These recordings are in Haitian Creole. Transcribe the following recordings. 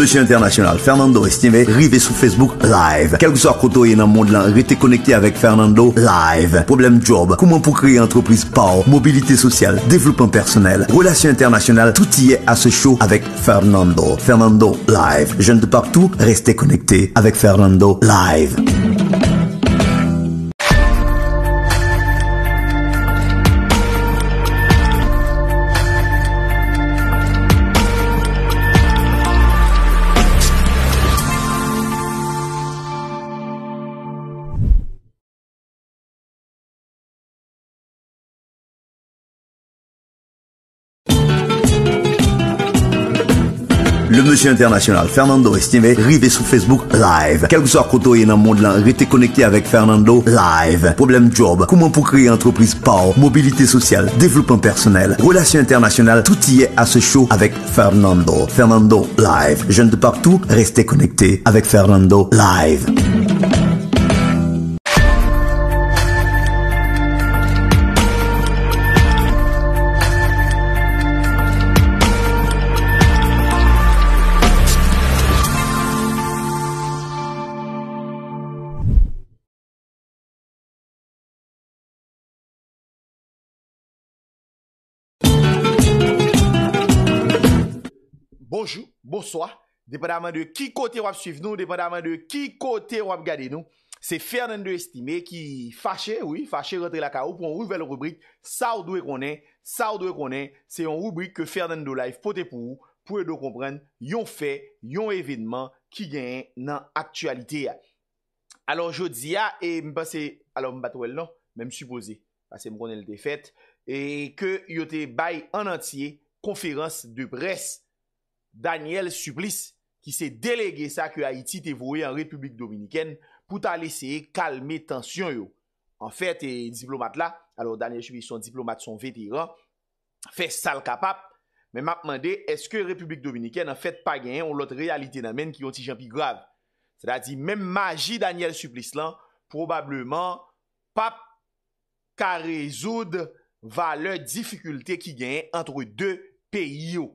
Monsieur International, Fernando Estime, rivé sur Facebook Live. Quel que soit côté dans le monde là, restez connecté avec Fernando Live. Problème job, comment pour créer entreprise power, mobilité sociale, développement personnel, relations internationales, tout y est à ce show avec Fernando. Fernando Live. Jeunes de partout, restez connecté avec Fernando Live. International, Fernando Estime, rivez sur Facebook live. Quel que soit côté dans le monde là, restez connecté avec Fernando live. Problème job, comment pour créer entreprise power, mobilité sociale, développement personnel, relations internationales, tout y est à ce show avec Fernando. Fernando live. Jeunes de partout, restez connectés avec Fernando live. depadaman de ki kote wap suif nou, depadaman de ki kote wap gade nou, se Fernando Estime ki fache, fache retre la ka ou, pou an ouvel rubrik, sa ou dwe konen, sa ou dwe konen, se an rubrik ke Fernando Life pote pou, pou e do kompren, yon fe, yon evidman, ki gen nan aktualite ya. Alors, jodi ya, e m'pase, alo m'bato el nan, non, me m'supose, ase m'konen l'de fete, e ke yote bay an antye, konferans de pres, Daniel suplisse, ki se delege sa ke Haiti te vouye an Republik Dominikèn pou ta leseye kalme tansyon yo. An fet, e diplomat la, alo Daniel Suplis son diplomat, son veteran, fe sal kapap, men map mande, eske Republik Dominikèn an fet pa gen, ou lote realite nan men ki yon ti jampi grav. Se la di, men magi Daniel Suplis lan, probableman, pap, ka rezoud, va le difikulte ki gen, antre de pe yo.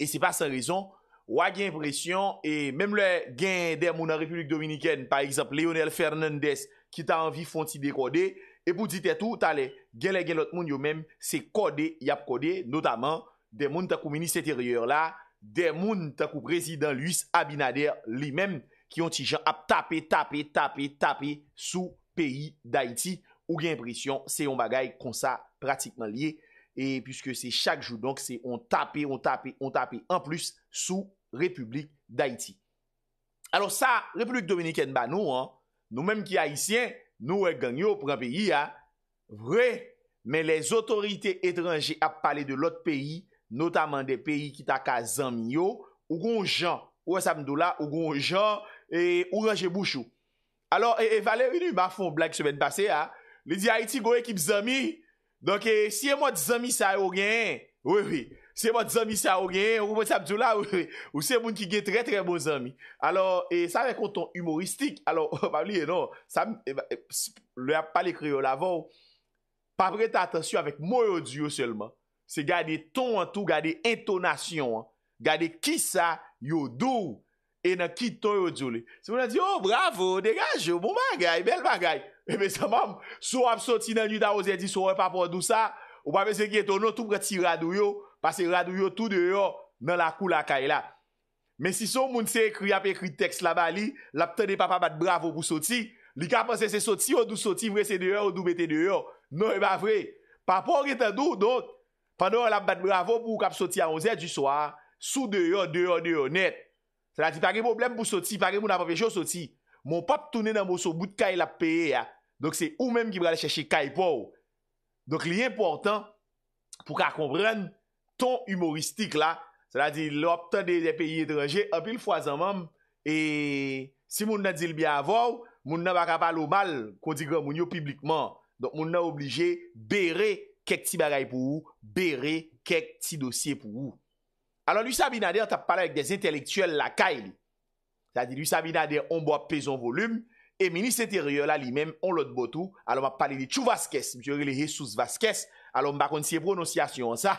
E se pa san rezon, Ou a gen presyon, e mem le gen der moun an Republik Dominiken, par exemple, Leonel Fernandez, ki ta anvi fon ti de kode, e pou di te tou, talè, gen le gen lot moun yo men, se kode, yap kode, notaman, der moun takou menis eteryor la, der moun takou prezident Luis Abinader li men, ki yon ti jan ap tape, tape, tape, tape, sou peyi d'Aiti, ou gen presyon, se yon bagay kon sa pratikman liye, e pwiske se chak jou, donk, se yon tape, yon tape, yon tape, an plus, sou peyi. Republik Daïti Alors sa, Republik Dominikèn ba nou an Nou menm ki Haitien Nou wè ganyo pou an peyi an Vre, men les otorite Etranger ap pale de lot peyi Notaman de peyi ki taka Zami yo, ou kon jan Ou wè sabn dou la, ou kon jan Ou wè je bouchou Alors, e valer inu, ba fon blag semen pase an Li di Haitien goye kip zami Donke, siye mwot zami sa yo gen Wè wè seman zami sa ou gen, ou seman ki gen tre tre bon zami, alo, e sa men konton humoristik, alo, pa li enon, sa, e, e, le ap pale kre yo lavo, pa prete atensyon avek mou yo diyo selman, se gade ton an tou, gade entonasyon, gade ki sa yo dou, enan ki ton yo diyo le, se moun an diyo, oh, bravo, degaj yo, mou man gay, bel man gay, ebe sa moun, sou ap soti nan yu da o zedi, sou ap ap wadou sa, ou pa mese ki eto nou, tou pre ti radou yo, ou, Pase raduyo tou deyo nan la kou la kay la. Men si sou moun se ekri ap ekri tekst la bali, lap tene papa bat bravo pou soti, li ka panse se soti ou dou soti vre se deyo ou dou mette deyo. Non e ba vre. Papa ou reten dou, don. Panon la bat bravo pou kap soti a 11 e du swa, sou deyo, deyo, deyo net. Se la ti pake problem pou soti, pake moun ap ap fecho soti. Mon pap tune nan mou sou bout kay la peye ya. Donk se ou menm ki brale cheshe kay pou. Donk li important pou ka kompran pou Ton humoristik la, se la di lopte de peyi etreje, apil fwa zan mam E si moun nan di lbya avow, moun nan baka palo mal, kondi gwa moun yo publikman Don moun nan oblije bere kek ti bagay pou ou, bere kek ti dosye pou ou Alors lui sa binade, an tap pale ek des entelektuel laka e li Se la di lui sa binade, an bo ap pezon volum, e mini sete rye la li men, an lot botou Alors ma pale li chou vaskes, mi chou releje sous vaskes alon bakon siye pronosyasyon sa,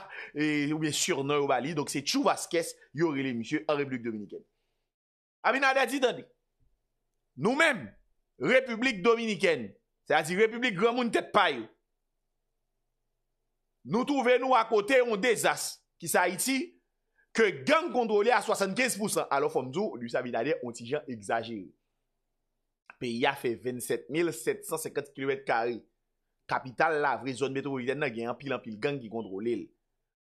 oubyen sur Norvali, donk se Chouvaskes yorele, misye, an Republik Dominikèn. Aminade a di dande, nou men, Republik Dominikèn, sa di Republik Gromontepayou, nou touven nou akote yon desas, ki sa iti, ke gen kontrole a 75%, alon Fomzou, lisa binade, ontijan exagere. Pe ya fe 27750 km2, Kapital la vre, zon metropolitane nan gen anpil anpil gang ki kontrole l.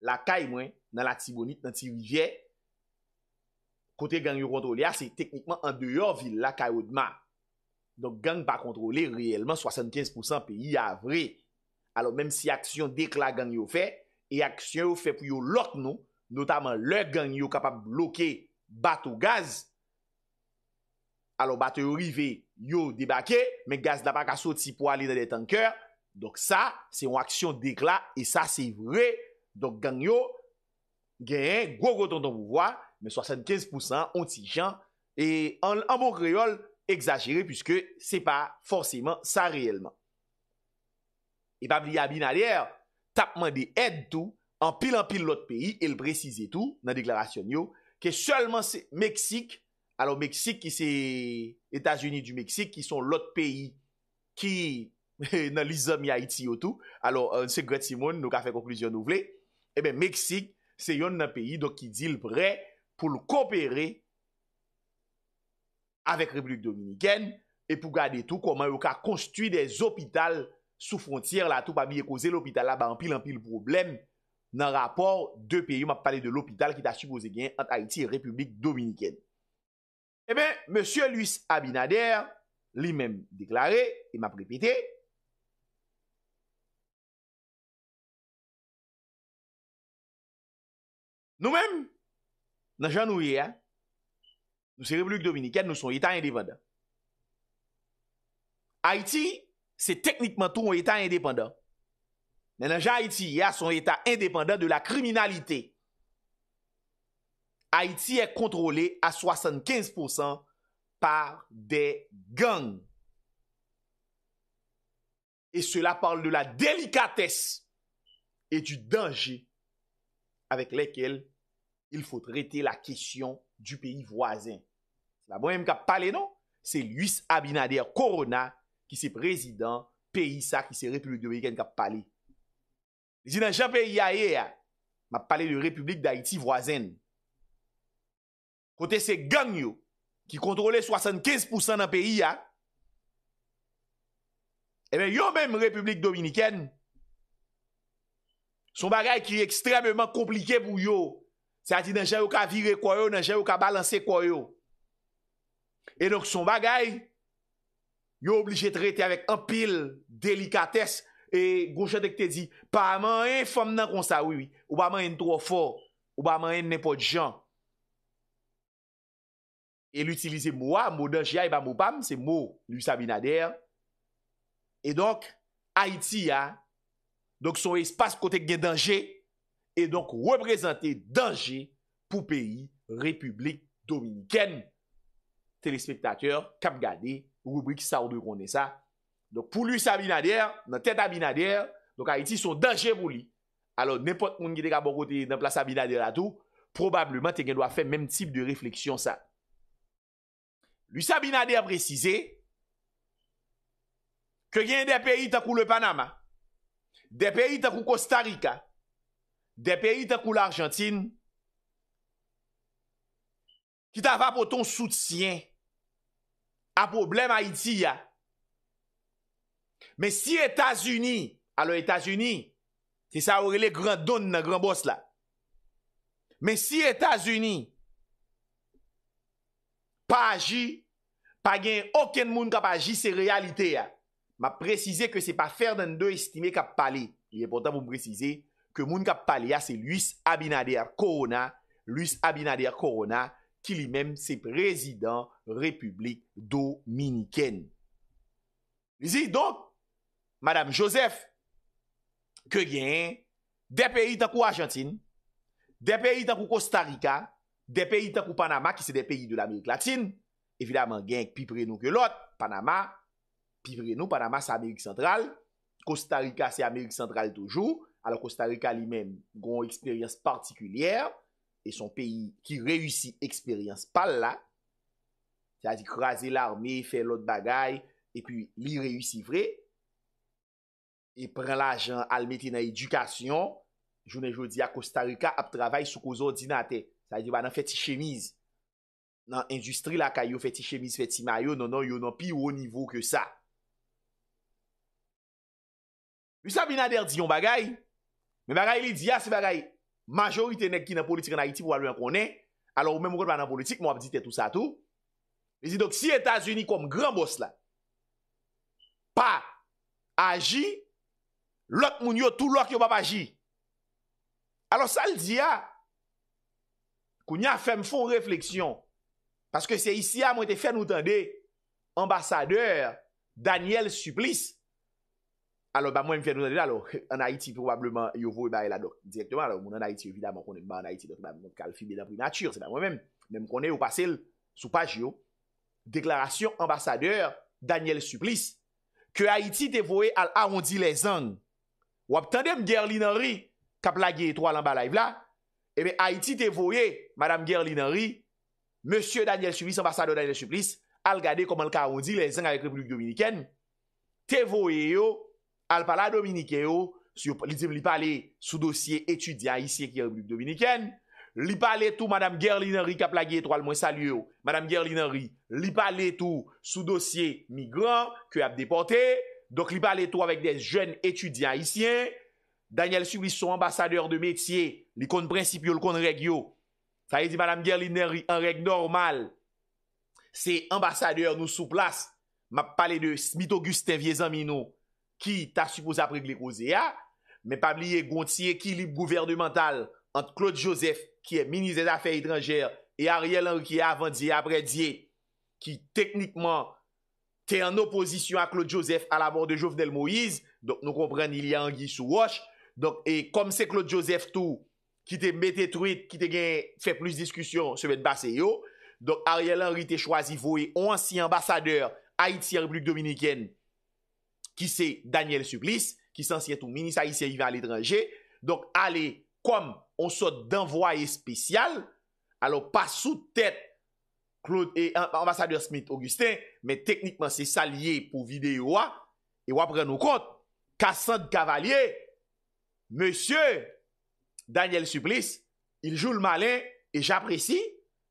La kay mwen nan la tibonit, nan tibijè, kote gang yon kontrole a, ah, se teknikman an deyor vil la kay odman. Donk gang pa kontrole reyelman 75% peyi ya vre. Alon menm si aksyon dek la gang yon fe, e aksyon yon fe pou yon lok nou, notaman lè gang yon kapap blokè bat ou gaz, alon bat ou rive yon debake, men gaz la pa ka sot si pou alè nan detanker, Donk sa, se yon aksyon dekla, e sa se vre, donk gang yo, gen, gwo gwo donk donk mou vwa, men 75%, onti jan, e an bon kreyol, exagere, pwiske se pa fwoseman sa reyelman. E pap li yabin alyer, tapman de ed tou, an pil an pil lot peyi, el prezize tou, nan deklarasyon yo, ke solman se Meksik, alon Meksik ki se Etasunye du Meksik, ki son lot peyi, ki... nan lisa mi Haiti yo tou alo euh, se Gret Simone nou ka fe konklusyon nou vle ebe eh Meksik se yon nan peyi do ki di l bre pou l koopere avek Republik Dominiken e pou gade tou koman yo ka konstui des opital sou frontier la tou pa biye koze l opital la ba anpil anpil problem nan rapor de peyi, ma pale de l opital ki ta supoze gen ant Haiti Republik Dominiken eh ebe, Monsieur Luis Abinader li men deklare, e ma prepete Nou men, nan jan nou ye a, nou se Republik Dominikèd, nou son etat indépendant. Haïti, se teknikman tou an etat indépendant. Men nan jan Haïti, ya son etat indépendant de la kriminalité. Haïti e kontrole a 75% par de gang. E cela parle de la délikatesse et du danger il fote rete la kesyon du peyi vwazen. La mwen m kap pale non, se Luis Abinader Corona ki se prezident peyi sa ki se Republik Dominikèn kap pale. Di si nan chan peyi a ye a, m ap pale de Republik Daïti vwazen. Kote se gang yo, ki kontrole 75% nan peyi a, e men yo men Republik Dominikèn, son bagay ki ekstremement komplike pou yo, Se a di nanjè yo ka vire kwayo, nanjè yo ka balanse kwayo. E nonk son bagay, yo oblije trete avèk anpil, delikates, e gouchè dek te di, pa man en fòm nan konsa, ou ba man en tro fò, ou ba man en nepo di jan. E l'utilize mwa, mwa danjè a, e ba mwopam, se mwo, l'usabi nader. E donk, Haiti ya, donk son espas kote gen danjè, E donk reprezenté dange pou peyi Republik Dominiken. Telespektatèr, kap gade, rubrik sa ou de konde sa. Donk pou lus abinader, nan tèd abinader, donk ha iti son dangevou li. Alors, nepot moun gide kabonkote nan plas abinader la tou, probableman te gen do a fè mèm tip de refleksyon sa. Lus abinader prezise, ke gen de peyi takou le Panama, de peyi takou Kostarika, De peyi ta kou l'Argentine, ki ta va pou ton soutien, a problem a iti ya. Men si Etasuni, alo Etasuni, se sa oure le grand don nan granbos la, men si Etasuni, pa aji, pa gen oken moun kap aji, se realite ya. Ma prezize ke se pa fer nan do estime kap pale. E portan pou prezize, ke moun kap pale ya se luis abinade ya korona, luis abinade ya korona, ki li menm se prezident republik dominiken. Vizi, donk, Madame Joseph, ke gen, de peyi takou Argentine, de peyi takou Costa Rica, de peyi takou Panama, ki se de peyi de l'Amerik Latine, evidamen gen, pi pre nou ke lot, Panama, pi pre nou Panama se Amerik Sentral, Costa Rica se Amerik Sentral toujou, alo Kostarika li men, goun eksperyans partikulyer, e son peyi ki reyusi eksperyans pal la, sa di krasi l'arme, fe l'ot bagay, e pi li reyusi vre, e pren la jan almeti nan edukasyon, jounen jodi a Kostarika ap travay sou kouzo dinate, sa di banan feti chemiz, nan industri la kayo feti chemiz feti mayo, nanon non, yon an pi ou o nivou ke sa. Yon sa binader di yon bagay, Men bagay li di ya, ah, se bagay majorite nek ki nan politik nan Haiti pou walo yon konen, alo ou men moun kote ban nan politik, moun ap di te tout sa tout, li di doke si Etats-Unis kom granbos la, pa, aji, lòk moun yo tout lòk yon pap aji. Alo sa l di ya, kou nyan fèm fòn refleksyon, paske se isi ya moun te fèm utande, moun te fèm utande ambasadeur Daniel Suplice, alo ba mwen mwen fèd nou zade la lo, an Haiti probableman yo vou e baye la do. Direktman alo, moun an Haiti evidam an konenman an Haiti, do te mwen mwen kalfibè dan pri nature, se da mwen mèm. Mèm konen ou pase l sou page yo, Deklarasyon ambasadeur Daniel Suplis, ke Haiti te voue al aondi le zang, wap tande m Gerlin Henry, ka plage etro al an ba live la, e eh mè Haiti te voue, Madame Gerlin Henry, Monsieur Daniel Suplis, ambasadeur Daniel Suplis, al gade koman l ka aondi le zang alek republik dominiken, te voue yo, Al pala Dominike yo, li di m li pale sou dosye etudyan isye ki rebib Dominiken. Li pale tou Madame Guerlini-Henri ka plage etro al mwen salye yo. Madame Guerlini-Henri, li pale tou sou dosye migran ki ap depote. Donk li pale tou avèk de jen etudyan isyen. Daniel Subli sou ambasadeur de metye, li kon prinsip yo, li kon reg yo. Sa li di Madame Guerlini-Henri, an reg normal. Se ambasadeur nou sou plas, ma pale de Smith Augustin vie zanmi nou. ki ta suppose apre glik ozea, men pabliye gonti ekilib gouvernemental ant Claude Joseph, ki e minize da fe itranjer, e Ariel Henry ki e avan diye, apre diye, ki teknikman te an oposisyon a Claude Joseph a la bor de Jovenel Moïse, donk nou kompren ili an gi sou wosh, donk e kom se Claude Joseph tou ki te mette truit, ki te gen fe plis diskusyon se ven base yo, donk Ariel Henry te chwazi vo e onsi ambasadeur Haiti Republik Dominikène Ki se Daniel Suplis, ki san si etou mini sa yi se yive al etranje. Donk ale, kom, on so danvoye spesyal, alo pa sou tèt euh, ambassadeur Smith-Augustin, men teknikman se sa liye pou videyo a, e wap pren nou kont, Kassad Cavalier, Monsie, Daniel Suplis, il jou l malin, e j apresi,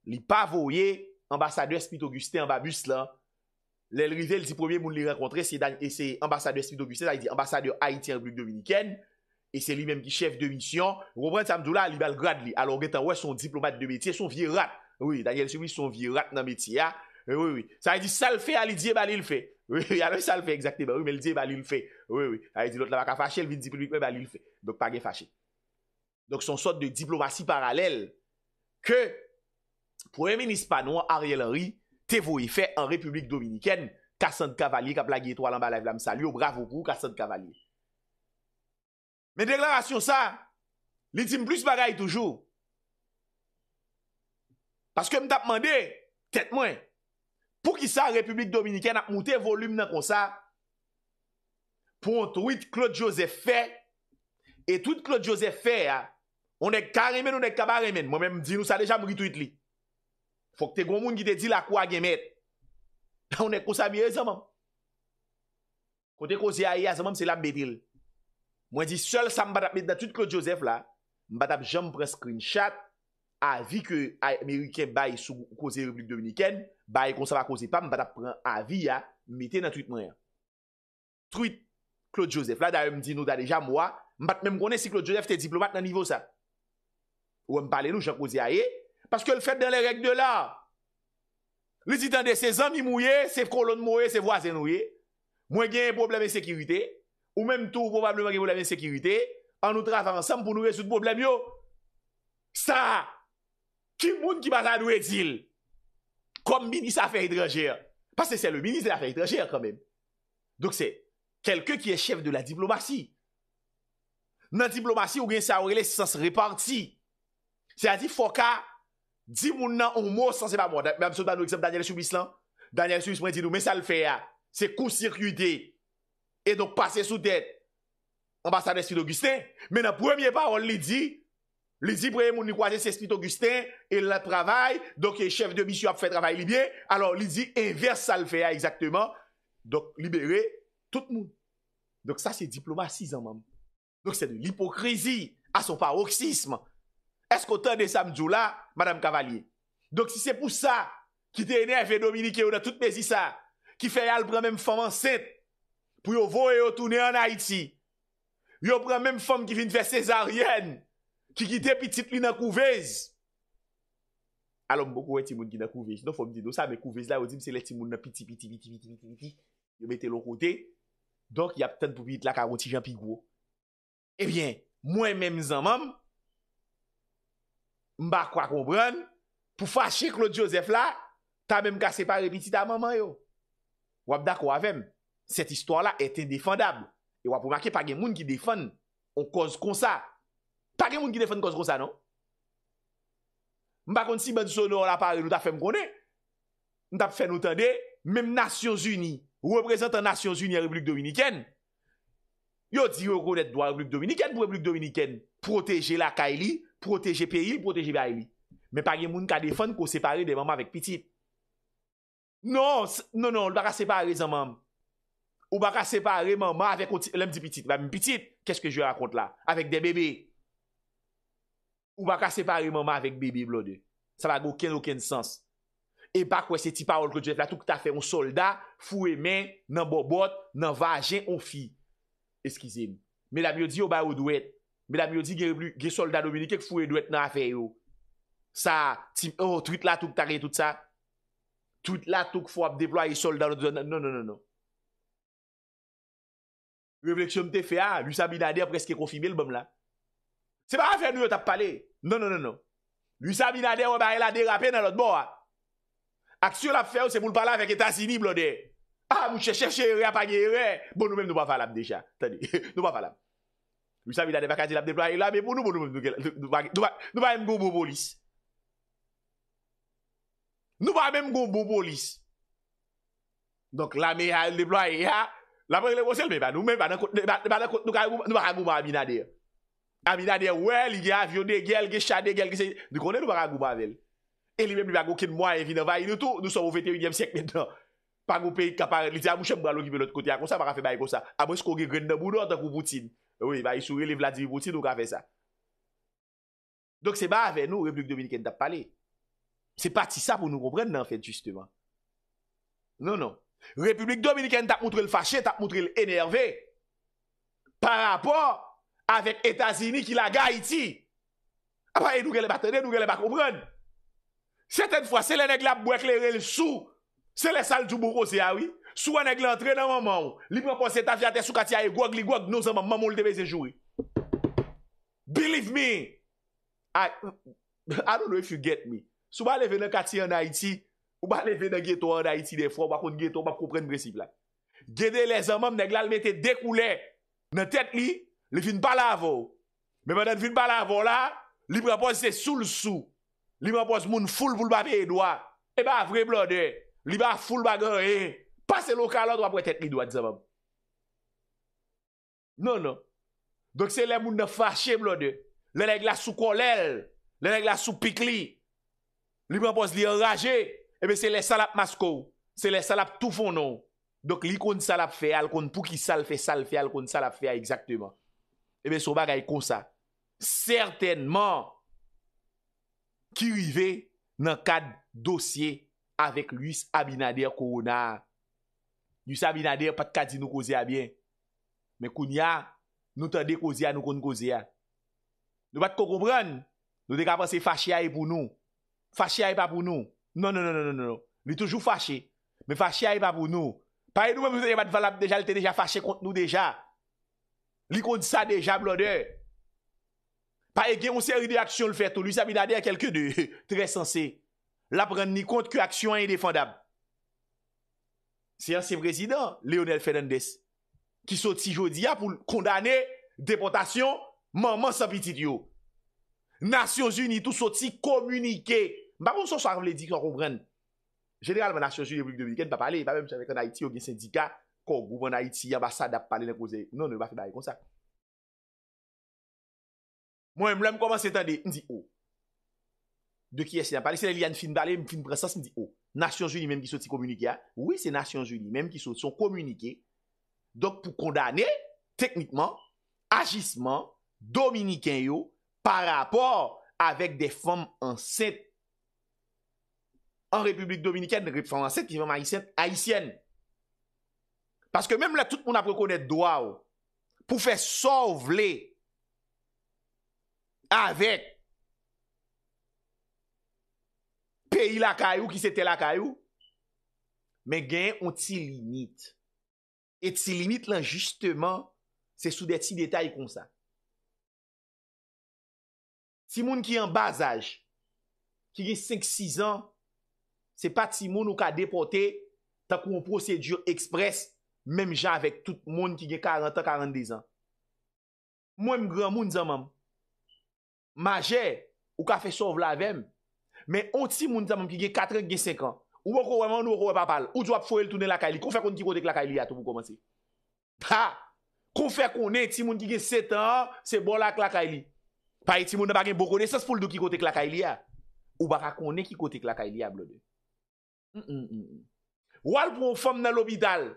li pavoye ambassadeur Smith-Augustin, babus lan, Lèl Rive, l di premier moun li renkontre, se e ambassadeur Spido Bustez, ambassadeur Haitien, et e se li menm ki chef de mission, Roubren Tamdoula, li balgrad li, alon getan wè son diplomat de metye, son vie rat, wè, Daniel Souvi, son vie rat nan metye, sa y di sal fè, alè diye, wè, alè sal fè, alè diye, wè, wè, wè, alè diye, wè, wè, wè, wè, wè, wè, wè, wè, wè, wè, wè, wè, wè, Te vo ife an Republik Dominiken, Kassan Cavalier, kap la gietou alamba la vlam sali, O bravo kou Kassan Cavalier. Men deklarasyon sa, Li tim plis bagay toujou. Paske mta pmanbe, Tet mwen, Pou ki sa Republik Dominiken a kontè volum nan kon sa, Pou an twit Klot Josef fe, E twit Klot Josef fe, On ek karimen, on ek kabarimen, Mwen men mdi nou sa deja mwit wite li. Fok te goun moun ki te di la kwa gemet. Da ou ne kousa biye zanman. Kote kousi a ye zanman se la bedil. Mwen di sel sa m badap met nan tweet Claude Joseph la. M badap jom pre screenshot. A vi ke Ameriken bayi sou kousi Republik Dominiken. Bayi kousa ba kousi pa. M badap pre avi ya. Meten nan tweet mwen ya. Tweet Claude Joseph la. Da ou m di nou da deja mwa. M bat men m konen si Claude Joseph te diplomat nan nivou sa. Ou m pale nou jom kousi a ye. Panske l fèt dan lè rèk de la. Lè zi tan de se zan mi mouye, se kolon mouye, se vwazen mouye, mwen genye probleme sekirite, ou mèm tou probableman genye probleme sekirite, an nou trav ansam pou nou rezout probleme yo. Sa! Ki moun ki basa nou exil? Kom mini sa fè hidrejèr. Panske se le mini sa fè hidrejèr kwenmèm. Dok se, kelke ki e chèv de la diplomasi. Nan diplomasi, ou genye sa wè lè se sas reparti. Si a di foka, Di moun nan ou mous, san se pa moun. Mèm sou dan nou eksem Daniel Soubis lan. Daniel Soubis mwen di nou, mè sal fè ya. Se kous sirküde. E donk pase sou det. An bas sa mè spi d'Augustin. Mè nan premyè parol li di. Li di premyè moun ni kwaze se spi d'Augustin. E la travay. Donk e chef de misyon ap fè travay libyen. Alon li di, envers sal fè ya, ekzaktèman. Donk libewe, tout moun. Donk sa se diplomatize an moun. Donk se de l'hipokrizi. A son paroxisme. Donk se de l'hypokrizi. Eskotan de sa mdjou la, Madame Cavalier. Dok si se pou sa, ki te ene efe Dominike ou na tout mezi sa, ki fe yal pran men foman set, pou yo vo e yo toune an Haiti, yo pran men foman ki vin ve Sezaryen, ki gite pitit li na kouvez. Alon mbo kouwe timoun ki na kouvez. Non fom di nou sa, men kouvez la, yo zim se leti moun na pitit, pitit, pitit, pitit, pitit, yo mette lo kote. Dok ya ptet pou bit la karoti jan pi gwo. Ebyen, eh mwen men zan mam, Mba kwa kompran, pou fache Claude Joseph la, ta mem kase pa repiti ta maman yo. Wap da kwa avem, set istwa la ete defandable. E wap ou maki, pa gen moun ki defan, on koz kon sa. Pa gen moun ki defan, on koz kon sa, non? Mba kon si ben sonon la pare, nou ta fem kon e. Nou ta fe nou tende, mem Nasyon Zuni, ou reprezentan Nasyon Zuni a Republik Dominikene. Yo di yo kon ete dwa Republik Dominikene, pou Republik Dominikene proteje la kaili, proteje pe il, proteje be a il. Men par gen moun ka defan ko separe de maman vek pitit. Non, non, non, non, ou baka separe zan mame. Ou baka separe maman vek, lem di pitit, mame pitit, keske jwe rakonte la, avek de bebe. Ou baka separe maman vek bebe vlode. Sa va goken, oken sens. E bakwe se ti parol ke djev la, touta fe, ou solda, fwe men, nan bobot, nan vajen, ou fi. Eskizim. Men la mwyo di ou ba ou dwet. Me dam yo di ge solda dominike ke fwe dwet nan afe yo. Sa, tim, oh, trit la touk tare tout sa. Trit la touk fwa ap deploye solda, non, non, non, non. Refleksyon te fe a, lus abinade apreske kofime lbom la. Se pa afe nou yo tap pale, non, non, non, non. Lus abinade wabare la derape nan lot bo a. Aksyo la apfe yo se moun pala feke tasinib lo de. A, mou che cheche re apage re. Bon nou men nou pa falam deja. Nou pa falam. Nou sa mi nan de vakazi la mde ploye la, nou ba m go bo bolis. Nou ba m go bo bolis. Donk la me yi al de ploye ya, la prelle nwen sel, nou ba nan kote, nou ba agouba Aminade. Aminade, well, yi ge avion de gel, ge chade gel, ge sey, nou konen nou ba agoubavel. E li men mi ba go kin mwa evinavayi nou tou, nou son wavete yi yem sek men nan. Pag ou pey kapare, li di a mouche mou alo ki ve lout koti a konsa, wak a fe bay konsa. A mwes kongi gren nan mounor tak ou poutin. Oui, bay soure li vladiri poutin, wak a fe sa. Dok se ba ave nou, Republik Dominikèn tap pale. Se pati sa pou nou kompren nan fèd justeman. Non, non. Republik Dominikèn tap moutre l faché, tap moutre l enervé. Par rapport avèk Etazini ki la ga iti. A pa e nou gèle batene, nou gèle bakomprèn. Sètèn fwa, se lè nè glab mwèk lè rè l sou. Se le sal jubouko se awi, sou an e glan tre nan maman ou, li prepo se ta fiate sou kati a ye gwag li gwag, nou zanman maman ou te bezejoui. Believe me, I don't know if you get me, sou ba leve nan kati an Haiti, ou ba leve nan geto an Haiti deyfwa, wakon geto wap kopren mresib la. Gede le zanman mnen glan mette dekoule, nan tet li, li fin balavo. Me mwen dan fin balavo la, li prepo se sou l sou, li prepo se moun foul pou l bap e edwa, e ba vre blodey. li ba ful bagan e, eh. pase lokalot wap wè tèt li dwad zavab. Non, non. Dok se le moun de fache blode, le leg la sou kolel, le leg la sou pikli, li mwen pos li enraje, ebe eh se le salap maskou, se le salap tou fon nou. Dok li kon salap fe, al kon pou ki sal fe, sal fe, al kon salap fe a, ebe eh sou bagan e kon sa. Sertenman, ki wive nan kad dosye Avek luis Abinader Korona. Luis Abinader pat kazi nou kozi a bien. Men koun ya, nou tan de kozi a nou kon kozi a. Nou bat koko bran, nou de kapan se fashi a e pou nou. Fashi a e pa pou nou. Non, non, non, non, non, non. Li toujou fashi. Men fashi a e pa pou nou. Pare nou bat valab deja, li te deja fashi kont nou deja. Li kont sa deja blode. Pare gen monseride aksyon lufet. Lui Abinader kelke de, tre sensi. La pren ni kont ki aksyon a indefendab. Se yon se prezident, Leonel Fernandez, ki soti jodi a pou kondane, depotasyon, manman sapitid yo. Nasyon Zuni tou soti komunike. Bakoun sou sarv le dik an kou pren. Generalman Nasyon Zuni, yon gen syndika, kou gouvon Nasyon Zuni, yon basa dap pale lè kou zè. Mwen mlem koman se tende, ndi yo. Oh. de ki esen a pale, se lè li an fin balè, m fin presas, m di, oh, nasyon jouni mèm ki soti komunike, oui, se nasyon jouni mèm ki soti son komunike, donk pou kondane, teknikman, agisman, dominikèn yo, par rapport, avèk de fòm ansèd, an republik dominikèn, de republik fòm ansèd, ki vèm aïsèd, aïsèd, paske mèm lè, tout moun apre konèd doa, pou fè sov lè, avèk, peyi lakay ou ki sete lakay ou, men gen yon ti limit. Et ti limit lan justeman, se sou deti detay kon sa. Ti moun ki yon bazaj, ki gen 5-6 an, se pa ti moun ou ka depote, takou yon prosedur ekspres, menm jan vek tout moun ki gen 40 an, 42 an. Mwenm gran moun zanman, maje ou ka fe sov lavem, Men ou ti moun ta moun ki ge 4 an, ki ge 5 an. Ou bako wèman nou wè pa pal. Ou djwa pou fòe l tounen lakay li. Kon fè konen ki kote k lakay li a tou moun komanse. Ha! Kon fè konen ti moun ki ge 7 an, se bon lakay li. Pa e ti moun nan bagen bokone, se s'poul do ki kote k lakay li a. Ou baka konen ki kote k lakay li a blode. Mm-mm-mm-mm. Ou al pou ou fòm nan lopidal.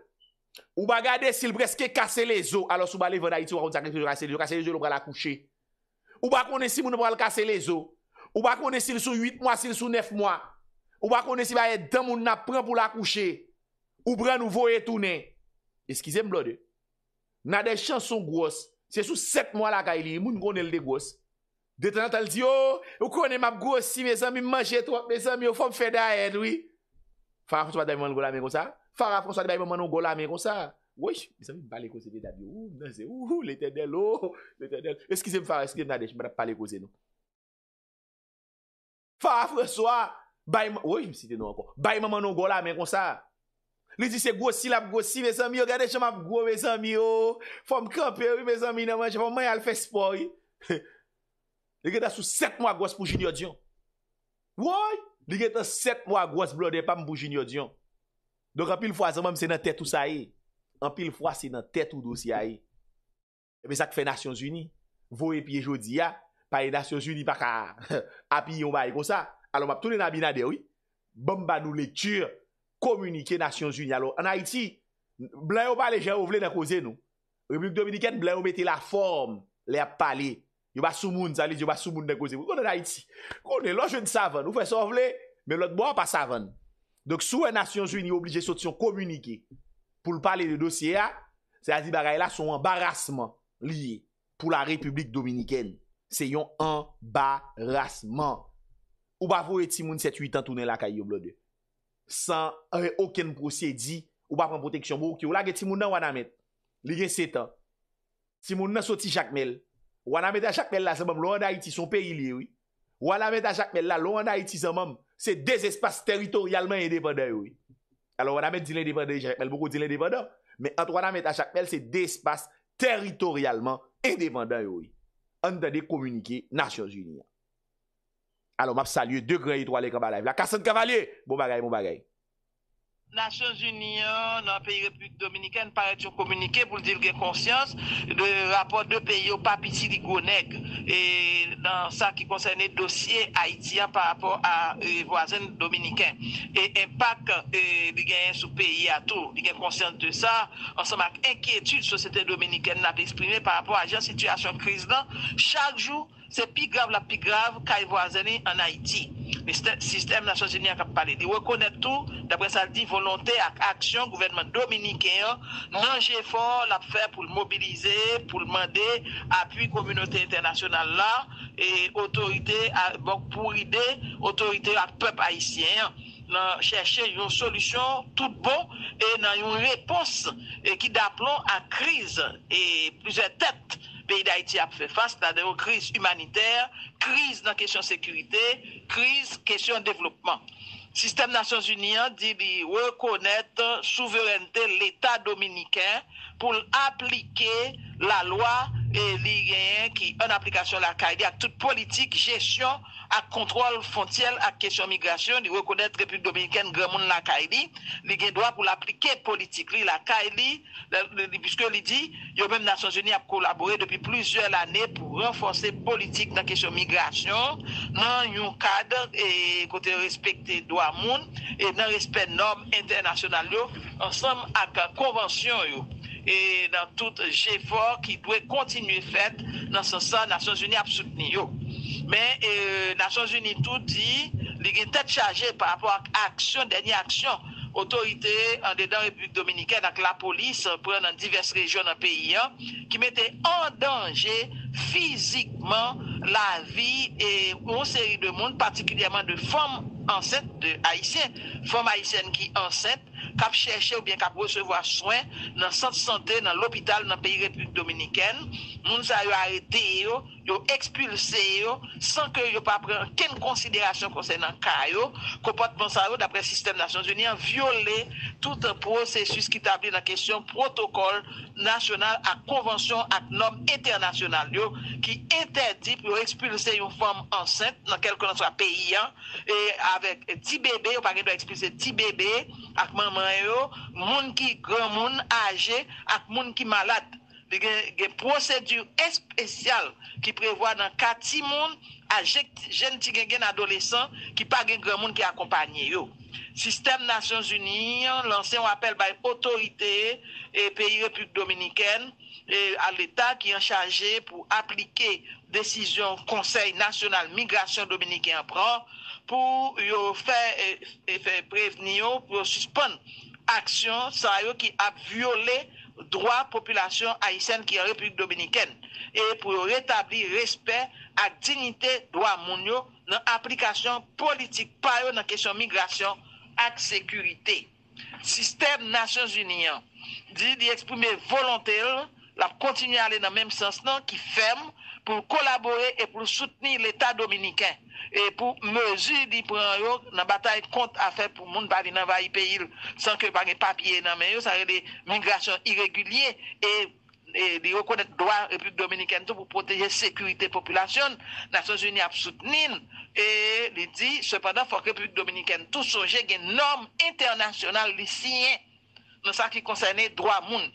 Ou baga desil brezke kase le zo. Alo sou balè vè nan iti wakon ta kreske, kase le zo, kase le zo, lopra la kouche Ou ba kone si li sou 8 mwa, si li sou 9 mwa. Ou ba kone si ba e damoun na pran pou la kouche. Ou bran nou vo e tounen. Eskizem blode. Nadej chanson gwoz. Se sou 7 mwa la ka e li, moun kone li de gwoz. De tan atal di yo, oh, ou kone map gwoz si me zan mi manje trot, me zan mi ou fom feda edwi. Farah François de bayman ou gwoz la me kon sa. Farah François de bayman ou gwoz la me kon sa. Woych, me zan mi bale kouze de dami. Ou, nou ze, ou, ou, le ten del, ou, le ten del. Eskizem Farah, eskizem Nadej, Fa, François, bayman, woy, jme cite nou ankon, bayman manon go la men kon sa. Li di se gwo si la pou gwo si, me san mi yo, gade chanman pou gwo, me san mi yo. Fom kranpe, woy, me san mi yo, me san mi yo, fom man yal fespo yi. Li gwen ta sou set mwa gwo s pou junior diyon. Woy, li gwen ta set mwa gwo s blodey pa m pou junior diyon. Donk an pil fwa zanman, se nan tet ou sa yi. An pil fwa, se nan tet ou dosi ya yi. Ebe sa kfe Nasyons Uni, vou e piye jodi ya. Paye Nasyon Zuni pa ka api yon baye kon sa. Alon wap toune nan binade, oui. Bon, Bamba nou le ture, komunike Nasyon Zuni. Alon, an Haiti, blan yon pa le jen ou vle dekoze nou. Republik Dominikèn, blan yon mette la form le ap pale. Yon ba sou moun, zanlis, yon ba sou moun dekoze. Konen Haiti, konen, lò jen savan. Ou fè son vle, men lò dbo an pa savan. Dok sou e Nasyon Zuni oblige sou tion komunike pou l'pale de dosye a, se a zi bagay la son embarrasman liye pou la Republik Dominikèn. Se yon embarrasman Ou ba fo eti moun 7-8 an Tounen la kay yo blode San re oken prosye di Ou ba pon proteksyon bo Ou la geti moun nan wana met Lige 7 an Ti moun nan soti chakmel Wana met a chakmel la se bom lo anay ti son peyi li Wana met a chakmel la lo anay ti son bom Se de espas teritorialman indepen day Alors wana met di len indepen day Jarek mel boko di len indepen day Met anto wana met a chakmel se de espas Teritorialman indepen day Woui an dani komuniki nasyon jini. Alon map salye, de gre itwa le kabalye. La kason kabalye, bon bagay, bon bagay. Nations Unies, hein, dans le pays République Dominicaine, paraît communiqué pour dire qu'il y a conscience de rapport de pays au papi Sidigoneg et dans ça qui concerne dossier haïtien par rapport à les euh, voisins dominicains et impact euh, du y pays à tout. Il y conscience de ça, ensemble avec inquiétude, la société dominicaine n'a pas exprimé par rapport à la situation crise. Chaque jour, se pi grav la pi grav ka y e voazeni an Haiti. Di wakonet tou dapre sa di volante ak aksyon gouvernement dominiken, nan jè fò la fè pou l'mobilize, pou l'mande, apuy komunote internasyonal la, e autorite bon, ak pep Haitien, nan chèche yon solusyon tout bon, e nan yon repons ki daplon ak kriz e plusè tèt pays d'Haïti a fait face, à des crise humanitaire, crise dans la question sécurité, crise question de développement. Le système Nations Unies hein, dit reconnaître souveraineté l'État dominicain pour appliquer la lwa e li genyen ki an aplikasyon lakay li ak tout politik jesyon ak kontrol fontiyel ak kesyon migrasyon, li rekonen Republik Dominiken gremoun lakay li li gen doa pou l'aplike politik li lakay li, li biske li di yo menm nasyon jeni ap kolabore depi plizuel ane pou renfonse politik nan kesyon migrasyon nan yon kader e kote respekti doa moun e nan respekt norm internasyonal yo ansam ak konvansyon yo E nan tout j'effort ki dwe kontinu fèt nan se san Nasyon Zuni ap souteniyo. Men, e, Nasyon Zuni tout di, li gen tèt chaje par apò ak aksyon, denye aksyon, otorite an dedan Republik Dominikè nan la polis pou an nan divers rejyon nan peyi an, ki mette an danje fizikman la vi e ou seri de moun, patikilyaman de fòm ansèt de Haitien, fòm Haitien ki ansèt, kap chèche ou bien kap recevo a soin nan Sant Santé, nan l'hôpital nan peyi Republik Dominikèn. Moun sa yo arete yo, yo ekspulse yo, san ke yo pa pren ken konsiderasyon konse nan ka yo kompote monsal yo dapre Sistème Nations Unie an viole tout an prosesus ki tabli nan kesyon protokol nasyonal ak konvansyon ak nom eternasyonal yo ki etertip yo ekspulse yo fòm ansènt nan kel kon answa peyi an, e avek ti bebe yo pa gen yo ekspulse ti bebe akman moun ki gwen moun aje ak moun ki malad. De gen procedur espesyal ki prevoa nan kati moun ajen ti gen gen adolesan ki pa gen gwen moun ki akompanyen yo. Sistem Nasyons Uniyan lanse yon apel bay otorite peyi Republik Dominiken al l'Etat ki an chaje pou aplike desisyon konsey nasyonal migrasyon dominiken pran pou yo fe preveni yo pou yo suspon aksyon sa yo ki ap viole droa populasyon aisen ki an republik dominiken e pou yo retabli respet ak dinite droa moun yo nan aplikasyon politik pa yo nan kesyon migrasyon ak sekurite Sistem Nasyon Zuniyan di di eksprime volantel la pou kontinu ale nan menm sens nan ki ferm pou kolaborer e pou soutenir l'Etat Dominiken. E pou mezu li pren yo nan batay kont afer pou moun bali nan va yi peyil san ke bagen papye nan men yo, sa re de mingrasyon iregulye e di rokonet doan Republik Dominiken tou pou proteje sekurite populasyon. Nasyon Jouni ap soutenin e li di sepandan fok Republik Dominiken tou soje gen norm internasyonal li siyen nan sa ki konsene doan moun.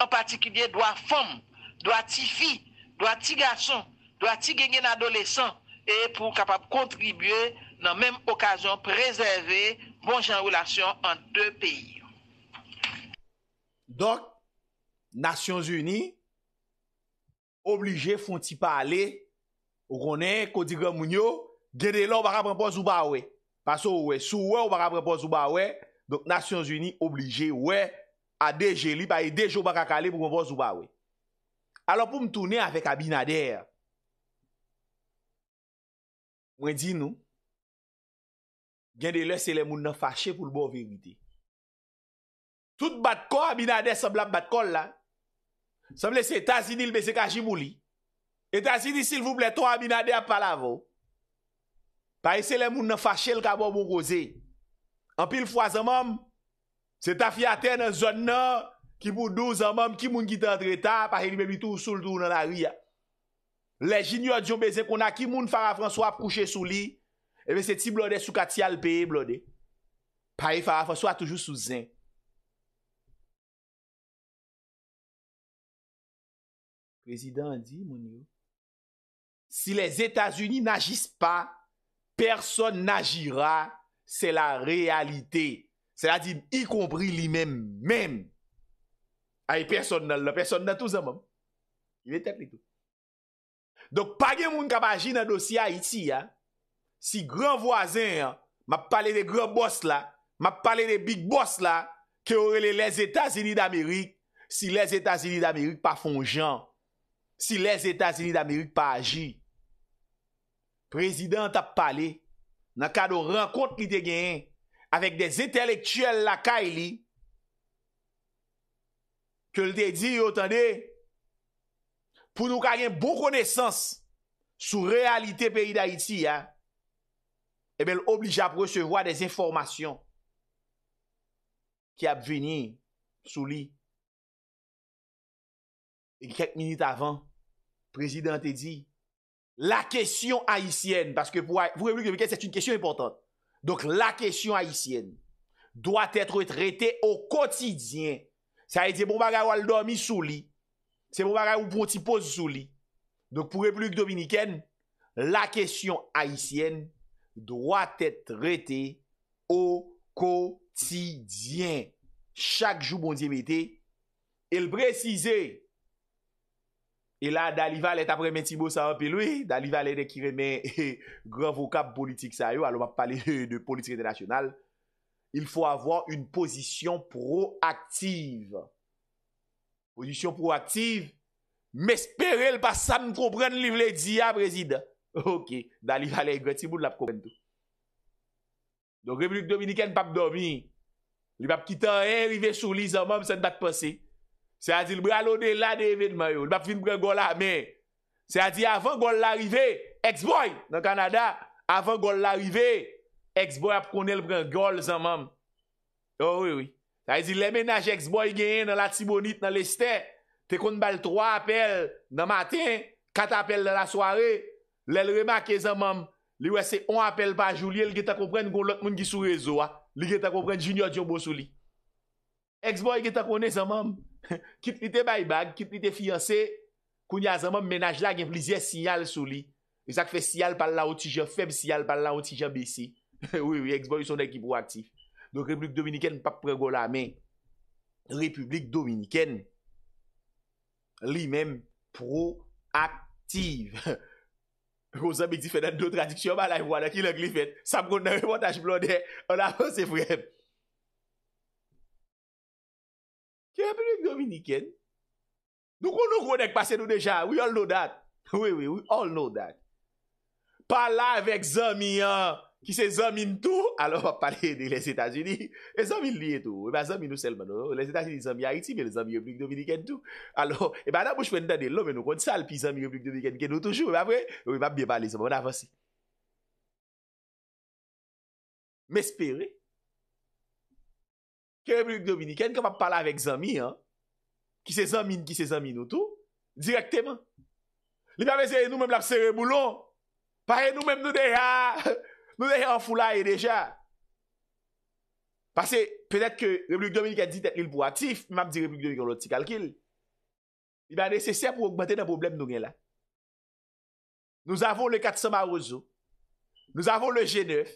an patikilye dwa fom, dwa ti fi, dwa ti gason, dwa ti genyen adolesan, e pou kapap kontribuye nan menm okazyon prezerve moun jan roulasyon an de peyi. Donk, Nasyons Uni, oblije foun ti pale, ronè, kodi gè moun yo, gè de la ou ba rap repos ou ba we, pasou ou we, sou ou we ou ba rap repos ou ba we, donk Nasyons Uni oblije ou we, A deje li pa e deje ou baka kale pou mwen vò zou ba we. Alo pou m toune avèk a binader. Mwen di nou. Gen de lè se lè moun nan fache pou l'bon verite. Tout bat kon a binader se blan bat kon la. Se mwen lè se etazini lbeze kaji mou li. Etazini sil vou blè ton a binader pala vò. Pa e se lè moun nan fache lka moun bon moun goze. Anpil fwa zè mòm. Se ta fiatè nan zon nan, ki moun dou zanman, ki moun gita antre ta, pa he li bebi tou sou l tou nan ari ya. Le jinyo diyon beze kon a ki moun fara François prouche sou li, e ve se ti blode sou katia l peye blode. Pa he fara François toujou sou zin. Prezident di, moun yo. Si les Etats-Unis n'agis pa, person n'agira, se la realite. Se la di yi kompri li menm, menm. A yi person nan la, person nan tou zan moun. Yi ve tepli tout. Dok pa gen moun kap aji nan dosya iti ya, si gran vwazen ya, ma pale de gran boss la, ma pale de big boss la, ke orele les Etats-Unis d'Amerik, si les Etats-Unis d'Amerik pa fon jan, si les Etats-Unis d'Amerik pa aji, prezident ap pale, nan ka do renkont ki te genyen, avèk des etelektuel lakay li, ke l te di, yo tande, pou nou kanyen bon konesans sou realite peyi da iti, ebel eh oblija presevoa des informasyon ki ap veni sou li. Kek minute avan, prezident te di, la kesyon Haitienne, paske pou a, vou reprike, se t'youn kesyon importante, Donk la kesyon Haitienne doat etre trete ou kotidyen. Sa ete bon bagay ou al dormi sou li. Se bon bagay ou pou ti pose sou li. Donk pou replouk Dominikèn, la kesyon Haitienne doat etre trete ou kotidyen. Chak jou bondye mette, el precize E la dali valet apremen tibou sa apelwe, dali valet ekiremen eh, eh, gran vokab politik sa yo, alo map pale eh, de politik etenasyonal, il fwa avwa un posisyon proaktiv. Posisyon proaktiv, mespere l pa sa mkobren li vle diya, prezid. Ok, dali valet ekre tibou l apkobren tou. Don Republik Dominik en pap dobi, li pap kita en rive sou li zanman msen bat pase. Se a di l bralo de la de evit ma yo L bap fin pren gol a men Se a di avan gol la rive Ex-boy nan Kanada Avan gol la rive Ex-boy ap konel pren gol zan mam Yo oh, woi woi Se a di l menaj ex-boy genyen nan la Timonit nan Leste Te kon bal 3 apel nan matin 4 apel nan la soare L el remake zan mam Li wese 1 apel pa joulie Li ge ta kompren goun lot moun gisou rezo ah. Li ge ta kompren Junior Diobosouli Ex-boy ge ta konen zan mam Kit li te bay bag, kit li te fiyanse, koun ya zanman menaj la gen plizye sinyal sou li. Yon e sak fe sinyal pal la otijan feb, sinyal pal la otijan besi. Oui, oui, eksbon yon son ekip proaktif. Donk Republik Dominiken pa prego la men. Republik Dominiken, li men proaktif. Yon zanmik di fè nan do tradisyonman la yon wana ki lèk li fèt. Sa proun nan yon montaj blonde, an la monsè frem. Kè yon e plik Dominikèn? Nou kon nou konek pase nou deja, we all know that. Oui, oui, we all know that. Pala evèk zami, ki se zamin tou, alò pa pale de lè zétas yon li, e zamin li etou, e ba zamin nou selman, lè zetas yon zami a iti, me lè zami yon plik Dominikèn tou. Alò, e ba nan mouj fèndan e lò, me nou kon salpi zami yon plik Dominikèn, ke nou toujou, e ba pre, e ba biye pale zaman, bon, wè nan fòsi. Mè spère, Kè republik Dominikèn, kèm ap pala avèk zami, an, ki se zamin, ki se zamin ou tou, direktèman. Li mè mè zèyè nou mèm lakse remoulon, pare nou mèm nou dèyè, nou dèyè an foulayè dèjè. Pase, pèdèt kè republik Dominikèn di tèt li l pou atif, mèm di republik Dominikèn lò ti kalkil, li mè an nèsesè pou akbate nan problem nou nè la. Nou zavon le 400 marouzou, nou zavon le G9,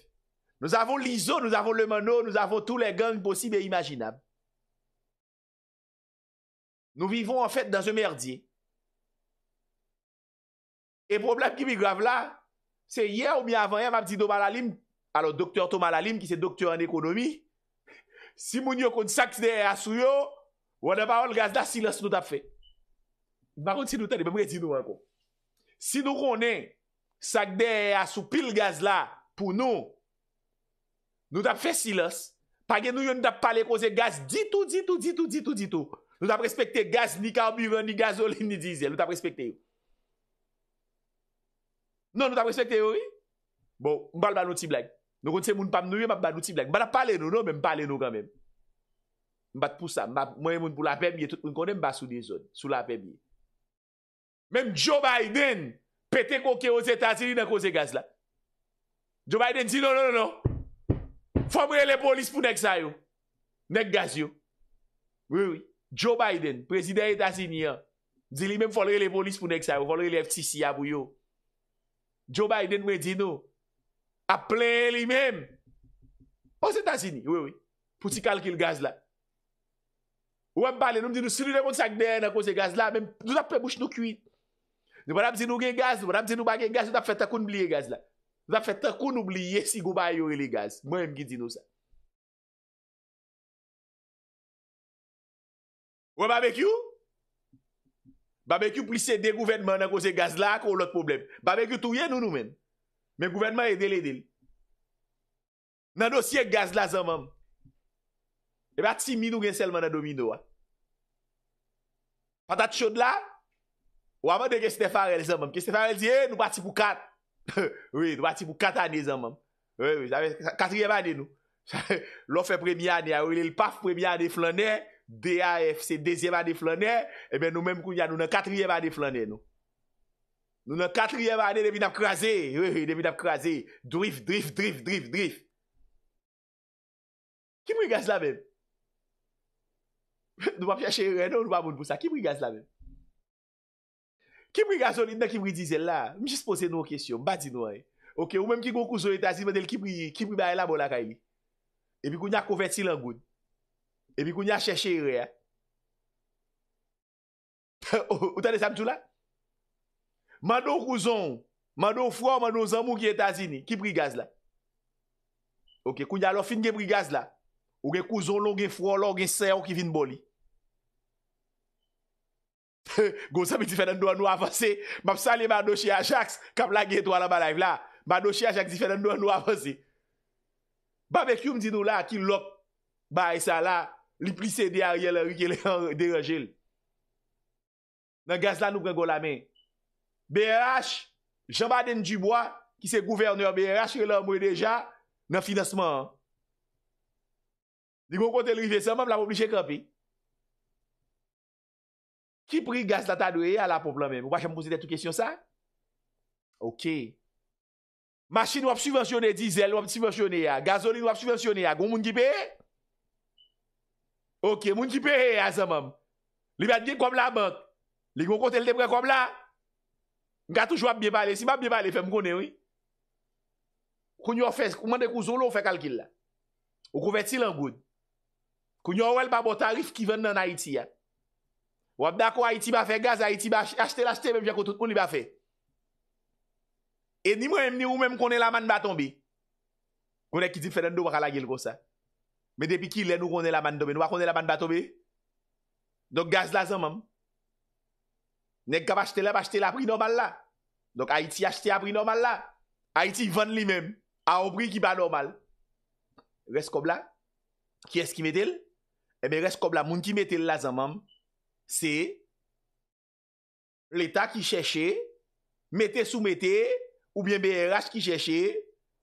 Nou zavon liso, nou zavon le mano, nou zavon tou le gang posib e imaginab. Nou vivon an fèt dan se merdi. E problem ki mi grav la, se ye ou mi avan, yon mab zido malalim, alo doktor to malalim ki se doktor an ekonomi, si moun yo kon sak de e asuyo, wane pa wan l gaz la silas nou tap fè. Bakon si nou ten, e be mwen gen zinou an kon. Si nou konen sak de e asu pil gaz la pou nou, Nou tap fesilos. Page nou yon nou tap pale koze gaz ditou, ditou, ditou, ditou, ditou. Nou tap respekte gaz ni carbivor, ni gazolin, ni dizel. Nou tap respekte yo. Non, nou tap respekte yo, yon. Bon, mbal ba nou ti blag. Nou kon se moun pam nou yon, mbal ba nou ti blag. Mbal a pale nou, non, men pale nou kamen. Mbat pou sa, mwen moun pou la pebye, mkonen mba sou de zon, sou la pebye. Menm Joe Biden, pete koke oze tazili nan koze gaz la. Joe Biden di, non, non, non, non. Fomre le polis pou nek sa yo, nek gaz yo. Oui, oui, Joe Biden, prezident etasini ya, zili men folre le polis pou nek sa yo, folre le FTC ya bou yo. Joe Biden mwen zin nou, aple li men. Ose etasini, oui, oui, pouti kalkil gaz la. Ou an pale, nou mwen zin nou siline kon sak den a kon se gaz la, men nou ap prebouche nou kuit. Nou banam zin nou gen gaz, nou banam zin nou bagen gaz, nou ap fet akoun bli e gaz la. La fè te kon oubliye si gou ba yo e li gaz. Mwen m ki di nou sa. Wè Babekyou? Babekyou prisede gouvenman na kouze gaz la akou lout problem. Babekyou touye nou nou men. Men gouvenman e del e del. Nan dosye gaz la zanman. E bat si minou gen selman nan do minou wa. Patat chod la. Waman de ke Stefan Rel zanman. Ke Stefan Rel di e nou bati pou kat. Waman. Oui, nou va ti pou kat anè zan mam Oui, oui, katrièv anè nou Lò fè premiè anè, ah ou lè l'paf premiè anè flanè D, A, F, C, dèzièv anè flanè E eh ben nou mèm kou nyan, nou nan katrièv anè flanè nou Nou nan katrièv anè, devine ap krasè Oui, oui, devine ap krasè Drif, drif, drif, drif, drif Ki mou igaz la mèm? Nou va fèche renè ou nou va moun bousa? Ki mou igaz la mèm? Kibri gazo li nan kibri dizel la, mi jis pose nou kesyon, badi nou e. Ok, ou menm ki kon kouzon etazi, man del kibri baye la bol la kay li. Ebi koun ya konverti lan goun. Ebi koun ya chè chè ire ya. Ou tade samtou la? Man nou kouzon, man nou fwo, man nou zanmou ki etazi ni, kibri gaz la. Ok, koun ya lò fin gen kibri gaz la, ou gen kouzon lò gen fwo, lò gen seyo ki vin boli. Go sa mi zi fè nan do an nou avansè Mapsan li ma do shi ajaks Kap la getwa la ba laif la Ma do shi ajaks zi fè nan do an nou avansè Ba me kyoum zi nou la Ki lop ba e sa la Li plise de a rye le rike le an derajel Nan gaz la nou prego la men BRH Jamba dene jubwa Ki se gouverneur BRH re la mwen deja Nan finasman Digo kontel rive seman La moun plije kapi Ki pri gaz la tanwe a la poplan mèm? Ou pa chèm mwose de tout kèsyon sa? Ok. Mashi nou ap subvensyone, dizel nou ap subvensyone ya. Gazolin nou ap subvensyone ya. Goun moun kipe? Ok, moun kipe he a zan mòm. Li mèm di kòm la bank. Li mèm kote le depre kòm la. Nga touj wap biye bale. Si mèm biye bale, fèm kone wè. Koun yo fè, kouman de kouzou lò, fè kalkil la. Ou kou fè ti lan goun. Koun yo wèl pa bò tarif ki ven nan Haiti ya. Wap da kwa Haiti ba fe gaz, Haiti ba achete lachete, mwen vya kwa tout koun li ba fe. E ni mwen emni ou mwen konen la man baton bi. Kounen ki di fènen do wak ala gil kon sa. Men depi ki lè nou konen la man dobe, nou wak konen la man baton bi. Dok gaz la zan mwen. Nèk ka bachete lè, bachete lè, apri normal la. Dok Haiti achete apri normal la. Haiti van li mèm. A oubri ki ba normal. Res kob la. Ki es ki metel? E eh men res kob la, mwen ki metel la zan mwen mwen. l'Etat ki chèche metè sou metè ou bien B.R.H. ki chèche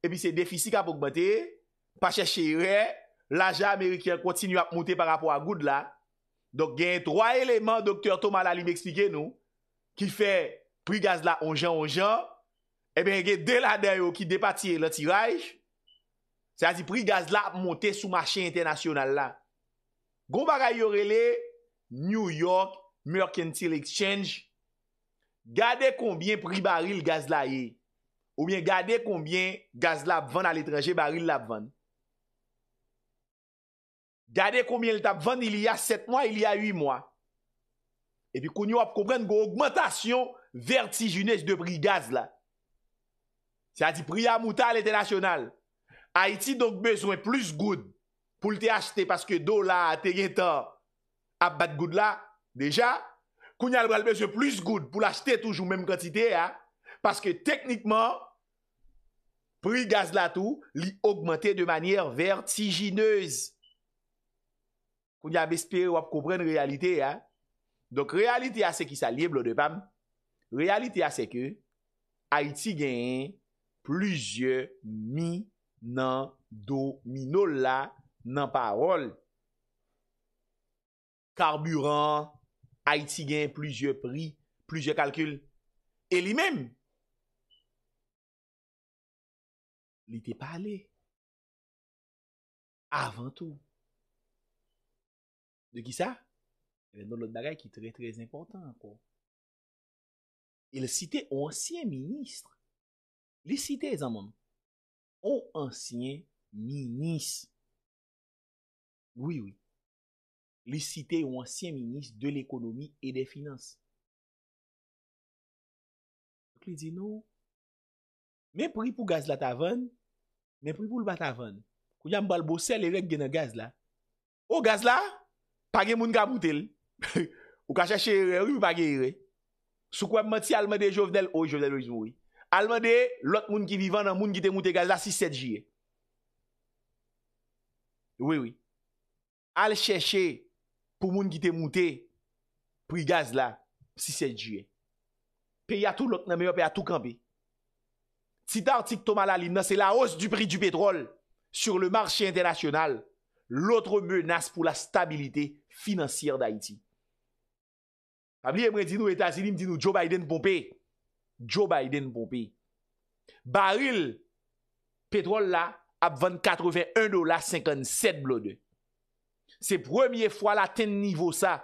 e bi se defisi kapok bote pa chèche re laja Amerikè kontinu ap monte par rapport a goud la dok gen troa eleman Dr. Thomas Lali m'eksplike nou ki fè pri gaz la onjan onjan e eh ben gen de la dayo ki depati le tiraj sa zi pri gaz la ap monte sou machè internasyonal la goun bagay yorele New York, Mercantile Exchange, gade konbyen pri baril gaz la ye, ou mwen gade konbyen gaz la apvan al etreje baril la apvan. Gade konbyen lta apvan il y a 7 mwa, il y a 8 mwa. E pi konyo ap kompren gwo augmentation vertijounes de pri gaz la. Se a di pri a mouta al ete nasyonal. Haiti donk bezwen plus goud pou lte achete paske do la te gen tan. ap bat goud la. Deja, koun yal bralbe se plus goud pou l'achete toujou menm kantite, paske teknikman, pri gaz la tou, li augmente de manyer vertiginez. Koun yal bespere wap koupren realite, dok realite a se ki sa liye blodepam, realite a se ke, ha iti gen plujye mi nan do minol la nan parol. tarburan, Haitigan, plus je prie, plus je kalkule, et li mèm. Li te pa ale. Avant tout. De ki sa? Le do de bagay ki tre tre important, kou. Il le cite ou ansien ministre. Li cite, zan moun. Ou ansien ministre. Oui, oui. li site yon ansyen minis de l'ekonomi e non. de finanse. Kli di nou, men pri pou gaz la tavan, men pri pou l'ba tavan, kou yam balbose lerek gen a gaz la, o gaz la, page moun kaboutel, ou ka chache yere, ou ka chache yere, sou kwa mwen ti alman de jovenel, alman de lot moun ki vivan an moun ki te moute gaz la 6-7 jye. Oui, oui. Al chache yere, pou moun ki te moun te, pou i gaz la, si 7 juen. Pe ya tout lòk nan meyo, pe ya tout kampi. Ti tartik tomal alim nan, se la os du pri du petrol, sur le marshi internasyonal, lòtro mè nas pou la stabilite financier d'Haïti. Am li emre di nou etazilim, di nou Joe Biden pompe. Joe Biden pompe. Baril, petrol la, apvan 81 dola 57 blode. Se premiye fwa la ten nivou sa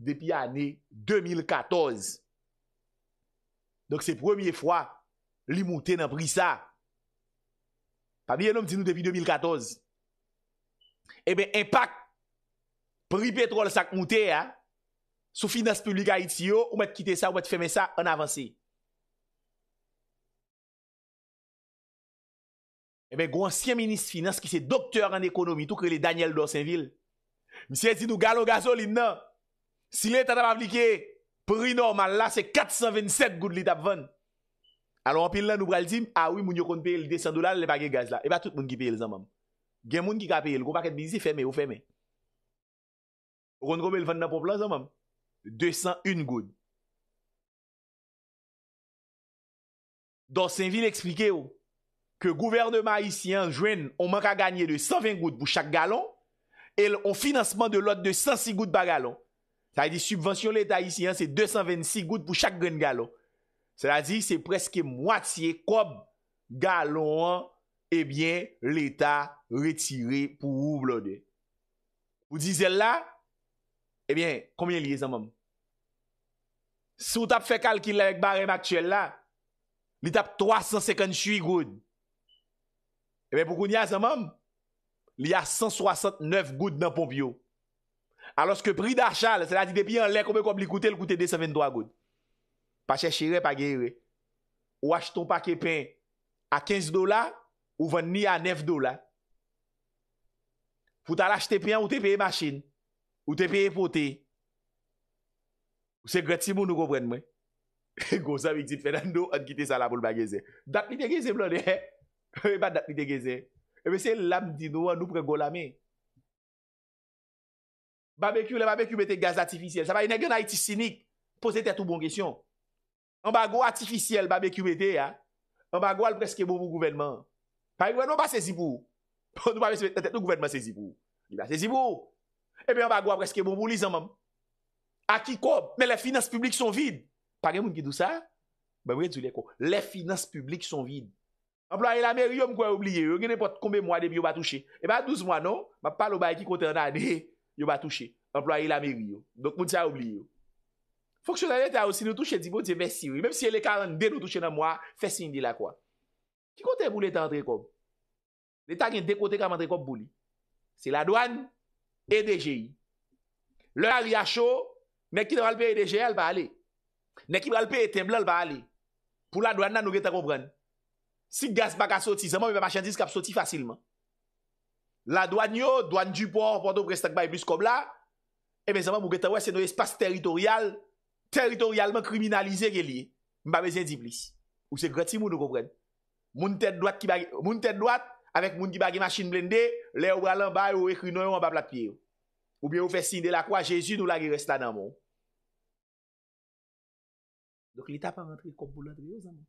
depi ane 2014. Donk se premiye fwa li mouten an pri sa. Pamye yon nom di nou depi 2014. Ebe, eh impact pri petrol sa mouten. Sou finans publika iti yo, ou met kite sa, ou met feme sa, an avansi. Ebe, eh gwen siye menis finans ki se doktor an ekonomi tou kre li Daniel Dorsenville. Msiye zin nou galon gazol in nan. Silen tatap aplike, pri normal la se 427 goud li tap van. Alo an pil nan nou bral zim, a ah oui moun yo kon peye lide 100 dolan le bagye gaz la. E ba tout moun ki peye lisan mam. Gen moun ki ka peye l, kon paket bizi feme ou feme. Kon kon peye l van nan poplan zan mam. 201 goud. Don sen vin explike ou, ke gouvernement ici an jwen, on man ka ganyen de 120 goud pou chak galon, e l'on financeman de lot de 106 gout pa galon. Sa e di subvensyon l'Etat isi, se 226 gout pou chak gren galon. Sera eh di, se preske mwatiye kob galon an, e bien l'Etat retire pou ou blode. Ou dizel la, e eh bien, konmye liye zan moun? Sou tap fekal ki l'avek barem aktuel la, li tap 358 gout. E eh ben pou kon ya zan moun? li a 169 goud nan Pompio. A loske pri d'achal, se la di depi an lè, komè komè li koute, l koute de 73 goud. Pa chèchire, pa geyre. Ou acheton pa ke pen a 15 dola, ou ven ni a 9 dola. Fout al achete pen, ou te peye machine, ou te peye pote, ou se greti moun nou kompren mwen. E gosan miktit fè nan nou, an kite sa la moul bagyeze. Dat mi te geze blone, e bat dat mi te geze. Ebe eh se lam di nou an nou pre go la me. Babeku le babeku bete gaz atifisyel. Sa pa ene gen a iti sinik. Poze tete tou bon gesyon. An bago atifisyel babeku bete ya. An bago al preske bon mou gouvenman. Pari gouvenman pa se zibou. Pou nou babeku bete tout gouvenman se zibou. Iba se zibou. Ebe an bago al preske bon mou li zan mam. Aki ko, me le finance publik son vide. Pari moun ki dou sa? Ben mwen djou li e ko. Le finance publik son vide. Amplwa yi la meri yo mkwa oubliye yo, genepot kome mwa debi yo ba touche. E ba 12 mwa no, ma palo baye ki kote nan ane, yo ba touche. Amplwa yi la meri yo, donk mwen bon te a oubliye yo. Foksyon ane te a osi nou touche, di bon te mersi yo. Mem si ele karan den nou touche nan mwa, fesin di la kwa. Ki kote boule te antre kom? Le ta gen de kote kam antre kom boule. Se la douan, EDGI. Le ari a chou, men ki nan alpe EDGI alpa ale. Men ki nan alpe ETEMBLAN alpa ale. Pou la douan nan nou geta kou branne. Sik gaz bak a soti, zaman mwen pa machandise kap soti fasilman. La doan yo, doan dupor, pwanto prestak baye plus kob la, e mwen zaman mwen geta wè se nou espase teritorial, teritorialman kriminalize geli, mba mezen diplis. Ou se greti moun nou kompren. Moun tèd doat, moun tèd doat, amèk moun ki bagi machin blendè, lè ou bralan baye ou ekri nou yon mba plat piyo. Ou bè ou fè sin de la kwa, jesu nou la ge resta nan moun. Dok li tap an rentri kompoulantri yo zaman.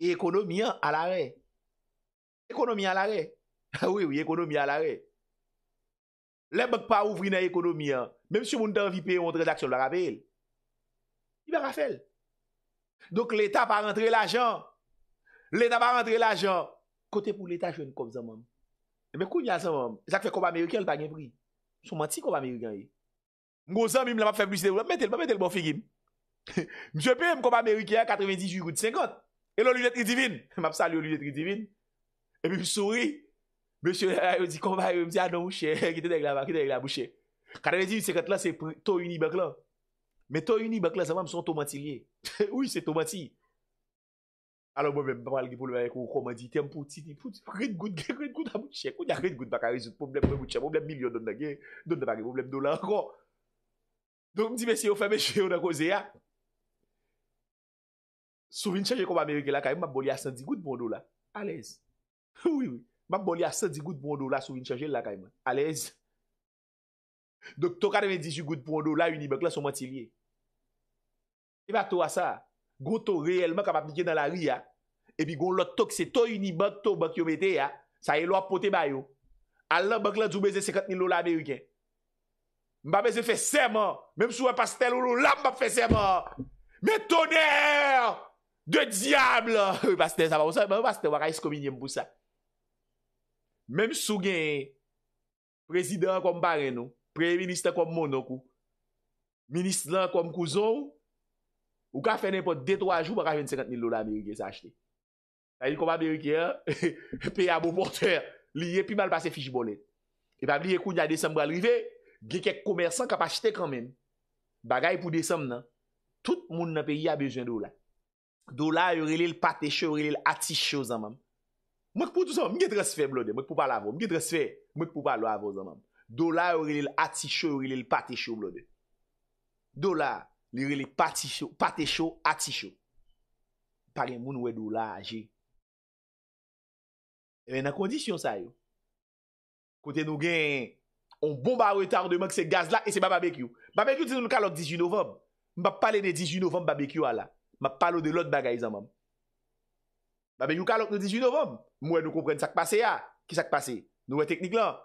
E ekonomi an alare. Ekonomi an alare. Ha ah wè wè, ekonomi an alare. Lè mèk pa ouvri nan ekonomi an. Mèm si moun dan vipè yon drèdak se lwa rabe el. Y mè rafel. Dok l'Etat pa rentre l'ajan. L'Etat pa rentre l'ajan. Kote pou l'Etat joun kòm zan mèm. Mè kòm yon zan mèm. Zak fè kòm Amerikè an l'bagnè vri. Mèm sou manti kòm Amerikè an yon. Mèm mèm mèm mèm mèm mèm mèm mèm mèm mèm mèm mèm E lo li letri divin. M ap sa li yo li letri divin. E pi m souri. Mè sè yon a yon di konvay. M di an nou mouche. Gite deg la bak. Gite deg la mouche. Kade le di yon sekat la se to yon i bak la. Me to yon i bak la zanman m son to mati liye. Ou yon se to mati. Anon mè m papal gipol mè yon komadi. Tempou titi. Kred gout. Kred gout a mouche. Kou nyak red gout bak a rezout. Pou m lèm m lèm mouche. Pou m lèm milyon donna gen. Donna bagi pou m lèm do Souvin chaje kom Amerike la kayman, maboli asan di gout poun do la. Alez. Oui, oui. Maboli asan di gout poun do la, souvin bon chaje la kayman. Alez. Dok, to kade men di jout gout poun do la, yon ni bèk la, souman ti liye. E ba to a sa, gout to reyelman kama pnike nan la ri ya, e bi goun lot to kse to yon ni bèk to, bèk yon bete ya, sa yon lwa pote bayo. Al la bèk la, djoubeze sekat ni lola Amerike. Mba beze fe seman, mbèm souwe pastel ou lola, mba fe seman. Mè tonèr! De diable! Bas ten sa pa ou sa. Mwen bas ten wakay skomin yem pou sa. Mem sou gen prezident kom bare nou, pre-ministre kom moun nou kou, ministre lan kom kouzou, ou ka fene pou detro a jou baka jen 50.000 lola Amerike sa achete. A yon kom Amerike, pe ya mou portere, liye pi mal pase fich bolet. E bab liye kou nye a Desembre alrive, ge kek komersan kapachete kwen men. Bagay pou Desembre nan, tout moun nan pe yon a bezyon do la. Dola yorilil patechou, yorilil atichou zanman Mwenk pou dousan, mwenk pou pal avon, mwenk pou pal avon zanman Dola yorilil atichou, yorilil patechou blode Dola yorilil patechou, patechou atichou Pari moun wèd ou la aji Yon e nan kondisyon sa yo Kote nou gen, on bomba retar de mwenk se gaz la e se bababekyou Babekyou ti nou kalok 18 Nov Mba pale ne 18 Nov babekyou ala Ma palo de lot bagay zan mam. Ba be yu kalok nou 18 novem. Mwen nou kompren sak pase ya. Ki sak pase? Nouwe teknik lan.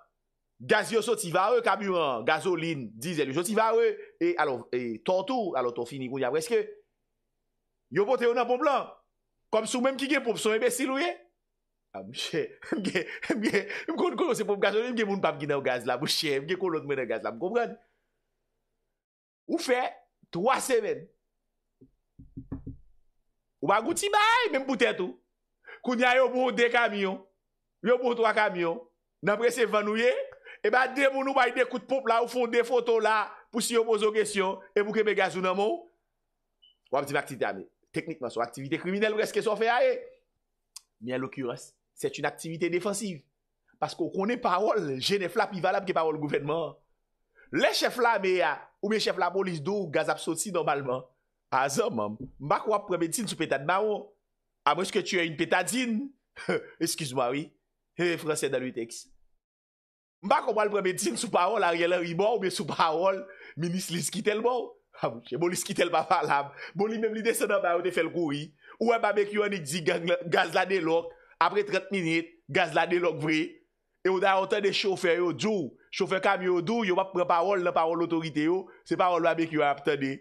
Gaz yo soti vare kab yon. Gazolin, dizel yo soti vare. E alon ton tou. Alon ton fini koun yav reske. Yo pote yon nan pou plan. Kom sou menm ki gen pou son embesil ou ye. A ah, mwen che. Mwen kon konon se pou gazolin. Mwen konon pap gina ou gaz la mwen che. Mwen konon mwen an gaz la mwen kompren. Ou fe. 3 semen. Mwen. Ou ba gouti bay, mèm poutè tou. Koun ya yo bou de kamyon, yo bou 3 kamyon, nan prese vanouye, e ba de moun ou bay de kout pop la, ou fon de foton la, pou si yo bozo kesyon, e bouke mè gazou nan mou. Ou ap di m'aktivite a me, teknikman sou aktivite kriminelle, brezke sou fe a e. Mè l'okyos, set yon aktivite defansive, paskou konen parol, jene flapi valab ki parol gouvenman. Le chef la me a, ah, ou me chef la polis do, gaz ap sotsi normalman. A zom, mbak wap premedzine sou petadman ou? A mweske tuye yon petadzine? He, eskiz mwa, wii. He, franse dan luy teks. Mbak wap premedzine sou parol a ryele ribor, me sou parol, menis liski tel mwo? A mweske, mbo liski tel mwa falam. Mbo li menm li desenan mwa yon te fel kouwi. Ou wè e mba mek yon ikzi gaz la delok, apre 30 minit, gaz la delok vwe. E ou da yon tane shofer yo djou, shofer kam yo djou, yo wap preparol nan parol otorite yo, se parol wamek yon ap tane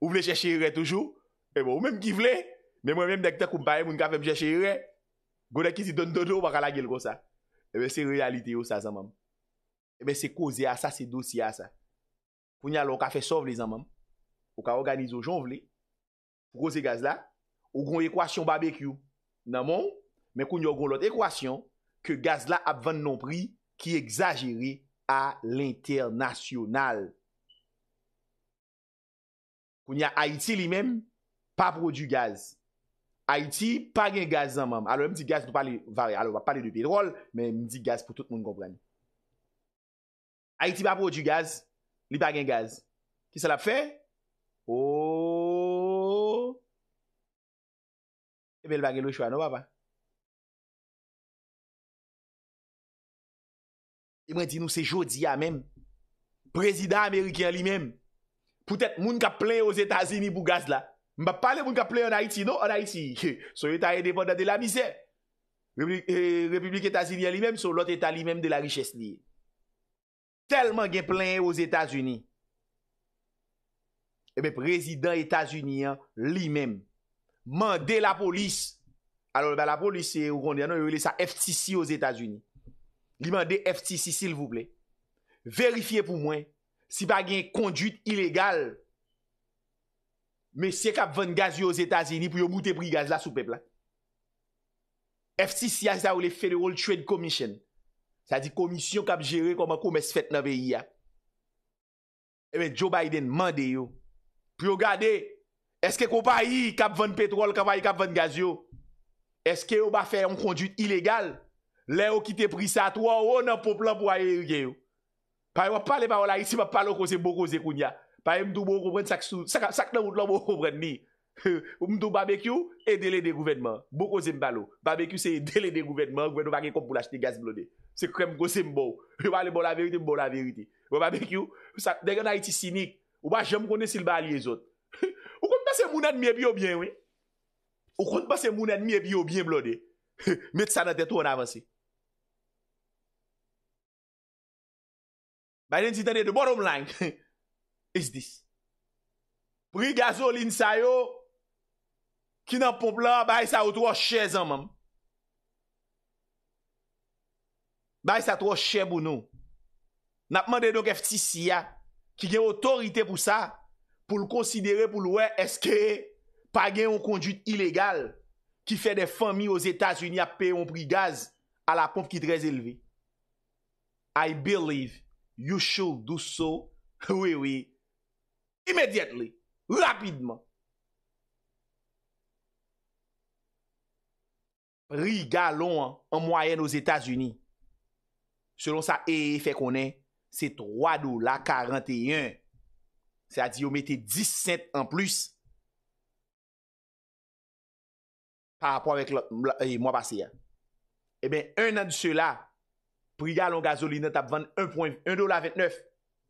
Ou vle cheche ire toujou, e bon ou menm ki vle, menm ou menm dek te koumpaye moun ka fèm cheche ire, go dek ki si don dodo wak ala gel kon sa. Ebe se realite yo sa zanman. Ebe se koze a sa, se dosi a sa. Pou nyalon ka fè so vle zanman, ou ka organize ou jan vle, pou kose gaz la, ou kon ekwasyon barbekyou. Nanman, men kon yo kon lot ekwasyon, ke gaz la apvan non pri, ki exagere a l'inter nasyonal. Poun ya Haiti li men, pa prodju gaz. Haiti, pa gen gaz nan man. Alo, m di gaz, do pa li varè. Alo, pa li de pedrol, men m di gaz pou tout moun kompran. Haiti, pa prodju gaz, li pa gen gaz. Ki se la fe? Oh! E bel bagen nou chwa nou wapa? E mwen di nou se jodi ya men. Prezident Amerikyan li men. Poutet moun ka plen os Etasini bou gaz la. Mba pale moun ka plen an Haiti, no? An Haiti, sou yon ta yon depan da de la mizè. Republik Etasini an li mèm, sou lot etan li mèm de la riches li. Telman gen eh plen os Etasini. Ebe, prezident Etasini an, li mèm. Mande la polis. Alors, la polis, ou konde an, yon le sa FTC os Etasini. Li mande FTC, sil vouble. Verifiye pou mwen. si pa gen konduit ilegal, mesye kapvan gaz yo zetazeni pou yo moutepri gaz la sou pepla. F6 ya zaw le Federal Trade Commission, sa di komisyon kap jere koma kou mes fèt nabey ya. E eh men Joe Biden mande yo, pou yo gade, eske ko pa yi kapvan petrol kapva yi kapvan gaz yo, eske yo ba fè yon konduit ilegal, le yo ki te pri sa, towa yo nan poplan pou a yi gen yo. Pa e wap pale pa wala iti, wap pale wakose mbo kose koun ya. Pa e mdou mbo kovren sak sou, sak nan wot lò mbo kovren ni. Mdou bamekyou, e dele de gouvenman. Boko zembalo. Bamekyou se e dele de gouvenman, gouvenman gen kompou la chne gaz blode. Se krem gose mbo. Yo wale mbo la verite, mbo la verite. Wap bamekyou, de gen a iti sinik, wap jam konen sil bali e zot. Ou kont pa se mounen miye biyo byen we? Ou kont pa se mounen miye biyo byen blode? Met sa nan tetou an avansi. Ba yon zitan e de bottom line Is dis Pri gazo lin sa yo Ki nan pomp la Ba yon sa ou tro che zan mam Ba yon sa tro che mounou Napman de do ke fsi si ya Ki gen otorite pou sa Pou l konsidere pou l we Eske pa gen yon kondit Ilegal ki fe de fami Os Etasuni apè yon pri gaz A la pomp ki trez eleve I believe You should do so. Oui, oui. Immediately. Rapidly. Rigalon en moyenne aux Etats-Unis. Selon sa EFE konen, se 3,41. Se a di yo mette 10 cent en plus. Par rapport avec le mois passé. Eh ben, un an de ceux-là, Priya lon gazoli nan tap vande 1 dola 29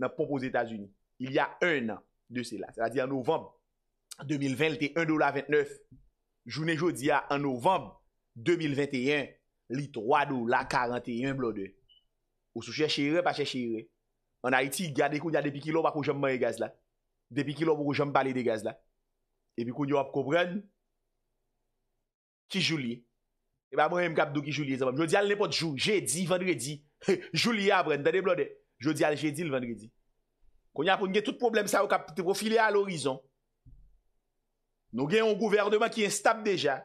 nan propos Etats-Unis. Il y a 1 nan de se la. Sa di an novembe 2020, te 1 dola 29. Jounen jodi ya an novembe 2021, li 3 dola 41 blode. Ou sou chè chè rè pa chè chè rè. An Haiti, gade koun y a depi kilon bako jom manye gaz la. Depi kilon bako jom pale de gaz la. Epi koun yo ap koubren. Ti joulien. Mwen mwen m kap do ki joulie zanm. Joulie al nèpot joul, jèdi, vendredi. Joulie apren, dè de blode. Joulie al jèdi l vendredi. Kon yon apon gen tout problem sa w kap te profilè al orizon. Nou gen yon gouvernement ki instap deja.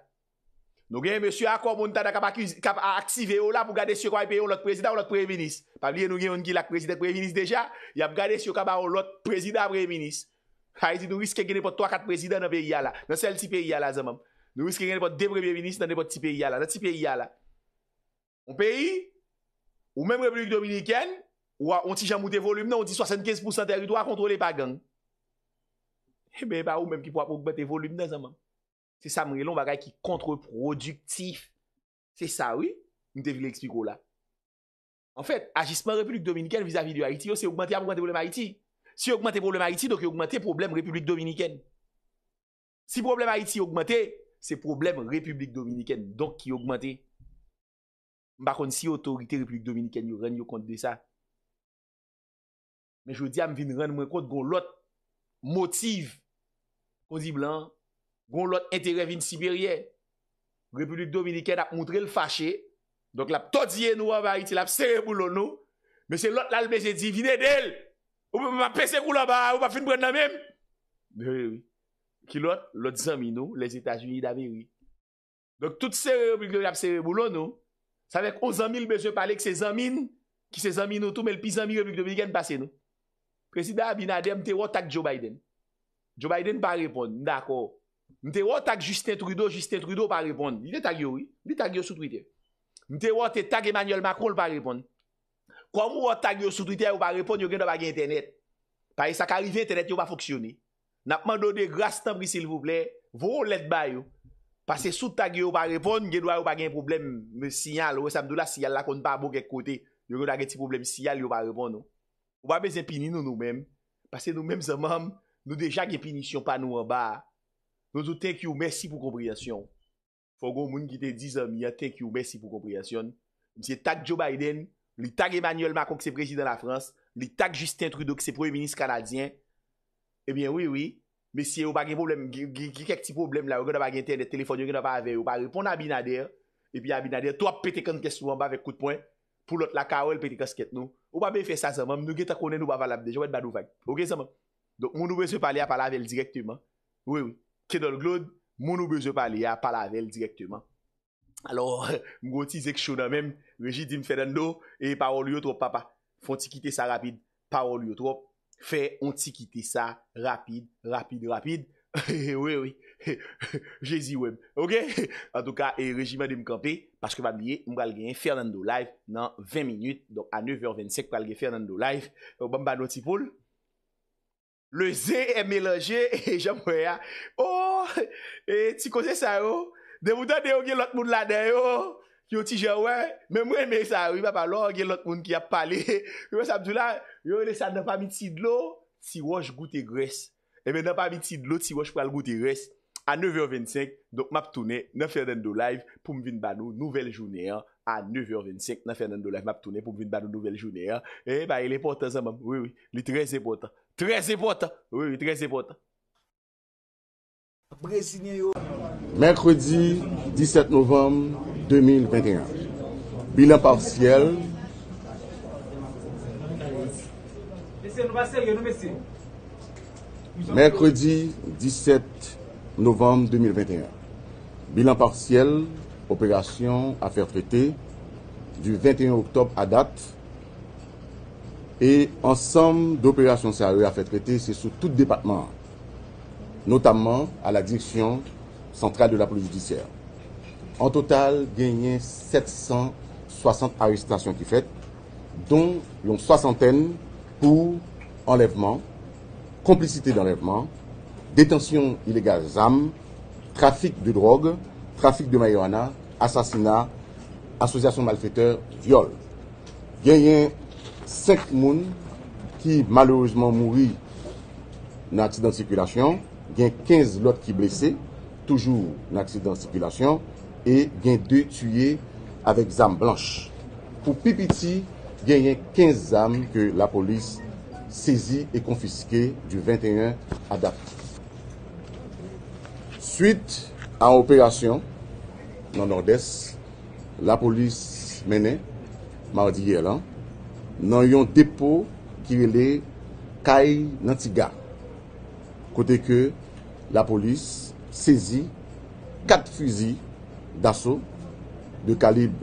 Nou gen yon mèsyo akwam moun tada kap akcive w la pou gade si yo kwa yon lòt prezident ou lòt pre-minis. Pabliye nou gen yon ki lak prezident pre-minis deja. Yap gade si yo kwa ba w lòt prezident pre-minis. Hay di nou riske gen yon pot 3-4 prezident wè yon la. Nèsel ti pe yon la Nou wiske gen e pot de premye minist nan e pot ti peyi ya la. Nan ti peyi ya la. Ou peyi, ou men republik dominiken, ou a onti jan moute volumnen, onti 75% terito a kontrole pa gang. E ben ba ou men ki pou ap oukbete volumnen zanman. Se sa mwen yon bagay ki kontreproduktif. Se sa oui, mwen te vil ekspiko la. En fèt, agisman republik dominiken vis-a-vis di Haiti yo, se oukbente a moukbete volum Haiti. Se oukbente volum Haiti, doke oukbente problem republik dominiken. Se problem Haiti oukbente, Se problem Republik Dominiken. Donk ki augmente. Mba kon si otorite Republik Dominiken. Yo ren yo kont de sa. Men jw di am vin ren mwen kont. Gon lot motive. Kon di blan. Gon lot entere vin Siberye. Republik Dominiken ap montre l fache. Donk lap todye nou waba iti. Lap sere boulon nou. Men se lot lal me ze di. Vin edel. Ou pa fin bren namem. Be oui oui. ki lot, lot zanmi nou, les Etats-Unis d'Ameri. Dok tout se re-replik de re-replik se boulon nou, sa vek 11.000 besen pale ki se zanmi nou, tout me l'pi zanmi re-replik de re-replik gen pase nou. Presidat Abinade, mte wot tak Joe Biden. Joe Biden pa repond, dako. Mte wot tak Justin Trudeau, Justin Trudeau pa repond. Li te tag yo sou Twitter. Mte wot te tag Emmanuel Macron pa repond. Kwa mou wot tag yo sou Twitter, ou pa repond, yo gen do bagi internet. Pari sa karive internet yo pa foksyoni. Napman do de grastan pri se li pou ple, vou ou let bay yo. Pase sou tag yo pa repon, genwa yo pa gen problem si yan lo, ou e samdou la si yan la kon pa bo gen kote, yo yo da gen ti problem si yan yo pa repon. Ou pa be zepini nou nou men, pase nou men zemam, nou deja gen pinisyon pa nou an ba. Nou zouten ki yo mersi pou kopriasyon. Fogo moun ki te dizan, mi a ten ki yo mersi pou kopriasyon. Mse tag Joe Biden, li tag Emmanuel Macron ki se prezident la Frans, li tag Justin Trudeau ki se prezident kanadyen, Ebyen, wè wè, mè si wè wè wè, gè kèk ti problem la, wè wè wè wè wè, wè wè wè wè wè, wè wè wè wè, wè wè wè wè, poun nan binader, epi nan binader, tò ap pète kènd kèst nou an bave koutpouen, pou lòt la kawèl pète kèst kèt nou, wè wè wè fè sa zanman, mè wè wè wè wè wè wè wè, ok zanman, moun oubezè palè a palavel direktèman, wè wè, kèdol glod, moun oubezè palè a pala Fè, ontikite sa, rapide, rapide, rapide, wè wè, jè zi wèm, ok, en tout ka, e rejima de mkampè, paske mwa blye, mwal gen fèr nan do live nan 20 minut, donk an 9 vèr 25 mwal gen fèr nan do live, mwan euh, bon, ban wot si poul, le zè e mélange, e jè mwè ya, o, e, ti kose sa yo, de mwoutan de yon gen lak moun la de yo, oh! Yo ti jè wè, mè mwè mè sa wè, wè pa lò, gen lòt moun ki ap pale. Yo sabdou la, yo lè sa nè pa mi tsi dlo, ti wòj gout e gres. E mè nè pa mi tsi dlo, ti wòj pral gout e gres. A 9.25, dok map tounè, 9.30 live, pou m vin ban nou nouvel jounè. A 9.25, 9.30 live, map tounè, pou m vin ban nou nouvel jounè. E ba, e lè pota sa mè, wè wè, lè 13 pota. 13 pota, wè wè, 13 pota. Mèkredi, 17 novem, 2021. Bilan partiel. Mercredi 17 novembre 2021. Bilan partiel, opération à faire traiter du 21 octobre à date. Et ensemble d'opérations sérieuses à faire traiter, c'est sous tout département, notamment à la direction centrale de la police judiciaire. En total, gagné 760 arrestations qui sont faites, dont soixantaine pour enlèvement, complicité d'enlèvement, détention illégale âmes, trafic de drogue, trafic de marijuana, assassinat, association malfaiteur, viol. a 5 moun dans l'accident de circulation. Il y a 15 sont blessés, toujours dans l'accident de circulation. e gen 2 tuye avek zam blanche. Pou pipiti, gen gen 15 zam ke la polis sezi e konfiske du 21 adapte. Suite an operasyon nan Nord-Est, la polis menen ma ou diye lan nan yon depo ki wele Kay Nantiga kote ke la polis sezi 4 fizi d'assaut de calibre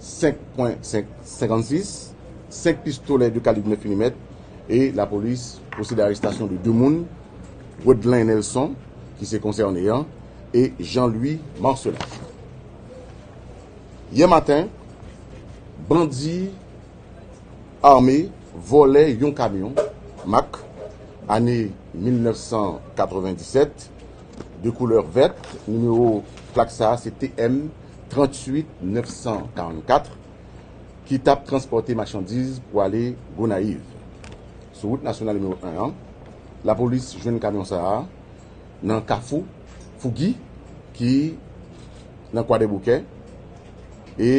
5.56, 5 pistolets de calibre 9 mm et la police procède l'arrestation de deux mounes, Rodelin Nelson, qui s'est concerné, hein, et Jean-Louis Marcelin. Hier matin, bandits armés volaient un camion MAC, année 1997, de couleur verte, numéro plaksa CTM 38 944 ki tap transporte machandise pou ale go naiv. Sou wout nasyonal 1 an, la polis jwen kamyon sa nan kafou fougi ki nan kwa debouke e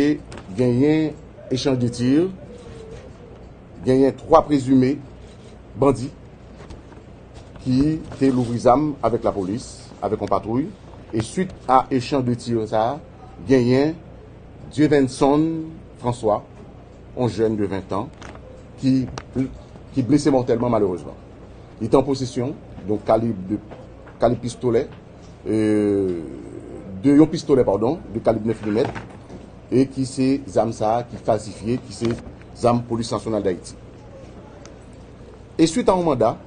genyen echange de tir genyen 3 prezume bandi ki te louvizam avek la polis, avek an patroui Et suite à échange de tir gagné Dieu Vincent François, un jeune de 20 ans, qui qui blessé mortellement malheureusement. Il est en possession, donc calibre, de, calibre pistolet, euh, de pistolet, pardon, de calibre 9 mm, et qui c'est zam qui falsifié, qui c'est zam police nationale d'Haïti. Et suite à un mandat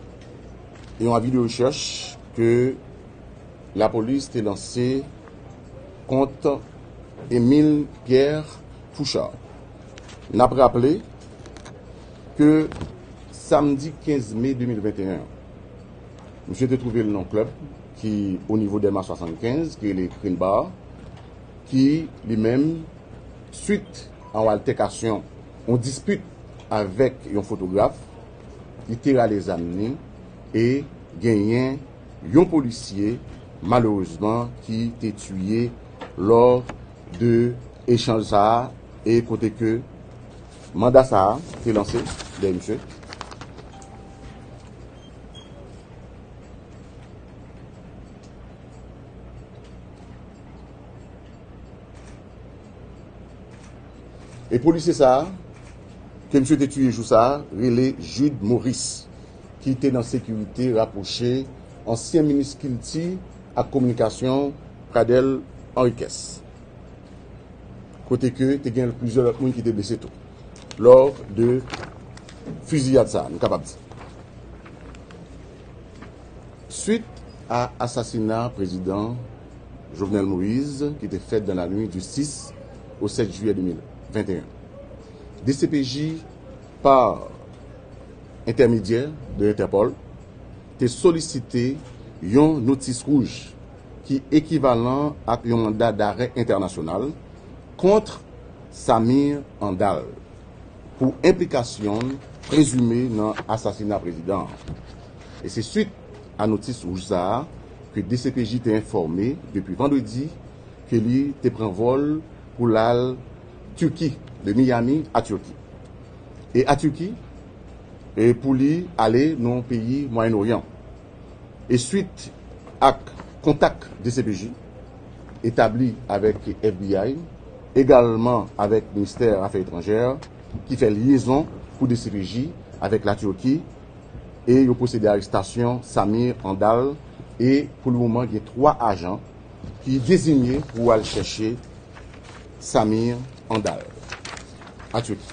et un avis de recherche que la police est lancée contre Émile Pierre Fouchard. N'a rappelé que samedi 15 mai 2021, monsieur était trouvé le nom club qui, au niveau des 75, qui est le Green Bar, qui lui-même, suite à une altercation, on dispute avec un photographe, qui tira les amener et gagné un policier malheureusement, qui t'est tué lors de l'échange ça. Et côté que mandat ça a lancé, bien monsieur. Et policier ça, que monsieur était tué jour ça, relé Jude Maurice, qui était dans sécurité, rapproché, ancien ministre Kilti, à communication Pradel Henriques côté que tu gagnes plusieurs qui qui te baissés tout lors de fusillade ça nous capable suite à assassinat président Jovenel Moïse qui était fait dans la nuit du 6 au 7 juillet 2021 DCPJ par intermédiaire de Interpol te sollicité yon notis rouge ki ekivalant ak yon mandat d'aret internasyonal kontre Samir Andal pou implikasyon prezume nan asasina prezident. E se suite an notis rouge za ke DCPJ te informe depi vandwedi ke li te pren vol pou lal Turki, de Miami a Turki. E a Turki e pou li ale nan peyi Moyen-Orient. Et suite à contact de CPJ, établi avec FBI, également avec le ministère des Affaires étrangères, qui fait liaison pour des CPJ avec la Turquie, et il procédé d'arrestation, Samir Andal, et pour le moment, il y a trois agents qui sont désignés pour aller chercher Samir Andal à Turquie.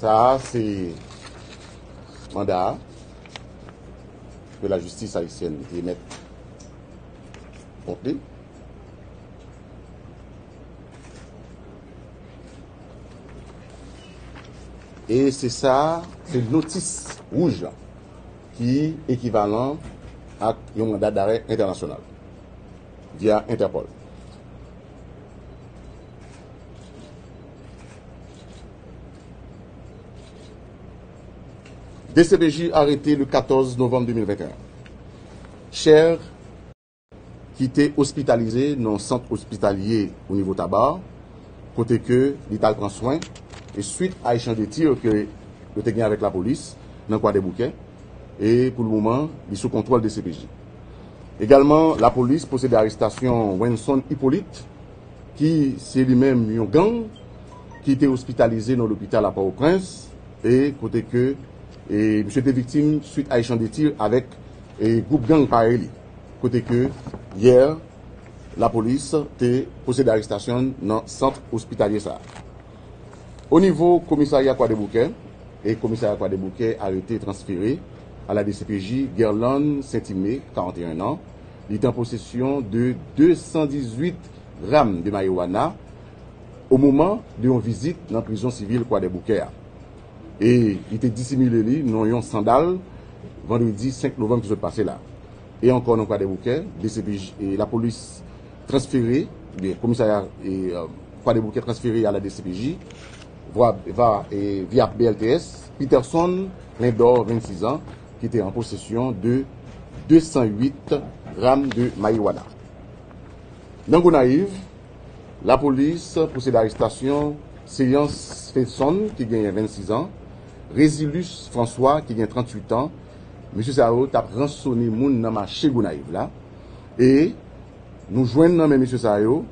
Ça, c'est mandat que la justice haïtienne émet lui. Et c'est ça, c'est notice rouge qui est équivalent à un mandat d'arrêt international via Interpol. DCBJ arrêté le 14 novembre 2021. Cher, qui était hospitalisé dans un centre hospitalier au niveau tabac, côté que l'Italie prend soin, et suite à échange de tirs que le technicien avec la police, dans quoi des bouquets, et pour le moment, il est sous contrôle des CPJ. Également, la police possède l'arrestation Wenson Hippolyte, qui c'est lui-même un gang, qui était hospitalisé dans l'hôpital à Port-au-Prince, et côté que e mse te vitim suite a y chan de tir avek e goup gang pa e li kote ke yer la polis te pose de arrestasyon nan sent hospitalye sa o nivou komisarya Kwa de Bouke e komisarya Kwa de Bouke a rete transfere a la DCPJ Guerlain Saint-Immé 41 an li ten posesyon de 218 ram de maywana o mouman de yon vizit nan prizon sivil Kwa de Bouke a e ite disimile li nou yon sandal vendredi 5 novem ki se pase non la e ankon an kwa de bouke DCPJ e la polis transferi, komisar an kwa de bouke transferi a la DCPJ va e via BLTS, Peterson lindor 26 an ki te an posesyon de 208 gram de maïwada nangou naiv la polis posede arrestasyon Seyans Fenson ki genye 26 an Résilus François, vient de 38 ans, M. Sao a rançonné moun mon nom à la, là et nous joignons à M. Sao,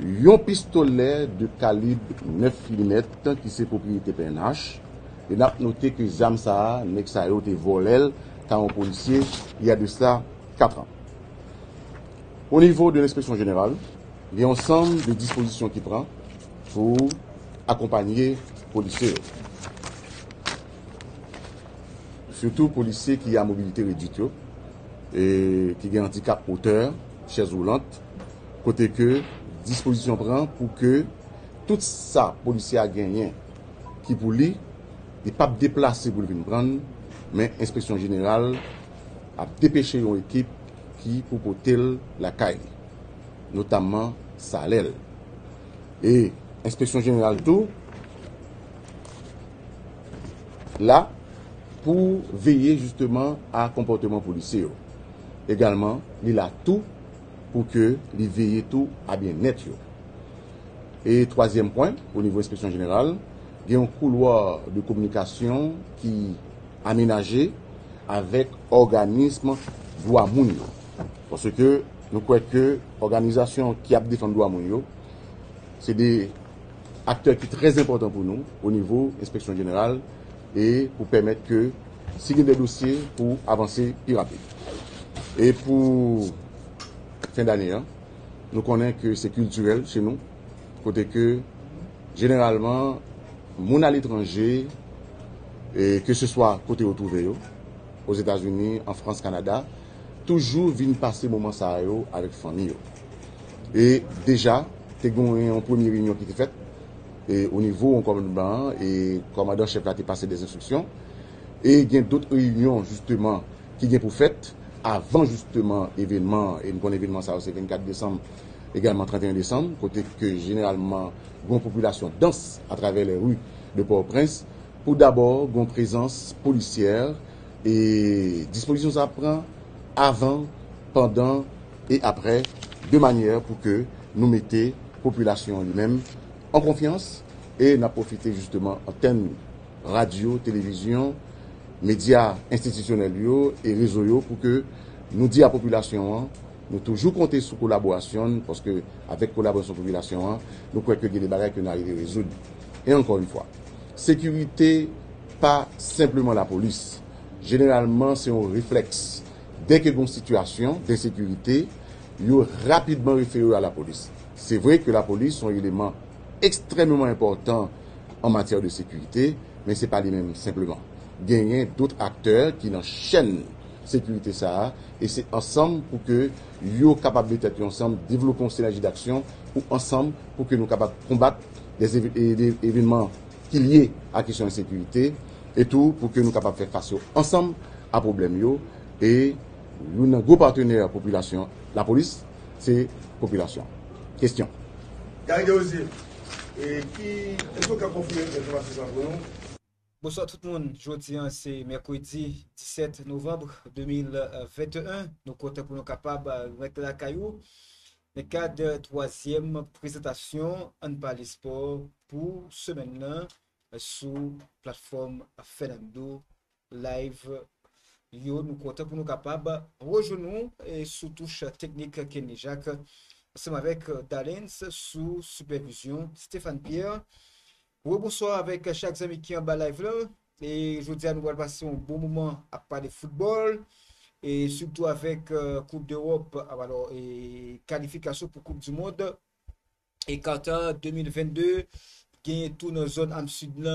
un pistolet de calibre 9 mm qui se propriété PNH, et nous noté que zam Zamsa, M. Sao volé volel, un policier il y a de ça 4 ans. Au niveau de l'inspection générale, il y a ensemble de dispositions qui prend pour accompagner les policiers. Soutou polisye ki a mobilite rejityo e ki garanti kapoteur chèz ou lant kote ke dispozisyon pran pou ke tout sa polisye a genyen ki pou li e pap deplase pou li vin pran men inspeksyon jeneral ap depèche yon ekip ki pou potel la kay notaman sa lèl e inspeksyon jeneral tou la pour veiller justement à comportement policier. Également, il a tout pour que les veille tout à bien-être. Et troisième point, au niveau de inspection générale, il y a un couloir de communication qui est aménagé avec l'organisme Doua moun Parce que nous croyons que l'organisation qui a défendu droit c'est des acteurs qui sont très importants pour nous au niveau de inspection générale et pour permettre que signe des dossiers pour avancer plus rapide. Et pour fin d'année, nous connaissons que c'est culturel chez nous, côté que, généralement, mon allé étranger, et que ce soit côté autour d'eux, aux Etats-Unis, en France, Canada, toujours vit une passé moment sérieux avec famille. Et déjà, dès qu'on est en première réunion qui est faite, e o nivou an komandman, e komandman chef la te pase des instruksyon, e gen d'ot reunyon, justeman, ki gen pou fèt, avan justeman, evènman, e mkon evènman sa, ou se 24 décembre, egalman 31 décembre, kote ke genelman, goun populasyon dans, a traver le rouy de Port-au-Prince, pou d'abor goun prezans polisyèr, e disposisyon sa pran, avan, pandan, e apre, de manyèr pou ke nou mette populasyon li mèm an konfians, e nan profite justyman anten, radio, televizyon, media institisyonel yo, e rezo yo pou ke nou di a populasyon an, nou toujou konte sou kolabwasyon paske avek kolabwasyon populasyon an, nou kweke gye de baray ke nan rezo yo. E ankon yon fwa, sekurite, pa simpleman la polis, generalman se yon refleks, dek yon sitwasyon, de sekurite, yo rapidman referyo a la polis. Se vwe ke la polis son yon eleman extrêmement important en matière de sécurité, mais ce n'est pas les mêmes simplement. Gagner d'autres acteurs qui enchaînent sécurité ça, et c'est ensemble pour que nous capables ensemble, développer une synergie d'action, ou ensemble pour que nous capables de combattre des événements qui lient à la question de sécurité, et tout pour que nous capables de faire face ensemble à problème problèmes. Et nous avons un gros partenaire population, la police, c'est la population. Question. E pi, etou ka poufye, etou va se janvoun. Bousan tout moun, joun diyan se merkoudi 17 novembre 2021. Nou kontak pou nou kapab wet euh, la kayou. Nekad dwoasyem prezentasyon an pali sport pou semen nan euh, sou platform Fenando Live. Yo nou kontak pou nou kapab rojoun nou sou touche teknik ken ni jakou. sommes avec Talens euh, sous supervision Stéphane Pierre. Oui, bonsoir avec euh, chaque ami qui est en bas live là. Et je vous dis à nous allons passer un bon moment à parler de football. Et surtout avec euh, Coupe d'Europe, ah, bah, alors, et qualification pour Coupe du Monde. Et Qatar 2022, gagner tout nos zones en sud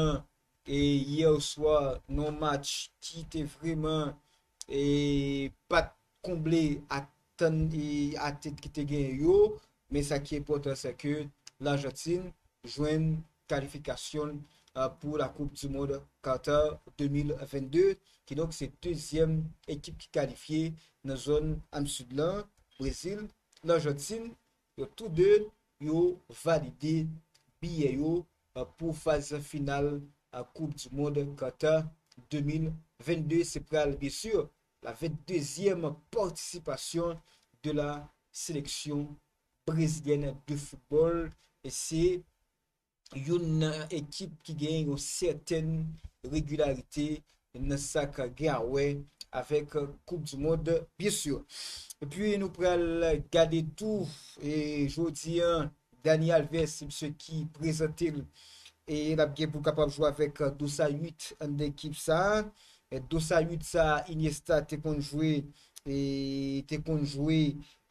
Et hier soir, nos matchs qui étaient vraiment et pas comblés à tan yi atet ki te gen yo, men sa ki e potan sa ke la jatin jwen kalifikasyon euh, pou la Koupe du Monde Qatar 2022, ki nok se tezyem ekip ki kalifiye nan zon Amsudlan, Brazil. La jatin, yo tou dè yo valide biye yo euh, pou faze final Koupe euh, du Monde Qatar 2022 se pral bi syo. la ve dezyem participasyon de la seleksyon brezilyen de futbol. E se yon ekip ki gen yon seten regularite, nan sak gen awe, ah avek koup di mod, byensur. E pi nou prel gade touf, e jodi dani alves, se mse ki prezantil, e rap gen pou kapab jwa avek 208 an de ekip euh, sa. Dosa, Lutsa, Iniesta, te konjoui, te konjoui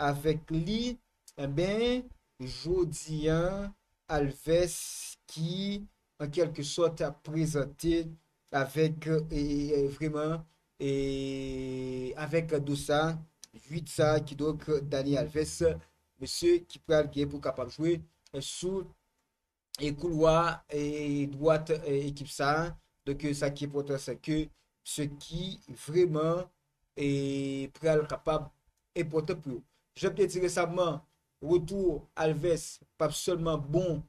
avèk li, eh ben, Jodien, Alves, ki, ankelke sote aprezenti avèk, euh, vremen, avèk Dosa, Lutsa, ki, donk, Daniel Alves, mese, ki pralge pou kapapjoui, sou, ekou loa, ekip sa, donk, sakye potan sakye, se ki vremen e pral kapab e potap yo. Je pwede ti resabman, wotou Alves, pap solman bon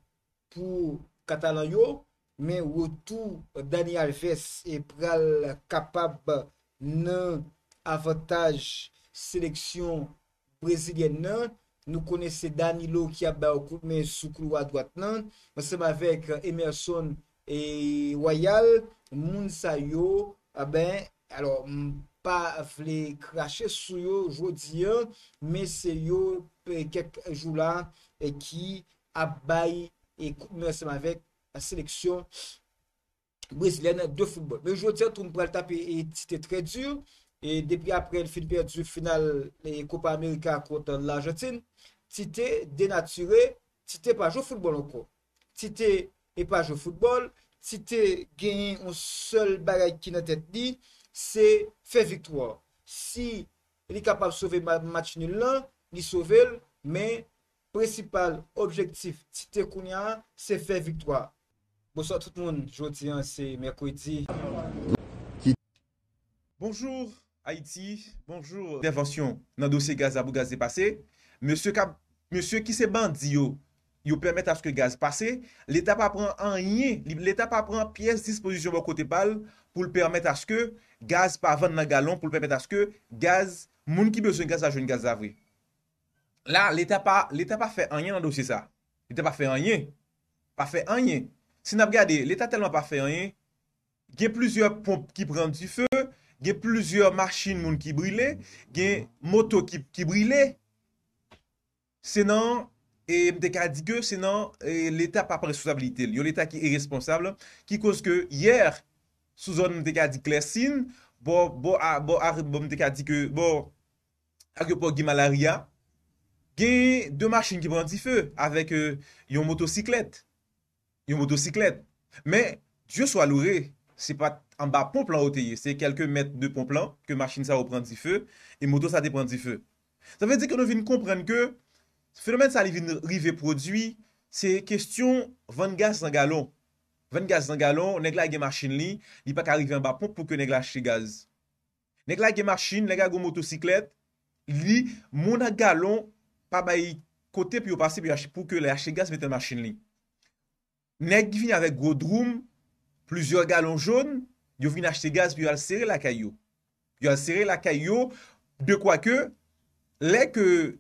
pou Katalan yo, men wotou Dani Alves e pral kapab nan avantaj seleksyon brezilien nan. Nou kone se Dani lo ki abe ou koume soukou a dwat nan. Mase ma vek Emerson e Royal, Mounsa yo, A ah ben, alor, m pa vle krashe sou yo jodi an, me se yo pe kek jou la, e ki abayi e koumese m avek la seleksyon brisilene de foutbol. Me jote, ton pral tape e tite tre djur, e depi apre el filper du final, e koupa Amerika kontan la jatin, tite denature, tite pa jow foutbol anko, tite e pa jow foutbol, Ti te genyen an sol bagay ki nan tet li, se fe victwa. Si li kapap sove mati ni lan, li sovel, men, precipal objektif ti te kounyan, se fe victwa. Bonsan tout moun, jwoti an, se Merkwiti. Bonjour, Haiti. Bonjour. Devention nan dosye gazabu gazepase. Monsye ki se bandiyo. yo permette aske gaz pase, l'Etat pa pren anye, l'Etat pa pren piyes disposition bo kote pal, pou l'permette aske gaz pa vann nan galon, pou l'permette aske gaz, moun ki besen gaz a joun gaz avri. La, l'Etat pa, l'Etat pa fe anye nan dosye sa. L'Etat pa fe anye. Pa fe anye. Sin ap gade, l'Etat telman pa fe anye, ge pluzye pomp ki pren ti fe, ge pluzye machin moun ki brile, ge moto ki brile, senan, E mte ka di ke senan e, l'Etat pa pre-sousabilite. Yo l'Etat ki e responsable. Ki koske yer, souzon mte ka di klesin, bo mte ka di ke, bo, ak yo pou ki malaria, ki de machin ki pranti fe, avek e, yon moto-siklet. Yon moto-siklet. Me, djou sou aloure, se pa an ba pon plan oteye, se kelke met de pon plan, ke machin sa ou pranti fe, e moto sa de pranti fe. Sa ve di ke nou vin komprende ke, fenomen sa li vin rive prodwi, se kestyon vant gaz nan galon. Vant gaz nan galon, nek la gen marchin li, li pa ka rive an bapon pou ke nek la achete gaz. Nek la gen marchin, nek la gen motosiklet, li moun nan galon, pa bayi kote pi yo pase pou ke la achete gaz meten marchin li. Nek vin avèk gro droum, pluzur galon joun, yo vin achete gaz pi yo al sere lakay yo. Yo al sere lakay yo, de kwa ke, lek yo,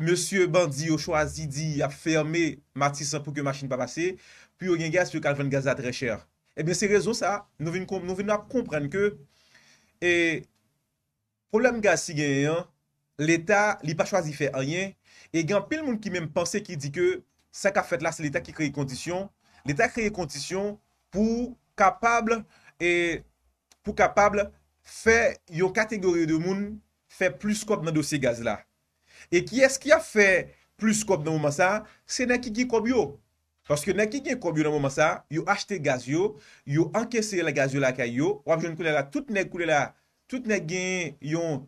Monsye bandi yo chwazi di ap ferme matisan pou ke masin pa pase, pi yo gen gaz pou kalven gaz la tre cher. Ebe se rezon sa, nou ven nou ap kompren ke, e, poulem gaz si gen yen, l'Etat li pa chwazi fe a ryen, e gen pil moun ki menm panse ki di ke, sa ka fet la se l'Etat ki krey kondisyon, l'Etat krey kondisyon pou kapable, pou kapable fe yon kategori de moun, fe plus kop nan dosye gaz la. E ki es ki a fe plus kob nan mou masan, se nek ki ki kob yo. Paske nek ki ki kob yo nan mou masan, yo achete gaz yo, yo ankesye la gaz yo la kayo, wap joun koule la, tout nek koule la, tout nek gen yon,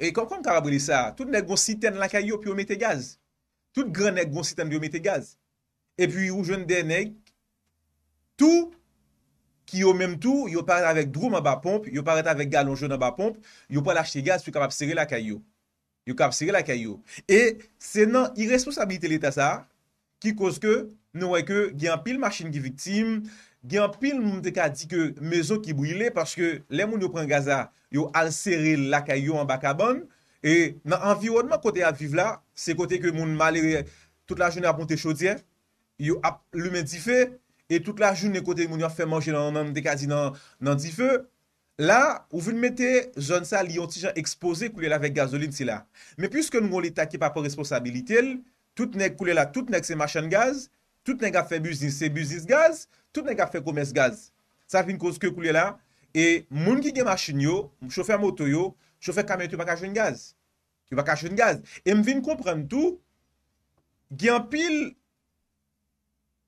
e kom kom karabili sa, tout nek goun siten la kayo pi omete gaz. Tout gren nek goun siten bi omete gaz. E pi yon joun den nek, tou ki yon menm tou, yon parete avek droum a ba pomp, yon parete avek galon joun a ba pomp, yon parete achete gaz, sou kapap seri la kayo. Yo kap sere lakay yo. E se nan i responsabilite li tasa ki kouse ke nou wey ke gyan pil machin ki viktim, gyan pil moun deka di ke mezo ki bou yile paske le moun yo pren gaza yo al sere lakay yo an baka bon. E nan anviwodman kote yon ap viv la, se kote ke moun mali, tout la joun yon ap monte chodye, yo ap lume di fe, e tout la joun yon kote moun yon ap fe manje nan deka di nan di fe, La, ou vin mette zon sa li antijan ekspoze kou li la vek gazolin si la. Me pyske nou moun li taki pa pou responsabilite l, tout nek kou li la, tout nek se machan gaz, tout nek a fe buzis, se buzis gaz, tout nek a fe koumes gaz. Sa vin kouz ke kou li la, e moun ki gen machin yo, mou choufer moto yo, choufer kamen yo te baka joun gaz. Te baka joun gaz. E m vin komprende tou, gen pil,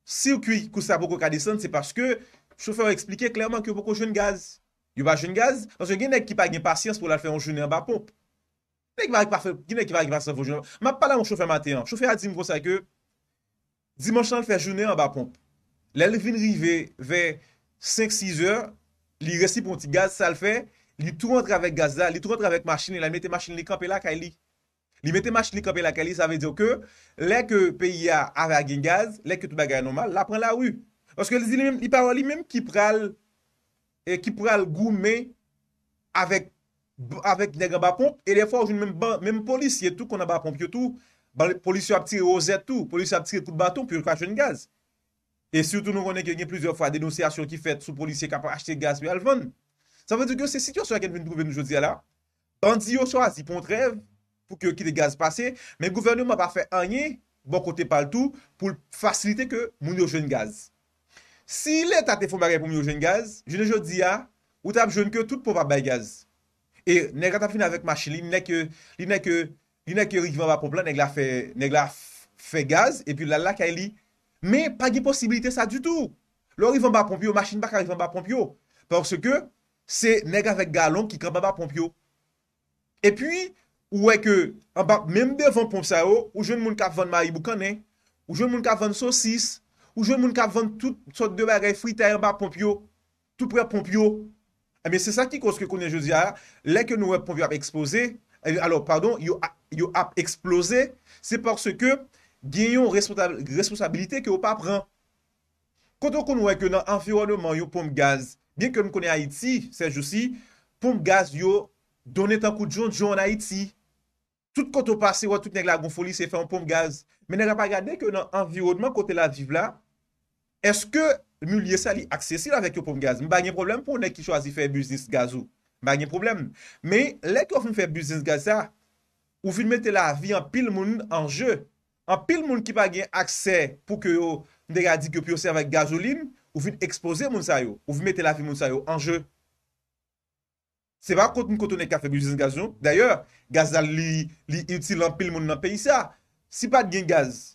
si ou ki kou sa boko ka disan, se paske choufer explike klerman ki yo boko joun gaz. Yo ba jouni gaz, Sonske gen ek ki pa gen pasyans pou la l fè an jouni an ba pomp. Gen ek ki pa gen pasyans pou la l fè an jouni an ba pomp. Ma pala moun choufè matè an, Choufè a di mwosè akè, Dimanshan l fè jouni an ba pomp. Lè l vin rive vè 5-6 eur, Li resipon ti gaz sal fè, Li tou rentre avèk gaz da, Li tou rentre avèk mashine, Li mette mashine li kampè la kè li. Li mette mashine li kampè la kè li, Sa vè diyo kè, Lè kè peyi a avè a gen gaz, Lè kè tou bagay an normal, La ki pou al goume avèk negre ba pomp, e lè fwa ou joun mèm polis, yè tou kon a ba pomp, yè tou polis yo ap tire o zè tou, polis yo ap tire kou de baton, pi yon kwa joun gaz. E soutou nou konè genye plizè fwa denosyasyon ki fèt sou polisye kapwa achte gaz bi al von. Sa vè di yo se sityon sa gen ven nou joudia la, tan di yo soaz, di pon trev pou ki de gaz pase, men gouvernou mwa pa fè anye, bon kote pal tou, pou l'fasilite ke moun yo joun gaz. Si le tate foun bagay pou myo jen gaz, jene jodi ya, ou tab jen ke tout pou babay gaz. E negat ap fin avèk machin li, neke, li neke, li neke rivan ba pomp la, neg la fè, neg la fè gaz, e pi lal la ka e li. Me, pagi posibilite sa du tou. Lo rivan ba pomp yo, machin baka rivan ba pomp yo. Porske, se neg avèk galon ki kreba ba pomp yo. E pi, ou e ke, an pa mèmbe van pomp sa yo, ou jen moun ka van mayi bou kane, ou jen moun ka van sosis, Ou jwen moun ka vant tout sot de bare fwita yon ba pomp yo. Tout pre pomp yo. Emen se sa ki koske konen josi a. Lè ke nou wè pomp yo ap eksplose. Eh alors pardon, yo ap eksplose. Se porske gen yon responsabilite ke yo pa pran. Koto kon wè ke nan anfiwadman yo pomp gaz. Bien ke nou konen Haiti, se josi. Pomp gaz yo donen tan kout joun joun en Haiti. Tout koto pase, wè tout neg la gonfoli se fè an pomp gaz. Men neg a pa gade ke nan anfiwadman kote la vive la. Eske mou liye sa li aksese la vek yo poum gaz? Mba nye problem pou ne ki chwazi fe biznis gaz ou? Mba nye problem. Me, le ki ou fin fe biznis gaz sa, ou fin mette la vi an pil moun anje. An pil moun ki pa gen aksese pou ke yo ndega dik yo pi ou serve gazolin, ou fin expose moun sa yo. Ou fin mette la fi moun sa yo anje. Se ba kont mou kontou ne ka fe biznis gaz ou? D'ayor, gaz dal li itil an pil moun nan peyi sa. Si pa gen gaz...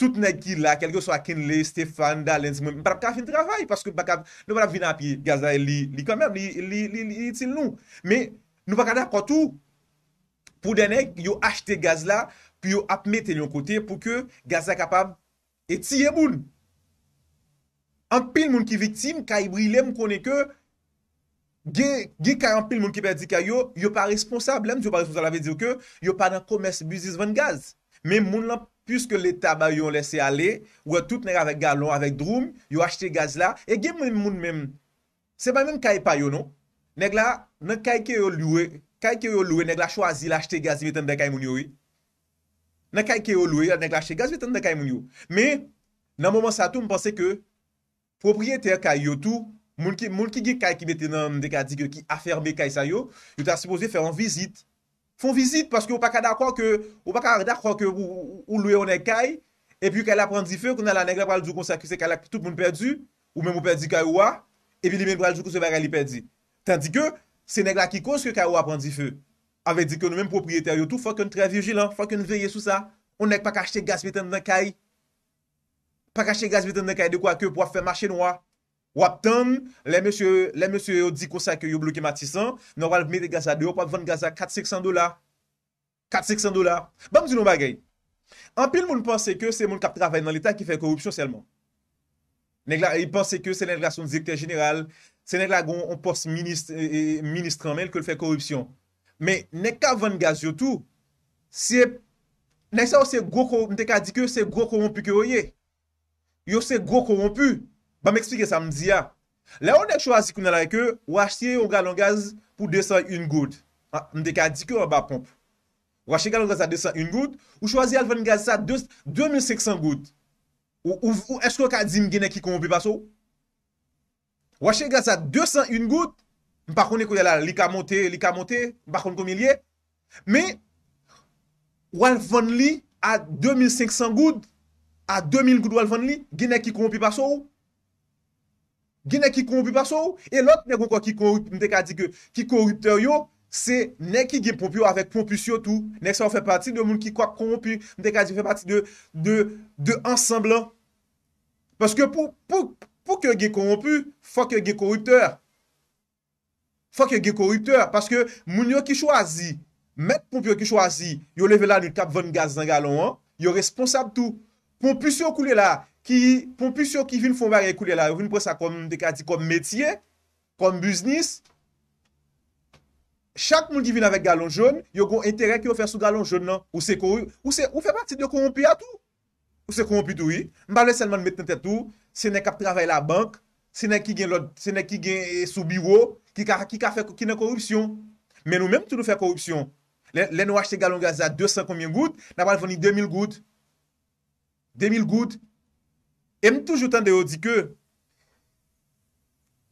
tout nèk ki la, kel yo sou akine le, Stéphane, Dalen, mwen, mwen patap ka fin trabay, pwase mwen patap vina api, gaz la li, li komem, li, li, li, li til nou, mwen, nou patap ka de a kotou, pou denèk, yo achte gaz la, pi yo apmète yon kote, pou ke gaz la kapab, eti yeboun, an pil moun ki viktim, kay brilem konen ke, ge, ge kay an pil moun ki pè di kaya yo, yo pa responsable, yo pa responsable avè di yo ke, yo pa nan komes bizis van gaz, Piske le taba yon lese ale, wè tout nèk avek galon, avek droum, yon achete gaz la. E gen moun mèm, se mèm mèm kay pa yon nou. Nèk la, nèk kay ke yon loue, kay ke yon loue, nèk la chwazi l'achete gaz yon veten de kay moun yon. Nèk kay ke yon loue, nèk la achete gaz yon veten de kay moun yon. Me, nan mouman sa tou, mpense ke, propryete kay yon tou, moun ki ge kay ki bete nan deka dike ki aferme kay sa yon, yon ta suppose fer an vizit. Fon vizit, paske ou pa ka da kwa ke ou loue ou nek kay, epi ou ka la pren di fe, kou nan la negla pral djou kon sa ki se kalak tout moun perdi, ou men moun perdi kay ou a, epi li men pral djou kon se vare li perdi. Tandik ke, se negla ki kos ke kay ou a pren di fe, avek di ke nou menm propryeter yo tou, fwa kon tre vijilan, fwa kon veye sou sa, ou nek pa kache gas biten den kay, pa kache gas biten den kay de kwa ke pou a fe mache nou a. Wap tan, le monsye yo di konsa ke yo bloke matisan, nan wale vme de gaz a 2, wap wane gaz a 4-600 dolar. 4-600 dolar. Banm di nou bagay. An pil moun pense ke se moun kap travay nan l'Etat ki fè korupsyon selman. Nèk la, yi pense ke sè nèk la son direktèr jeneral, sè nèk la gon on pos ministran euh, euh, men ke l fè korupsyon. Mè, nèk ka vane gaz yo tou, siye, nèk sa yo se gro korupsyon, nèk a di ke yo se gro korumpu ke yo ye. Yo se gro korumpu. ba m eksplike sa m ziya, la ou dek chwa zi koun ala e ke, wache yon galon gaz pou 201 gout, m dek a dike ou ba pomp, wache galon gaz a 201 gout, ou chwa zi alvan gaz sa 2500 gout, ou esko ak a zin genek yi koun ou pi baso, wache galon gaz a 201 gout, m pa konen koun ala li ka monte, li ka monte, m pa konen kou mi liye, me, walvan li a 2500 gout, a 2000 gout walvan li, genek yi koun ou pi baso ou, Gine ki korupi baso ou, e lot ne kon kwa ki korupi, mte ka di ki korupter yo, se ne ki gen pompio avèk pompisyo tou, ne sa ou fè pati de moun ki kwa korupi, mte ka di fè pati de ensemblan. Paske pou, pou ke gen korupi, fò ke gen korupter. Fò ke gen korupter, paske moun yo ki chwazi, mèk pompio ki chwazi, yo leve la ni tap von gaz nan galon an, yo responsab tou, pompisyo kou li la, ki pon pwisyon ki vin fon bari ekoule la, vin pou sa konm dekati konm metye, konm biznis, chak moun di vin avèk galon joun, yo kon entere ki yo fè sou galon joun nan, ou se korupi, ou se, ou fè parti de korupi atou, ou se korupi tou yi, mba lè selman meten te tou, se nè kap travè la bank, se nè ki gen lò, se nè ki gen eh, sou biwo, ki ka fè, ki nè korupsyon, men nou mèm tou nou fè korupsyon, lè nou achte galon gazat 200 komyen gout, nan wè lè fè ni 2000 gout, 2000 gout, E m touj ou tan de ou di ke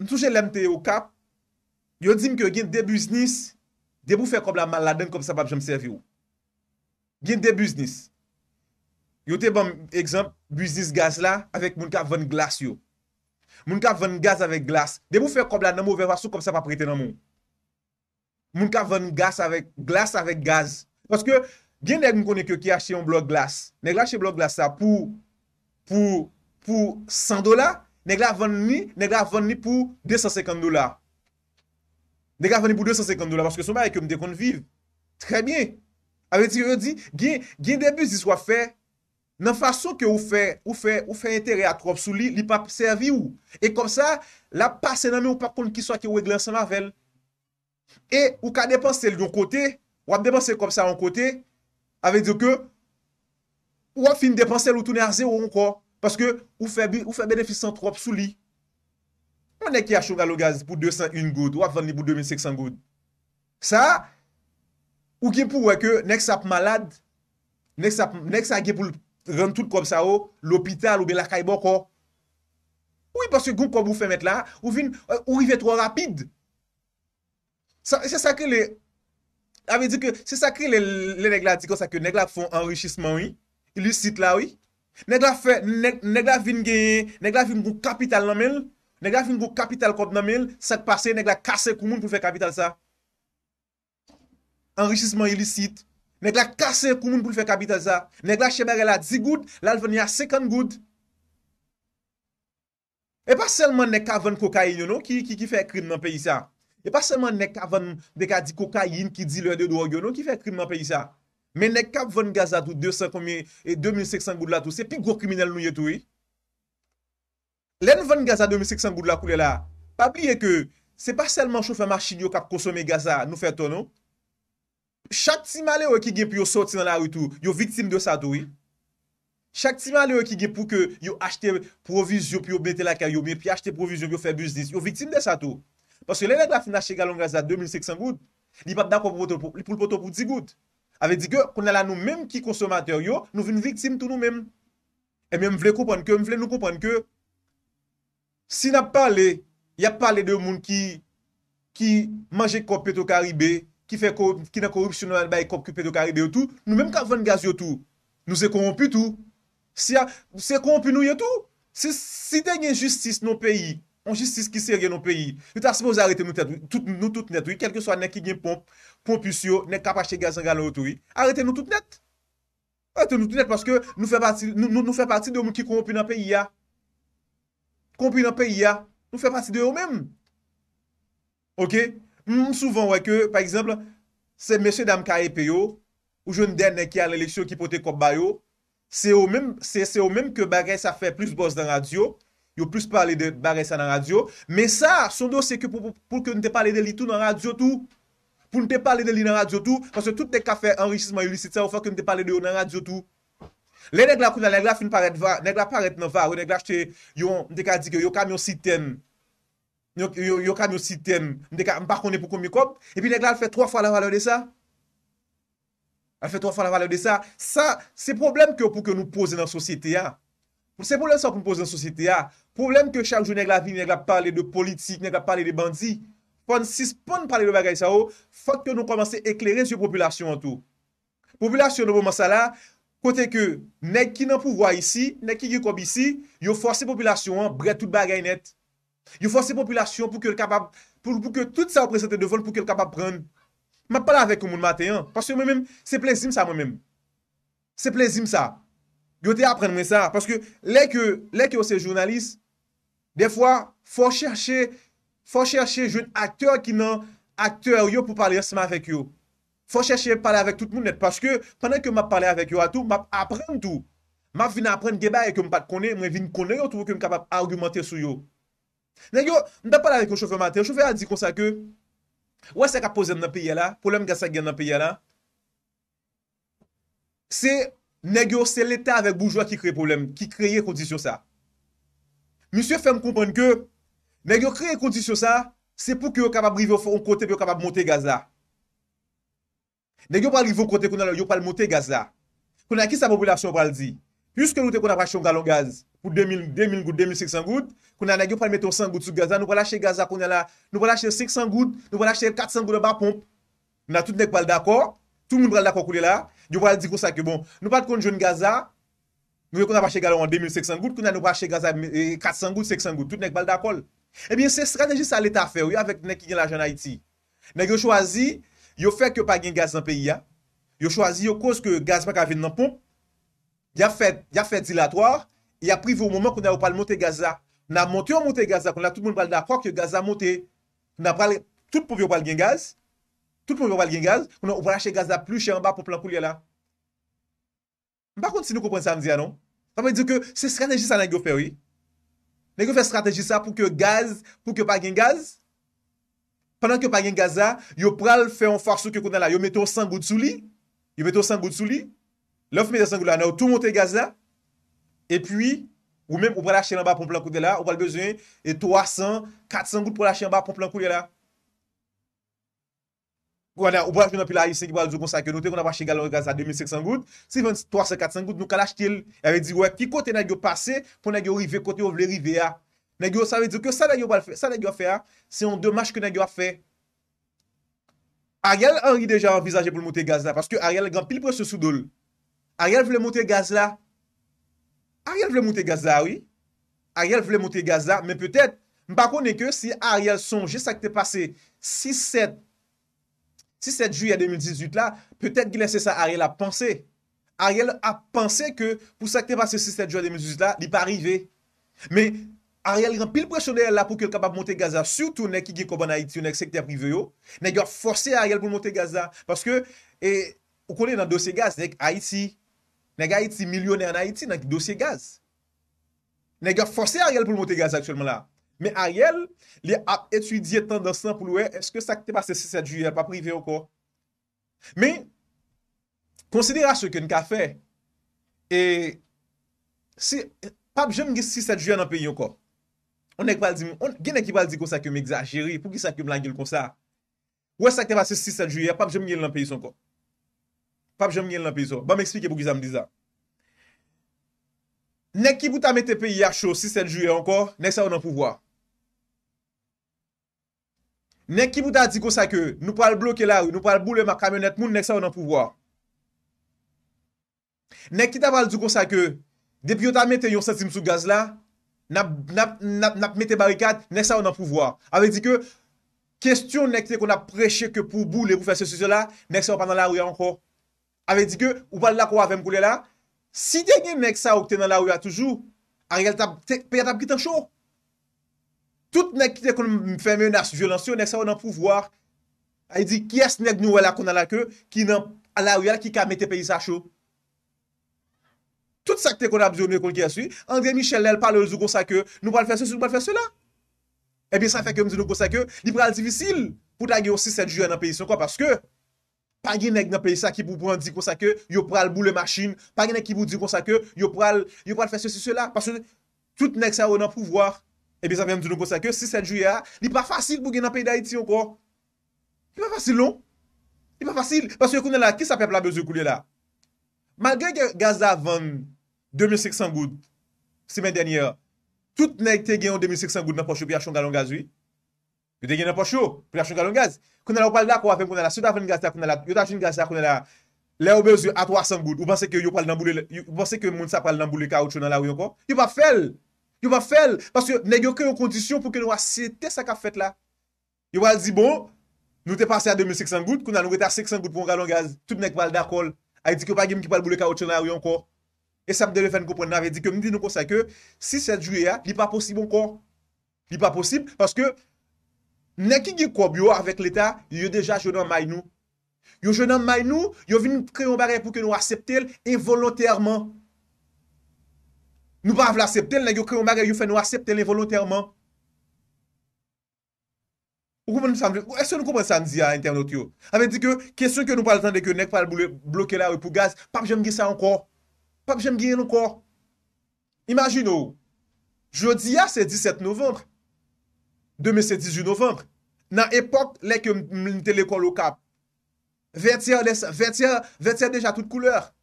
m touj el m te ou kap yo di m ke gen de biznis de pou fe kob la maladen kom sa pa jom serve ou. Gen de biznis. Yo te bom, egzamp, biznis gaz la avek moun ka ven glas yo. Moun ka ven gaz avek glas. De pou fe kob la nanm ou vewa sou kom sa pa prete nanm ou. Moun ka ven glas avek gaz. Paske gen de m konen ke ki ashe yon blok glas. Ne glashe blok glas sa pou pou pou 100 dola, neg la avon ni, neg la avon ni pou 250 dola. Neg la avon ni pou 250 dola, paske sou marye ke mde kon viv. Tre bie. Ave di, gen debi zi sou a fe, nan fason ke ou fe, ou fe, ou fe entere a trop sou li, li pa servi ou. E kom sa, la pa se nanme ou pa kon ki soa ki ou e glan se mavel. E, ou ka depanse l yon kote, ou ap depanse kom sa yon kote, ave di yo ke, ou ap fin depanse l ou toune a 0 anko. Ou, Paske ou fe benefisantrop sou li. Ou ne ki a chonga lo gazi pou 201 goud, ou a fondi pou 2600 goud. Sa, ou gen pou weke, nek sa ap malade, nek sa gen pou ren tout kom sa o, oh, l'opital ou belakay bok o. Ou yi paske goun kom ou fe met la, ou vin, ou yi ve tro rapide. Sa, se sakre le, a ve di ke, se sakre le negla di konsa ke negla fon enrişisman ou yi, ili sit la ou yi, Neg la vin genye, neg la vin gwo kapital nanmel Neg la vin gwo kapital kod nanmel Sak pase, neg la kase kou moun pou fe kapital sa Enrichisman ilisit Neg la kase kou moun pou fe kapital sa Neg la chebere la di goud, lal ven ya sekand goud E pa selman nek avan kokayin yon nou ki fe krim nan peyi sa E pa selman nek avan deka di kokayin ki di lè de do yon nou ki fe krim nan peyi sa Men ne kap von Gaza tou, 200 komye, et 2,600 gout non? la tou, se pi gwo kuminel nou ye tou e. Len von Gaza 2,600 gout la koule la, pa pli e ke, se pa selman chou fè machin yo kap konsome Gaza, nou fè ton nou. Chak tim ale yo e ki gen pou yo sorti nan la ou tou, yo vitim de sa tou e. Chak tim ale yo e ki gen pou ke, yo achte proviz yo, pi yo bete la karyo, pi yo achte proviz yo, pi yo fè bus dis, yo vitim de sa tou. Paswe len ek la finache galon Gaza 2,600 gout, li pap da kou pou poto, li pou poto pou 10 gout. Ave di ke kon ala nou menm ki konsomater yo, nou vin vitim tou nou menm. E menm vle koupan ke, m vle nou koupan ke. Si na pale, ya pale de moun ki manje kopet ou karibé, ki na korupsyonan bay kopet ou karibé ou tou, nou menm ka ven gaz yo tou. Nou se korompi tou. Se korompi nou yo tou. Si denye justice nou peyi, an justice ki serye nou peyi, nou taspo zarete nou tout netwi, kelke so anè ki gen pomp. Pompus yo, ne kapache gazan gale otoui. Arrete nou tout net. Arrete nou tout net, paske nou fè pati de ou moun ki komopi nan peyi ya. Kompi nan peyi ya. Nou fè pati de ou mèm. Ok? Moun mm, souvan wè ke, par exemple, se mèche dam kare peyo, ou joun den ne ki al eleksyon ki pote kop bayo, se ou mèm, se ou mèm ke bagay sa fè plus bose nan radyo, yo plus pale de bagay sa nan radyo, mè sa, son do se ke pou pou pou pou ke nou te pale de li tou nan radyo tou, pou nou te pale de li nan radyo tou, panse tout te ka fe enrichisman yon liste sa, ou fa ke nou te pale de yon nan radyo tou. Le negla kou nan negla fin paret va, negla paret nan va, ou negla chte yon, m deka di ke yon kamyon siten, yon kamyon siten, m deka m pa kone pou komi kop, e pi negla al fe 3 fwa la valeo de sa. Al fe 3 fwa la valeo de sa. Sa, se problem ke pou ke nou pose nan sosyete ya. Se problem sa pou nou pose nan sosyete ya. Problem ke chanjou negla vi, negla pale de politik, negla pale de bandi. pon si se pon prale yo bagay sa ou, fok yo nou komanse eklere yon populasyon an tou. Populasyon nou poman sa la, pote ke, nek ki nan pou vwa isi, nek ki ge koub isi, yo fwase populasyon an, bret tout bagay net. Yo fwase populasyon pou ke l kapab, pou ke tout sa ou prese te devon, pou ke l kapab pran. Ma pala avek kou moun maten an, pas yo mwen men, se plezim sa mwen men. Se plezim sa. Yo te apren mwen sa, paske, leke yo se jounalist, defwa, fwo chershe, Fwa chershe jwen akteur ki nan akteur yo pou pale yasman avèk yo. Fwa chershe pale avèk tout moun net. Paske, pandan ke m ap pale avèk yo atou, m ap apren tou. M ap vin apren geba e ke m pat konen, m vin konen yo, tou wè ke m kapap argumante sou yo. Nè yo, m pa pale avèk yo choufèm atè. Choufèm a di konsa ke, wè se ka pose nan piye la, poulem ka sa gen nan piye la, se, nè yo, se l'eta avèk boujwa ki kre problem, ki kreye kondisyon sa. M sè fèm kompren ke, Nèk yo kreye kondisyon sa, se pou ki yo kapab rive yon kote pe yo kapab monte gaz la. Nèk yo pal rive yon kote konan yo pal monte gaz la. Konan ki sa populasyon pal di. Juske nou te konan prache yon galon gaz pou 2000 gout, 2600 gout, konan nèk yo pal mette yon 100 gout sou gaz la, nou pal lache gaz la konan la, nou pal lache 500 gout, nou pal lache 400 gout de ba pomp. Nou na tout nèk pal d'akor, tout moun bral d'akor kou lè la, yo pal di kon sa ki bon, nou pal kon joun gaz la, nou yo konan prache galon 2600 gout, Ebyen eh se strategi sa leta fewe Avèk ne ki gen la jan Haiti Ne gen chwazi Yo fèk yo pa gen gaz nan peyi ya Yo chwazi yo kòz ke gaz pa ka ven nan pou Ya fè dilatoar Ya privou mouman konè yo pal montè gaz da Na montè yo montè gaz da Konè la tout moun pral da Kwa ki yo gaz da montè Nan pral tout pou vyo pal gen gaz Tout pou vyo pal gen gaz Konè yo pral che gaz da pluche an ba pou plan pou lè la Bakon si nou kompren samdi ya ah non Sa mwen di ke se strategi sa nan gen yo fewe Ebyen Mèk yo fè strategi sa pou ke gaz, pou ke pa gen gaz. Pendan ke pa gen gaz la, yo pral fè an farsou ke kou den la. Yo meto san gout sou li. Yo meto san gout sou li. Lèf mè de san gout la. Nou tou moutè gaz la. E pwi, ou mèm ou pral achè nan ba pou mplan kou den la. Ou pral bezè, e 300, 400 gout pral achè nan ba pou mplan kou den la. Kwa nan, ou bwa jwen api la, yise ki wale zou kon sa ke note, kon apache galon gaz a 2,500 gout, si 23,400 gout, nou kalache til. Ewe di, wè, ki kote nan yo pase, pou nan yo rive kote yo vle rive a. Nan yo, sa ve di yo, ke sa nan yo wale fe, sa nan yo wale fe a, se yon demaj ke nan yo wale fe. Ariel anri deja envizaje pou l moter gaz la, paske Ariel gan pil pre se sudol. Ariel vle moter gaz la. Ariel vle moter gaz la, oui. Ariel vle moter gaz la, men petet, mba konen ke si Ariel sonje sa ki te pase, 6, 7, 6-7 ju ya 2018 la, petèd ki lè se sa Ariel a panse. Ariel a panse ke, pou sa ki te pase 6-7 ju ya 2018 la, li pa rive. Me, Ariel, ki san pil presyon deyè la pou ki el kapap Montegaza, soutou nek ki ge koban Haiti ou nek sekte aprive yo, nek gèr forse Ariel pou Montegaza. Paske, e, ou konè nan dosye gaz, nek Haiti. Nek Haiti, milyonè an Haiti, nek dosye gaz. Nek gèr forse Ariel pou Montegaza akselman la. Men a yel, li ap etudye tan dansan pou loue, eske sak te pase 6-7 juye, pa prive yon kon. Men, konsidera se kon ka fe, e, pap jom nge 6-7 juye nan peyi yon kon. On nek bal di, gen nek ki bal di kon sa kem exageri, pou ki sa kem langil kon sa. Wè sak te pase 6-7 juye, pap jom nge yon nan peyi yon kon. Pap jom nge yon nan peyi yon. Ba m eksplike pou ki za m diza. Nek ki bouta mette peyi yon kon 6-7 juye, nek sa yon nan pou wwa. Nèk ki pou ta di kon sa ke, nou pal bloke la ou, nou pal boule mak kamyonet moun, nèk sa ou nan pouvwa. Nèk ki ta pal di kon sa ke, depi yo ta mette yon satim sou gaz la, nap mette barikat, nèk sa ou nan pouvwa. Avek di ke, kwestyon nèk te kon ap preche ke pou boule pou fè se se se la, nèk sa ou pa nan la ou ya anko. Avek di ke, ou pal la kwa avèm koule la, si denye mèk sa ou te nan la ou ya toujou, a regal ta peyat ap gitan chou. Tout nèk ki te kon fèmè yon as violansyon, nèk sa wè nan pouvòr. A yi di, kyes nèk nou wè la kon nan lakè, ki nan ala wè la ki ka mette peyi sa chou. Tout sakte kon ap zyon nou kon ki aswi, André Michel lèl parle ou zou kon sa kè, nou pral fè sè, sou pral fè sè la. Ebyen sa fè ke mzou nou kon sa kè, li pral divisil, pou ta gen yon 6-7 juan nan peyi sa kwa, paske, pa gen nèk nan peyi sa ki pou pran di kon sa kè, yo pral bou le machin, pa gen nèk ki pou di kon sa kè, E bi sa venm di nou konsa ke, 6-7 juya, li pa fasil pou gen an pey da iti yon kon. Li pa fasil loun. Li pa fasil, paswe yon kounen la, ki sa pep la bezou kou li la? Mal gen gen gaz da ven 2600 goud, semen denye, tout nek te gen yon 2600 goud nan poche pou yachon galon gaz, oui? Yon te gen nan poche yo, pou yachon galon gaz. Kounen la ou pal da kou aven kounen la, si yo ta ven gaz ta kounen la, yo ta chen gaz ta kounen la, le ou bezou a 300 goud, ou panse ke yon pal nanboule, ou panse ke yon moun sa pal nanboule kaout yo nan la, yon kon, y Yo va fel, parce que nè yon kè yon kondisyon pou kè nou a si etè sa ka fèt la. Yo va al di bon, nou te passe a 2600 gout, kou nan nou etè a 600 gout pou an galon gaz, tout nè kval da kol. Ay di ki yo pa gèm ki pal boulè ka ou tchè nan yon kor. E sap de le fèn kou pon nan, ve di ki mou di nou kon sa ke, si sa djouye a, li pa posibon kor. Li pa posib, parce que nè ki gè kòb yo avèk l'Etat, yo deja jò nan may nou. Yo jò nan may nou, yo vin kè yon barè pou kè nou a septèl involontèrman. Nou pa avlaseptel nan yo kre yon bagay yon fè nou aseptel involontèrman. E se nou kompè san di a internet yo? Ave di ke, kesyon ke nou pal zan de ke nek pal bloke la ou pou gaz, pap jèm gè sa anko, pap jèm gè yon anko. Imagin ou, jodi a ah, se 17 novembre, 2017 novembre, nan epok le ke mtele kol o kap, vè tèr, vè tèr, vè tèr deja tout kouleur.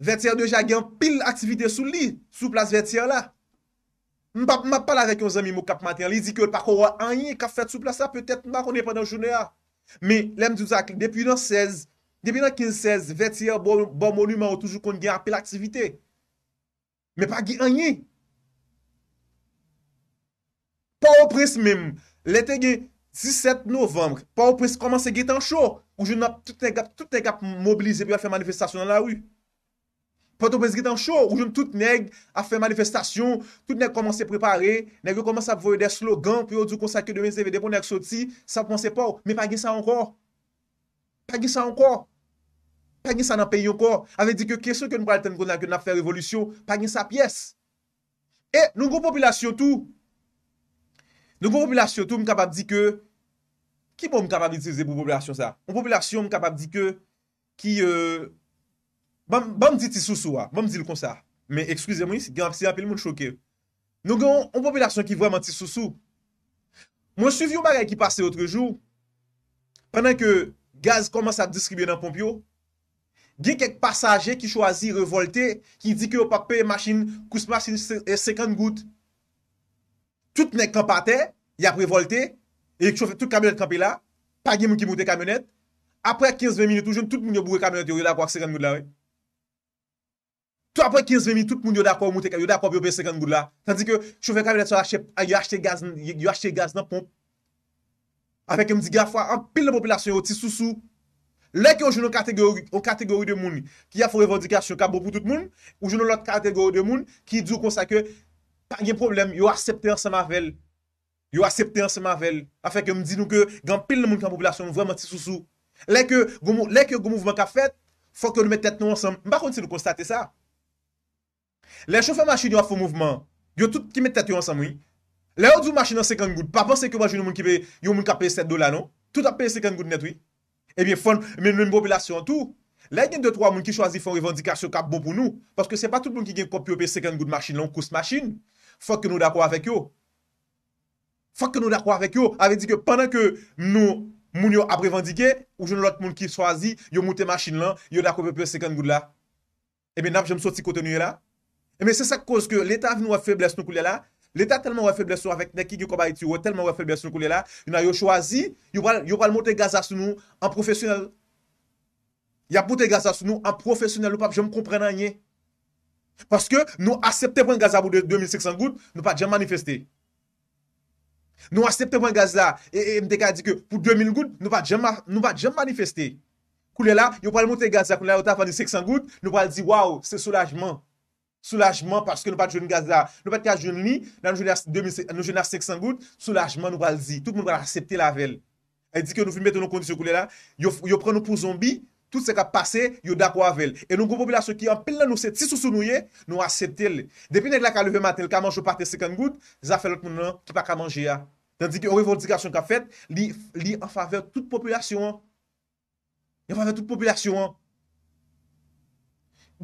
Vetyer deja gen pil aktivite sou li, sou plas vetyer la. Mbap mbap pala rek yon zami mou kap mater, li di ke l pakorwa anye kap fet sou plasa, petet mbap konen pandan jone a. Mi, lem di wak, depi yon 16, depi yon 15-16, vetyer bon monument ou toujou konen gen apil aktivite. Me pa gen anye. Pa wopres mim, lete gen 17 novem, pa wopres komanse gen tan chou, ou joun ap touten gap mobilize pi wap fe manifestasyon an la wu. Paton prezgit an chou, ou joun tout neg a fè manifestasyon, tout neg komanse preparè, neg komanse ap voye de slogan, pi yo du konsakye de mes evide pou neg soti, sa pwansè pa ou, me pagi sa ankor. Pagi sa ankor. Pagi sa nan peyi ankor. Ave di ke kesyon ke nou pral ten koun la ke nou ap fè revolisyon, pagi sa piyes. E, nou goun populasyon tou, nou goun populasyon tou m kapap di ke, ki bon pou m kapap itize pou populasyon sa? M populasyon m kapap di ke, ki, eee, euh, Ba m di ti sou sou a, ba m di l kon sa. Me ekskrize mouni, gen api l moun chokye. Nou gen, an popilasyon ki vwèman ti sou sou. Mwen suivi yon bagay ki pase otre jou. Pendan ke gaz komanse a distribye nan pompyo, gen kek pasaje ki chwazi revolte, ki di ke opakpe kousmashin sekant gout. Tout ne kampate, ya prevolte, e kchofi tout kamyon kampi la, pa gen moun ki mouten kamyonet, apre 15-20 minout ou joun, tout moun yo bouwe kamyonet yo, yo la kouak sekant gout la wey. To apwe 15.000, tout moun yo da akwa moun te ka, yo da akwa biyo bese kan goud la. Tandik yo, choufe kabile tso a yo achete gaz nan pomp. Afek yo mdi, gen fwa, an pil nan popilasyon yo ti sou sou. Lèk yo joun nou kategori de moun, ki ya fwo revendikasyon ka bo pou tout moun, yo joun nou lot kategori de moun, ki diyo konsa ke, pa gen problem, yo asepte ansan mavel. Yo asepte ansan mavel. Afek yo mdi nou ke, gen pil nan moun kan popilasyon yo vwèm an ti sou sou. Lèk yo goun mouvman ka fèt, fwa ke nou met tèt nou ansan. Mba konti nou konst Lè chou fè machin yon fè mouvman, yon tout ki mè tèt yon ansam wè. Lè yon djou machin an sekang gout, pa pansè kè wè joun yon moun ki fè, yon moun kapè 7 do la non, tout apè sekang gout net wè. Ebyè eh fon, men yon moun populasyon tout, lè gen 2-3 moun ki chwazi fon revendikasyon kap bon pou nou, paske se pa tout moun ki gen kopi opè sekang gout machin lan, kous machin, fòk ke nou dakwa avèk yo. Fòk ke nou dakwa avèk yo, avè di ke pandan ke nou moun yo ap revendike, ou joun lòt moun ki chwazi, yon moun te machin lan, yon dakwa E men se sa kouz ke l'Etat v nou wè febles nou kou lè la, l'Etat telman wè febles nou avèk neki ki kou ba iti, wè telman wè febles nou kou lè la, yon a yo chwazi, yon pal moutè gaza sou nou an profesyonel. Yon pal moutè gaza sou nou an profesyonel nou pap, jom komprenan nye. Paske nou asepte pou an gaza pou 2.600 gout, nou pa djem manifeste. Nou asepte pou an gaza, e mdeka di ke pou 2.000 gout, nou pa djem manifeste. Kou lè la, yon pal moutè gaza pou 2.600 gout, nou pal di waw, se solajman. sou lajman, paske nou pat jouni gaz la, nou pat jouni li, nan nou jouni la 500 gout, sou lajman nou balzi, tout moun bala asepte la vel, e di ki nou filmete nou kondisyon koule la, yo pren nou pou zombi, tout se ka pase, yo dakwa vel, e nou kou populasyon ki, an pil nan nou seti sou sou nou ye, nou asepte le, depi nenk la ka leve maten, l ka manjou pati 500 gout, zafel lout moun nan, ki pa ka manje ya, dan di ki ori vodikasyon ka fet, li an fave tout populasyon, li an fave tout populasyon,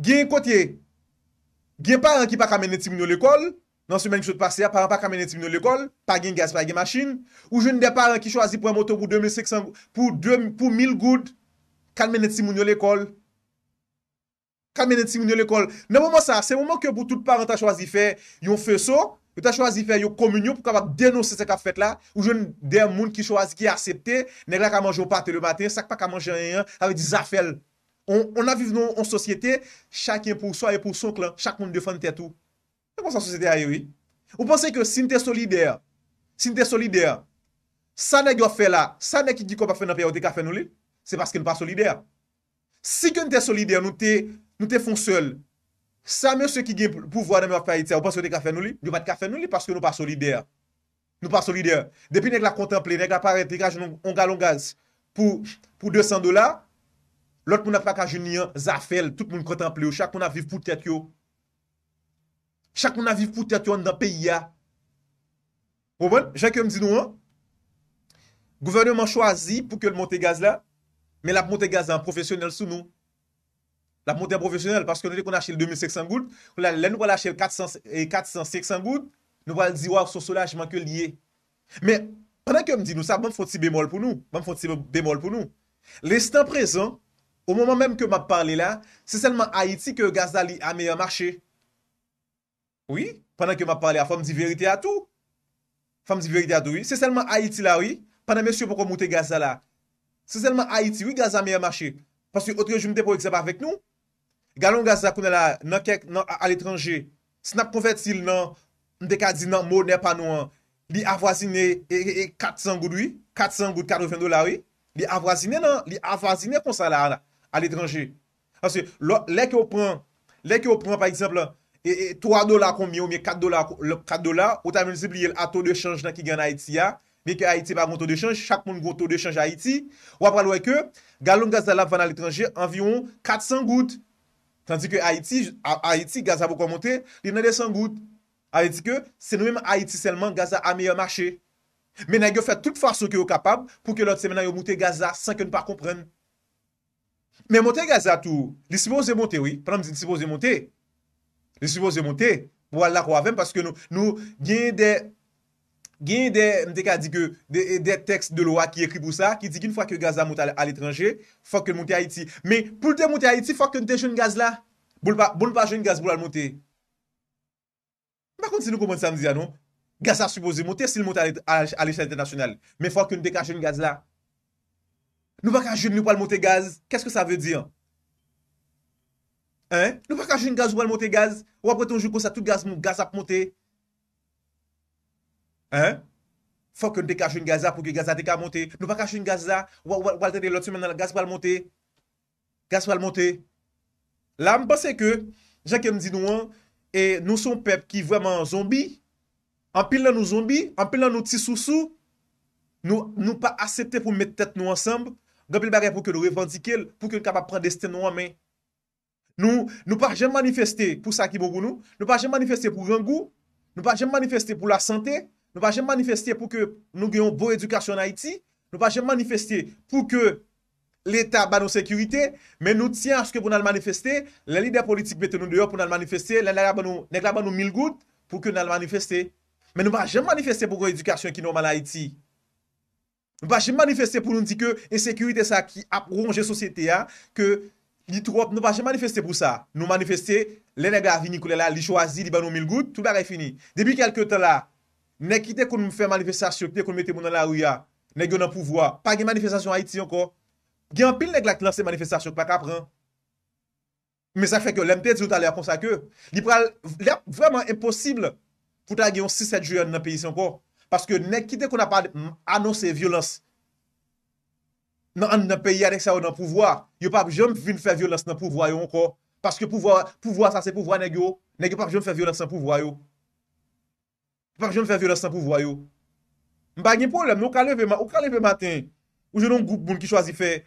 gen koteye, gen paran ki pa kamen eti moun yo l'ekol, nan semen yon chote pase, paran pa kamen eti moun yo l'ekol, pa gen gaz, pa gen machin, ou jen de paran ki chwazi pou yon moto pou 2,500, pou 1,000 goud, kamen eti moun yo l'ekol. Kamen eti moun yo l'ekol. Nan moun moun sa, se moun moun ke pou tout paran ta chwazi fe, yon fe so, yo ta chwazi fe, yon komunyo pou ka va denose se ka fet la, ou jen de moun ki chwazi ki a acepte, neg la kamen joun parte le maten, sak pa kamen jen yon, ave di zafel. On aviv nou an sosyete, chakye pou soye pou soklan, chak moun defante tou. Ou pense an sosyete a yoy? Ou pense ke si nou te solide, si nou te solide, sa nè gyo fe la, sa nè ki di kon pa fe nan peye ou te kafe nou li, se paske nou pa solide. Si ke nou te solide, nou te fon sol, sa mè se ki gen pouvoan nan me wap paye, ou pense ke nou te kafe nou li, nou pa te kafe nou li, paske nou pa solide. Nou pa solide. Depi nèk la kontemple, nèk la pare, nèk la jounon, on galon gaz, pou 200 dola, pou 200 Lot moun ap akajouni an, zafel, tout moun kontemple yo, chak moun ap viv pou tetyo. Chak moun ap viv pou tetyo an dan peyi ya. Moun bon, jay ke mdi nou an, gouvernement chwazi pou ke l'monte gaz la, men lap monte gaz an profesyonel sou nou. Lap monte an profesyonel, paske nou dek moun achel 2,500 goud, ou la lè nou wala achel 400, 400, 600 goud, nou wala di waw, sou solaj man ke liye. Men, mwen an ke mdi nou, sa moun fwoti bemol pou nou, moun fwoti bemol pou nou. Lè stan prezant, Ou moman menm ke map parli la, se selman Haiti ke Gaza li a meyè marchè. Oui, panan ke map parli la, fam di verite a tou. Fam di verite a tou, oui. Se selman Haiti la, oui, panan menm sou pou kon moutè Gaza la. Se selman Haiti, oui, Gaza a meyè marchè. Pasu otriyo jimte pou eksepa vek nou. Galon Gaza kounen la, nan kèk, nan al etranjè. Snap konfèd sil nan, ndèk a di nan, mounè pa nouan. Li avwazine 400 gout, oui. 400 gout, 40 do la, oui. Li avwazine nan, li avwazine konsa la, la. A l'étranger. Asi, lèk yo pran, lèk yo pran, pa ekseple, e 3 dola kon miyo, miye 4 dola, 4 dola, ou ta menzibliye l'a tò de chanj nan ki gen Aïti ya, miye ki Aïti pa kon tò de chanj, chak moun kon tò de chanj Aïti, wapal wèk yo, galon gazalap van a l'étranger environ 400 gout. Tandik yo Aïti, Aïti, gazalap kon monte, li nan de 100 gout. Aïti ke, se nou mèm Aïti selman, gazalap a meyè marchè. Menè yo fè tout farson ki yo kapab, pou ke lòt semenan yo moute gaz Mè montè gaza tou, li sipoze montè, oui, pranm di sipoze montè, li sipoze montè, wala kwa vèm, paske nou genye de, genye de, mte ka di ke, de tekst de lo a ki ekri pou sa, ki di ki nfwa ke gaza montè al etranje, fòk ke montè Haiti. Mè pou lte montè Haiti, fòk ke nte joun gaz la, bou lpa joun gaz bou lal montè. Mpakon, si nou kompon samdia, non, gaza sipoze montè, si l montè al etranje, mè fòk ke nte kache joun gaz la. Nou pa ka joun nou pal monte gaz, kè sè ke sa vè diyan? Hein? Nou pa ka joun gaz ou pal monte gaz, wap wè ton joun konsa tout gaz moun gaz ap monte? Hein? Fòk nou de ka joun gaz a pou ki gaz a de ka monte. Nou pa ka joun gaz a, wap wè lè de lòtse men nan gaz pal monte. Gaz pal monte. La m basè ke, jè ke m di nou an, e nou son pep ki vèman zombi, an pil nan nou zombi, an pil nan nou tsi sou sou, nou pa asepte pou mè tèt nou ansèmbè, Gapil bare pou ke nou revantike pou ke nou kapap pren desten nou wame. Nou pa jen manifeste pou sa ki bo gounou, nou pa jen manifeste pou gen gou, nou pa jen manifeste pou la sante, nou pa jen manifeste pou ke nou gen yon bou edukasyon na iti, nou pa jen manifeste pou ke l'Etat ba nou sekurite, men nou tiyan aske pou nan manifeste, lè lide politik bete nou deyo pou nan manifeste, lè lè ba nou mil gout pou ke nan manifeste. Men nou pa jen manifeste pou gen edukasyon ki nou man la iti. Nou pa che manifeste pou nou di ke ensekurite sa ki ap ronge sosyete ya, ke li trop, nou pa che manifeste pou sa. Nou manifeste, le nega avini kou le la, li chwazi, li banou mil gout, tout la re fini. Depi kelke tan la, nekite konou fè manifeste asyok, nekite konou mette mounan la ou ya, nek yo nan pouvoa, pa gen manifeste asyon Haiti anko, gen apil nek lak lanse manifeste asyok pa kapren. Me sa fè ke, lemte zouta le akonsa ke, li pral, lè vèman imposible pou ta gen yon 6-7 juyen nan peyi se anko. Paske nek, kite kon a pa anonsi violans nan an nan peyi anek sa ou nan pouvwa, yo pa jom vin fè violans nan pouvwayo anko. Paske pouvwa, pouvwa sa se pouvwa negyo, negyo pa jom fè violans nan pouvwayo. Pa jom fè violans nan pouvwayo. Mbagi mpoulem, nou ka leve ma, nou ka leve ma ten, ou jounon goup moun ki chwazi fè,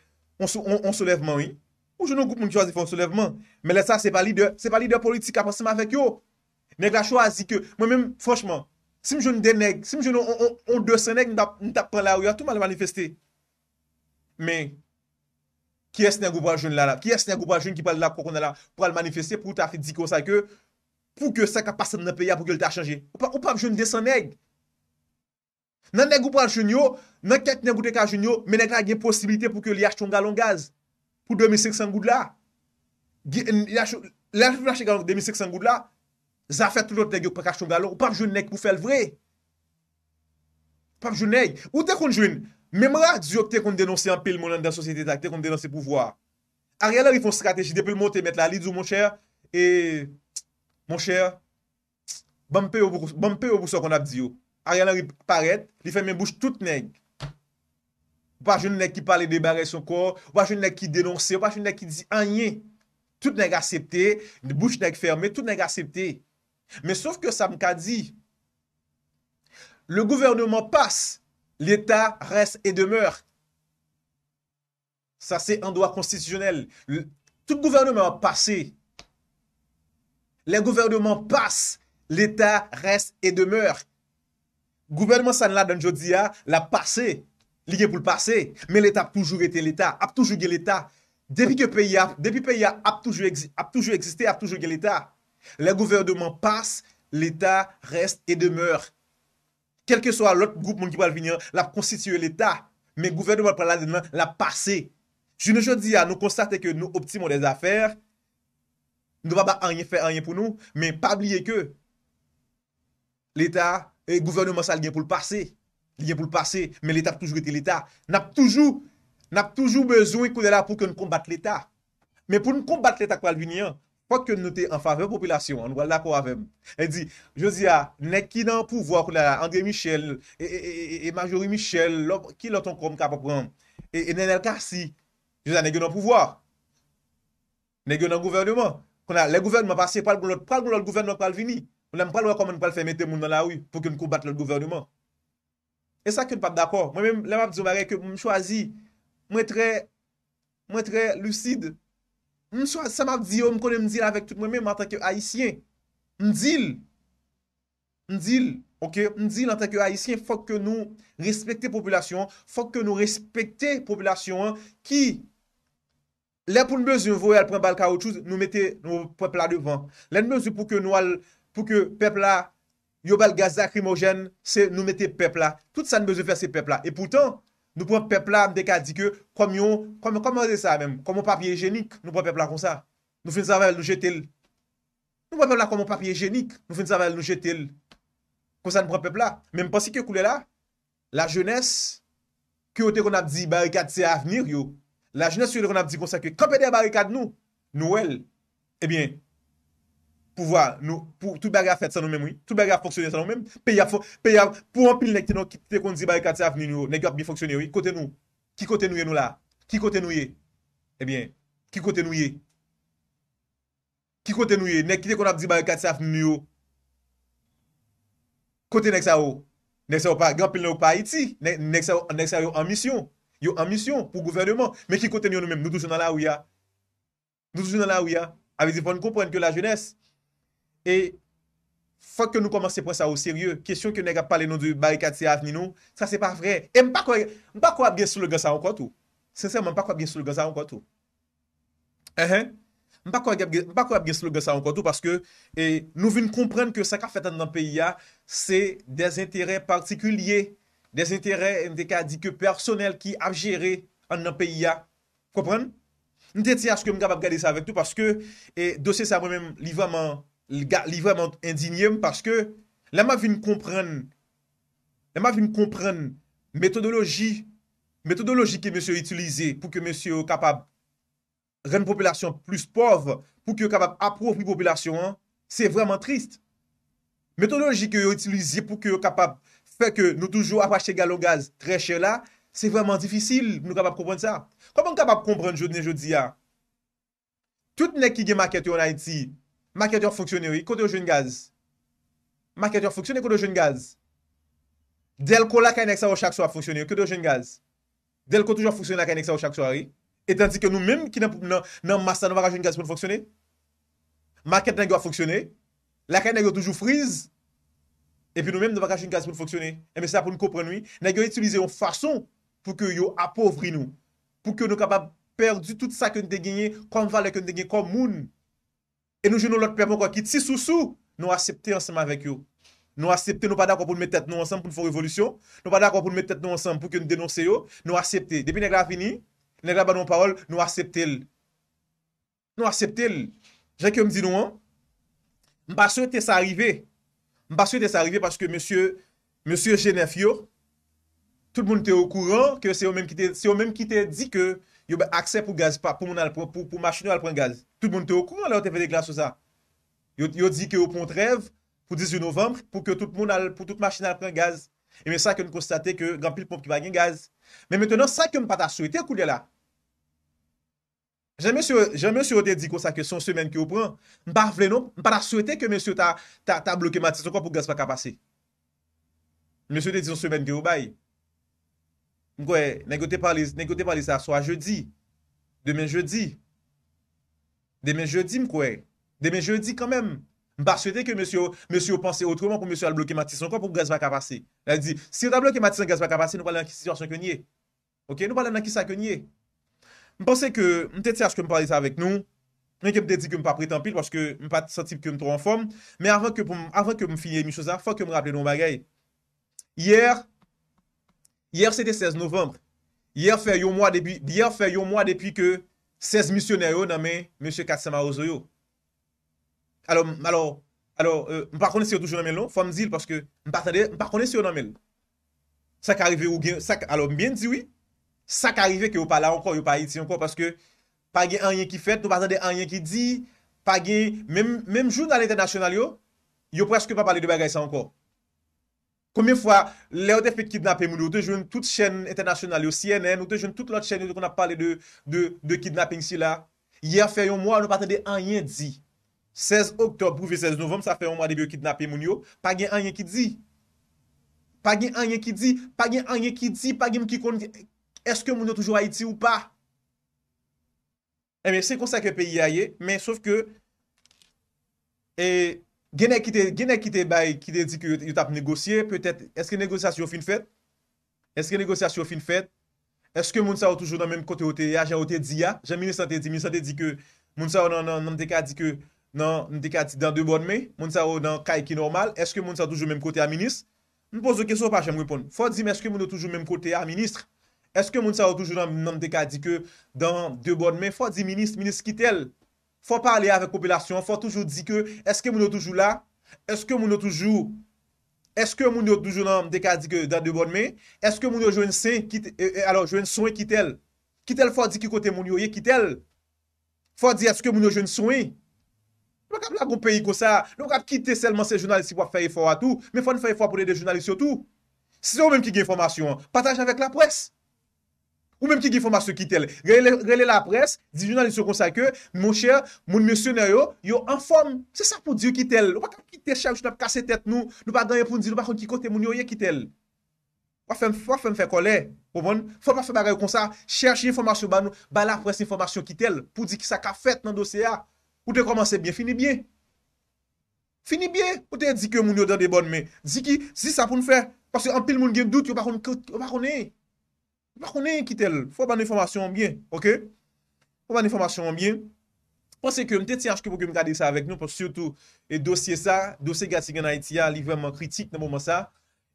on solèveman, oui. Ou jounon goup moun ki chwazi fè, on solèveman. Men le sa, se pali de, se pali de politik aposema vek yo. Neg la chwazi ke, mwen mèm, fòchman, Si m joun de neg, si m joun on 200 neg, n tap pran la ou ya, toutman le manifeste. Men, ki es nè goupan joun lalap? Ki es nè goupan joun ki pral lalap pou kon lalap? Pou al manifeste pou ta fi dikos ak yo, pou ke sa kapasad nan peya pou ke lta chanje. Ou pa v joun de 100 neg? Nan nè goupan joun yo, nan ket nè gouten ka joun yo, men nè gouten a gen posibilite pou ke li yach ton galon gaz. Pou 2500 gout la. Li yach ton galon gaz 2500 gout la. Zafè tout lò tèk yo kwa kach ton galon, ou pap joun nèk pou fèl vre. Pap joun nèk, ou tèk kon joun, mèm rèk diyo ki tèk kon denonsè anpil mounan dan sosyete tak, tèk kon denonsè pou vwa. A rèk lèk yon strategi, dèpèl mò te mèt la, li djou moun chèr, e, moun chèr, bèm pè yon bousò kon ap diyo. A rèk lèk yon paret, li fèm mèn bouch tout nèk. Ou pa joun nèk ki pale debarè son kor, ou pa joun nèk ki denonsè, ou pa joun nèk ki di anyen. Tout nèk as Me souf ke sa mka di Le gouvernement passe L'Etat reste et demeure Sa se an doa konstisyonel Tout gouvernement passe Le gouvernement passe L'Etat reste et demeure Gouvernement san la dan jodia La passe Lige pou l'passe Me l'Etat poujou ete l'Etat A poujou ge l'Etat Depi ke peyi ap Depi peyi ap poujou existe A poujou ge l'Etat Le gouvernement passe, l'Etat reste et demeure. Kelke so a l'ot goup moun ki Palvinian, l'ap konstituye l'Etat. Men gouvernement pralade demen, l'ap passe. Je ne jodi a nou konstate ke nou optime ou des afer. Nou va ba anjen fè anjen pou nou, men pa bliye ke. L'Etat et gouvernement sa l'gen pou l'passe. L'gen pou l'passe, men l'Etat poujou eti l'Etat. N'ap toujou, n'ap toujou bezoun ekou dela pou ke nou kombate l'Etat. Men pou nou kombate l'Etat Palvinian. Po ke nou te an fave popilasyon, an nou al dako avem. E di, Josia, ne ki nan pouvo, kou la Andre Michel, e, e, e, e Majori Michel, ki lot an kom ka pa pran. E nen el ka si, Josia, ne gen nan pouvo. Ne gen nan gouvernement. Kou la, le gouvernement pas se pal goun lot, pral goun lot gouvernement pral vini. Moun em pal wakoman pal fe mette moun nan la ou, pou ke nou kou batte lout gouvernement. E sa ke nou pat dako. Mwen men, lèman ptizou barek, mwen chwazi, mwen tre, mwen tre lucide. M sa m ap diyo, m konen m diyo avèk tout mèmè, m atèk yo Haitien. M diyo, m diyo, ok, m diyo atèk yo Haitien, fòk ke nou respèkte popoulasyon, fòk ke nou respèkte popoulasyon ki lè pou nbèz yon vouè alpren bal kaoutchouz, nou mette nou pepla devan. Lè nbèz yon pou ke nou alpren bal kaoutchouz, nou mette nou pepla devan. Nou pou ap pepla mdeka di ke komyon papye genik nou pou ap pepla kon sa. Nou fin sa vèl nou jetel. Nou pou ap pepla komyon papye genik nou fin sa vèl nou jetel. Kon sa nou pou ap pepla. Men mpansi ke koule la, la jenese ki ou te kon ap di barikat se avnir yo. La jenese ki ou te kon ap di kon sa ke kompède barikat nou. Nou el, e eh bine... Pou vwa, nou, pou tout baga fèt sa nou mèm, oui. Tout baga fòksyonè sa nou mèm. Pe ya, pou anpil nèk tenon kite kon di bari katsaf nou yo, nèk yop bi fòksyonè, oui. Kote nou, ki kote nou ye nou la? Ki kote nou ye? Ebyen, ki kote nou ye? Ki kote nou ye, nèk kite kon ap di bari katsaf nou yo? Kote nèk sa ou? Nèk sa ou pa, anpil nou pa Haiti? Nèk sa ou, nèk sa yo anmisyon? Yo anmisyon pou gouvernement. Mèk ki kote nou yo nou mèm, nou tou sè nan la ou ya? Nou tou sè E, fwa ke nou komanse pou sa ou sirye, kesyon ke nou e gap pale nou di barikat se avni nou, sa se pa vre, e mpa kwa abgen sou le gen sa an kwa tou. Seseyman, mpa kwa abgen sou le gen sa an kwa tou. Ehen, mpa kwa abgen sou le gen sa an kwa tou, paske e, nou vin komprende ke sa ka fèt an nan peyi ya, se de zintere partikulye, de zintere, mde ka di ke personel ki ap jere an nan peyi ya. Kopren? Nde ti aske mga ap gade sa vek tou, paske e, dosye sa mwen li vaman, li vèman indignèm paske lèman vin kompren lèman vin kompren metodologi metodologi ki mèsyo itilize pou ke mèsyo kapab ren populasyon plus pov pou ki yo kapab aprov li populasyon an, se vèman trist. Metodologi ki yo itilize pou ki yo kapab fè ke nou toujou apache galon gaz treche la se vèman difisil nou kapab kompren sa. Kwa mèn kapab kompren jote ne jote di ya tout ne ki gen maket yo nan iti Makyat yo foksyonye yoy, kote yo jen gaz. Makyat yo foksyonye, kote yo jen gaz. Del ko la kanyek sa yo chakso a foksyonye, kote yo jen gaz. Del ko toujou foksyonye la kanyek sa yo chakso a yoy. Etan di ke nou menm ki nan mastan wakajen gaz pou foksyonye. Makyat nan yo foksyonye, la kanyek yo toujou friz. Epi nou menm nan wakajen gaz pou foksyonye. Eme sa pou nou kopren yoy. Nan yo yotilize yon fason pou ke yo apovri nou. Pou ke nou kapap perdi tout sa kanyek genye, kwa mvalen kanyek genye, kwa m E nou joun nou lot pèpon kwa ki ti sou sou, nou asepte ansèm avèk yo. Nou asepte nou pa da kwa pou nou mè tèt nou ansèm pou nou fò révolution. Nou pa da kwa pou nou mè tèt nou ansèm pou ki nou denonse yo, nou asepte. Depi neg la vini, neg la ba nou parol, nou asepte l. Nou asepte l. Jèk yo mdi nou an, mpa sou te s'arive. Mpa sou te s'arive paske msye, msye jenèf yo. Tout moun te ou kouran ke se ou mèm ki te di ke. Yo bè akse pou gaz, pou machinè al pren gaz. Tout moun te okou an lè ou te fè de glas sou sa. Yo di ke ou pon trev pou 10 ju novembr pou tout moun al, pou tout machinè al pren gaz. E mè sa ke nou konstate ke gampil pomp ki bagen gaz. Mè mètenan sa ke mè pata sou etè kou lè la. Jè mè sou, jè mè sou ou te di kon sa ke son semen ki ou pren. Mè pa vle nou, mè pata sou etè ke mè sou ta, ta, ta blokè matis an kwa pou gaz pa ka pase. Mè sou te di son semen ki ou baye. Mkwè, nèkote pa li sa, so a jeudi. Demen jeudi. Demen jeudi mkwè. Demen jeudi kwa mèm. M pa rswede ke mèsyo, mèsyo panse otwèman pou mèsyo al blokè matis an kwa pou m gaz baka pase. La di, si an blokè matis an gaz baka pase, nou palèm nan ki sa kwenye. Ok, nou palèm nan ki sa kwenye. M panse ke, m tè tse aske m palè sa avèk nou. Mèkè ptè di ke m pa prit an pil, pwòske m pa tse tip ke m tro an fòm. Mè avè ke m finye mi chosa, fòk ke m rappelè nou m bagay. Yer se te 16 novembre, yer fe yon mwa depi ke 16 misyonaryo nanme M. Katsama Ozo yo. Alo, alo, alo, mpa kone se yo toujou nanmel non, fwa mdil, paske mpa kone se yo nanmel. Sak arive ou gen, sak, alo, mbien diwi, sak arive ke yo pala anko, yo pala iti anko, paske pa gen anyen ki fet, nou patade anyen ki di, pa gen, menm joun nan international yo, yo preske pa pale de bagay sa anko. Komin fwa, lè ou te fèk kidnapè moun yo, ou te jwen tout chèn international yo, CNN, ou te jwen tout lòt chèn yo kona pale de kidnapè nsi la. Yè fè yon mò, nou patè de anyen di. 16 oktob, pouvi 16 novem, sa fè yon mò debyo kidnapè moun yo, pa gen anyen ki di. Pa gen anyen ki di, pa gen anyen ki di, pa gen mou ki kon, eske moun yo toujou Haiti ou pa? E men, se kon sa ke peyi a ye, men, saf ke... E... Genè ki te bay, ki te di ki yo tap negosye, pe tèt, eske negosyasyon fin fèt? Eske negosyasyon fin fèt? Eske moun sa ou toujou nan menm kote ote ya, jan ote di ya? Jan minis sa te di, minis sa te di ki, moun sa ou nan nan deka di ki, nan deka di dan de bon me, moun sa ou nan kay ki normal, eske moun sa ou toujou menm kote ya, minis? Mpouz ou keso pa, jen mwepon. Fò di menm, eske moun sa ou toujou menm kote ya, minis? Eske moun sa ou toujou nan nan deka di ki, nan de bon me, fò di minis, minis ki Fwa parli avèk popelasyon, fwa toujou di ke, eske moun yo toujou la? Eske moun yo toujou? Eske moun yo toujou nan dekade di ke dan de bon men? Eske moun yo joun se? Euh, euh, alors, joun sou e kitel? Kitel fwa di ki kote moun yo ye kitel? Fwa di eske moun yo joun sou e? Nou akab la goun peyi ko sa, nou akab kite selman se jounalisi wak faye fwa a tou, men fwa nou faye fwa pwede jounalisi yo tou. Si nou men ki gen formasyon, patajan vek la presse. Ou menm ki ge informasyon ki tel. Rele la pres. Dijou nan lisyon kon sa ke. Mon chè. Moun mèsyonè yo. Yo anform. Se sa pou diyo ki tel. Ou pa kap ki te chè. Ou chè tap kase tèt nou. Nou pa danye pou diyo. Ou pa kon ki kote moun yo ye ki tel. Ou pa fen fe kolè. Ou bon. Fon pa fe bagay yo kon sa. Cherche informasyon ban nou. Ba la pres informasyon ki tel. Pou di ki sa ka fèt nan dosè ya. Ou te komanse bien. Fini bien. Fini bien. Ou te di ki moun yo danye bon me. Di ki. Si sa pou nou fè. Mwa konen ki tel, fwa ban informasyon anbyen, ok? Fwa ban informasyon anbyen. Pwase ke mte ti achke pou ke mkade sa avek nou, pou siotou e dosye sa, dosye gati gen Aitia, li vreman kritik nan mwoma sa,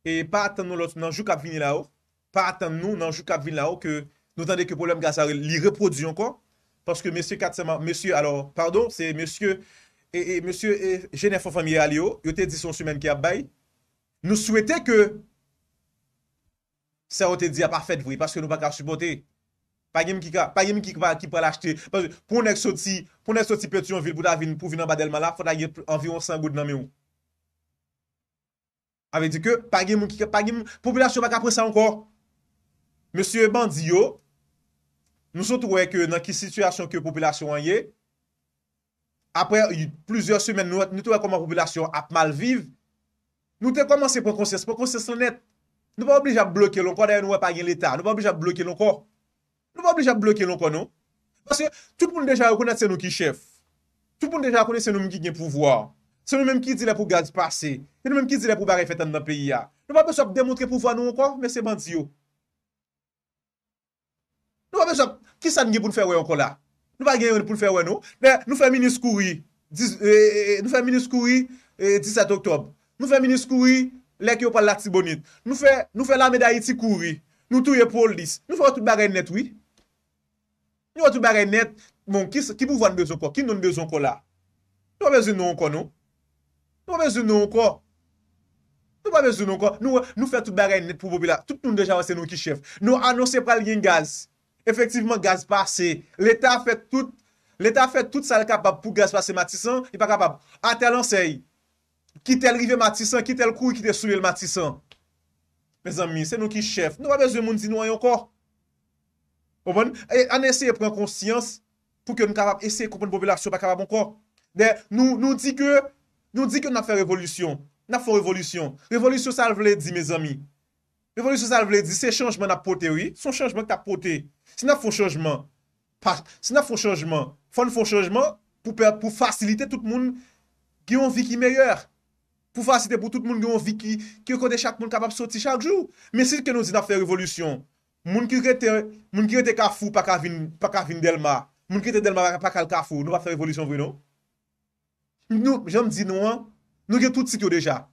e pa atan nou nanjou kapvini la ou, pa atan nou nanjou kapvini la ou, ke nou tande ke problem gati sa li reproduyon kwa, paske msye katseman, msye, alors, pardon, se msye, e msye jenè e, fwa famiye al yo, yo te disyon sumen ki ap bay, nou souwete ke... Serote di apafet vwi, paske nou baka supote. Pagim kika, pagim kika pa ki pa lachte. Pou nek soti, pou nek soti peti yon vil pou da vin pou vin an badelman la, foda yon environ 5 gout nan mi ou. Ave di ke, pagim kika, pagim, populasyon baka apresa ankor. Monsye bandiyo, nou sot wè ke nan ki situasyon ke populasyon an ye, apre yon plusieurs semen nou wè, nou tè wè koman populasyon ap mal viv, nou tè koman se pokonsyese, pokonsyese son net. Nou pa oblije a bloke lanko daye nou wap agen l'Etat. Nou pa oblije a bloke lanko. Nou pa oblije a bloke lanko nou. Basye, tout pou nou deja akonete se nou ki chef. Tout pou nou deja akonete se nou mgi gen pouvoi. Se nou menm ki dile pou gadi pase. Se nou menm ki dile pou barefetan nan peyi ya. Nou pa besop demontre pouvoi nou lanko, mese bantio. Nou pa besop, ki san gen pou nou fewe lanko la? Nou pa gen yon pou nou fewe nou. Ne, nou fe mini skoui. Nou fe mini skoui, 10 ato oktob. Nou fe mini skoui, Lèk yo pa lak si bonit. Nou fe, nou fe lameday iti kouri. Nou touye polis. Nou fe wè tout bare net, wè. Nou wè tout bare net. Bon, ki pou wè nbezon ko? Ki nou nbezon ko la? Nou wè bezoun nou anko, nou? Nou wè bezoun nou anko? Nou wè bezoun nou anko? Nou wè, nou fe tout bare net pou wè bi la. Tout nou dejan wè se nou ki chef. Nou anonsè pral yin gaz. Efektivman gaz pase. L'Etat fè tout, l'Etat fè tout sal kapab pou gaz pase matisan. Y pa kapab. Ate lansè yi. Ki te lrive matisan, ki te l kou, ki te souye l matisan. Me zanmi, se nou ki chef. Nou wè bezou yon moun di nou wè yon kor. Ou bon, e, an ese yon pren konsyans pou ke nou karab ese yon koupon bobel asyo pa karab yon kor. De nou, nou di ke, nou di ke nou na fè revolution. Na fò revolution. Revolution sa l vle di, me zanmi. Revolution sa l vle di, se chanjman apote wè. Son chanjman apote. Se na fò chanjman. Par, se na fò chanjman. Fò n fò chanjman pou facilite tout moun ki yon viki meyèr. Pou fasi te pou tout moun gen yon viki ki yo kode chak moun kabab soti chak jou. Men si ke nou zina fè revolusyon, moun ki rete kafou pa kavin delma, moun ki rete delma pa kal kafou, nou pa fè revolusyon vwe nou? Nou, jen m di nou an, nou gen tout sik yo deja.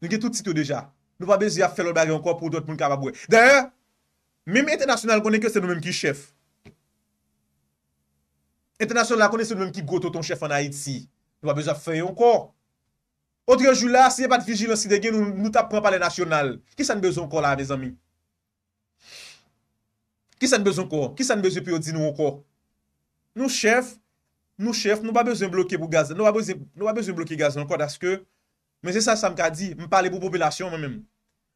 Nou gen tout sik yo deja. Nou pa bezye a fè lòl bagè ankon pou dout moun kabab wè. Dè, mèm international konen ke se nou mèm ki chef. International la konen se nou mèm ki goto ton chef an Haiti. Nou pa bezye a fè yon kon. Otre jou la, se ye pat vijil ansi de gen, nou ta pran pa le nasyonal. Kis an bezon kon la, de zami? Kis an bezon kon? Kis an bezon pou yo di nou kon? Nou chef, nou chef, nou ba bezon blokye pou gaz nan. Nou ba bezon blokye gaz nan kon, daske. Men se sa, sa m ka di, m pale pou populasyon, mwen men.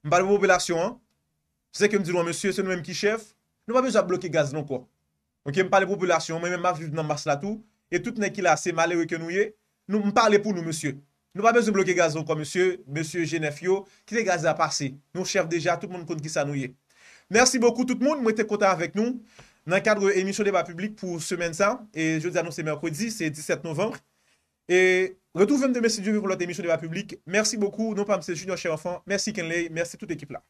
M pale pou populasyon, an. Se se ke m di nou, monsye, se nou men ki chef, nou ba bezon blokye gaz nan kon. Ok, m pale pou populasyon, mwen men ma vile nan mas la tou. E tout ne ki la se male weke nou ye, nou m pale pou nou, monsye. Nou pa bezou bloke gaz anko, monsye, monsye Genefio, ki te gaz aparse. Nou chev deja, tout moun kon ki sa nouye. Mersi bokou tout moun, mwen te konta avek nou, nan kadre emisyon deba publik pou semen sa, e joudi anonsi merkwedi, se 17 novembr, e retou ven de mesi djouvi pou lot emisyon deba publik. Mersi bokou, nou pa mse junior chè enfan, mersi Kenley, mersi tout ekip la.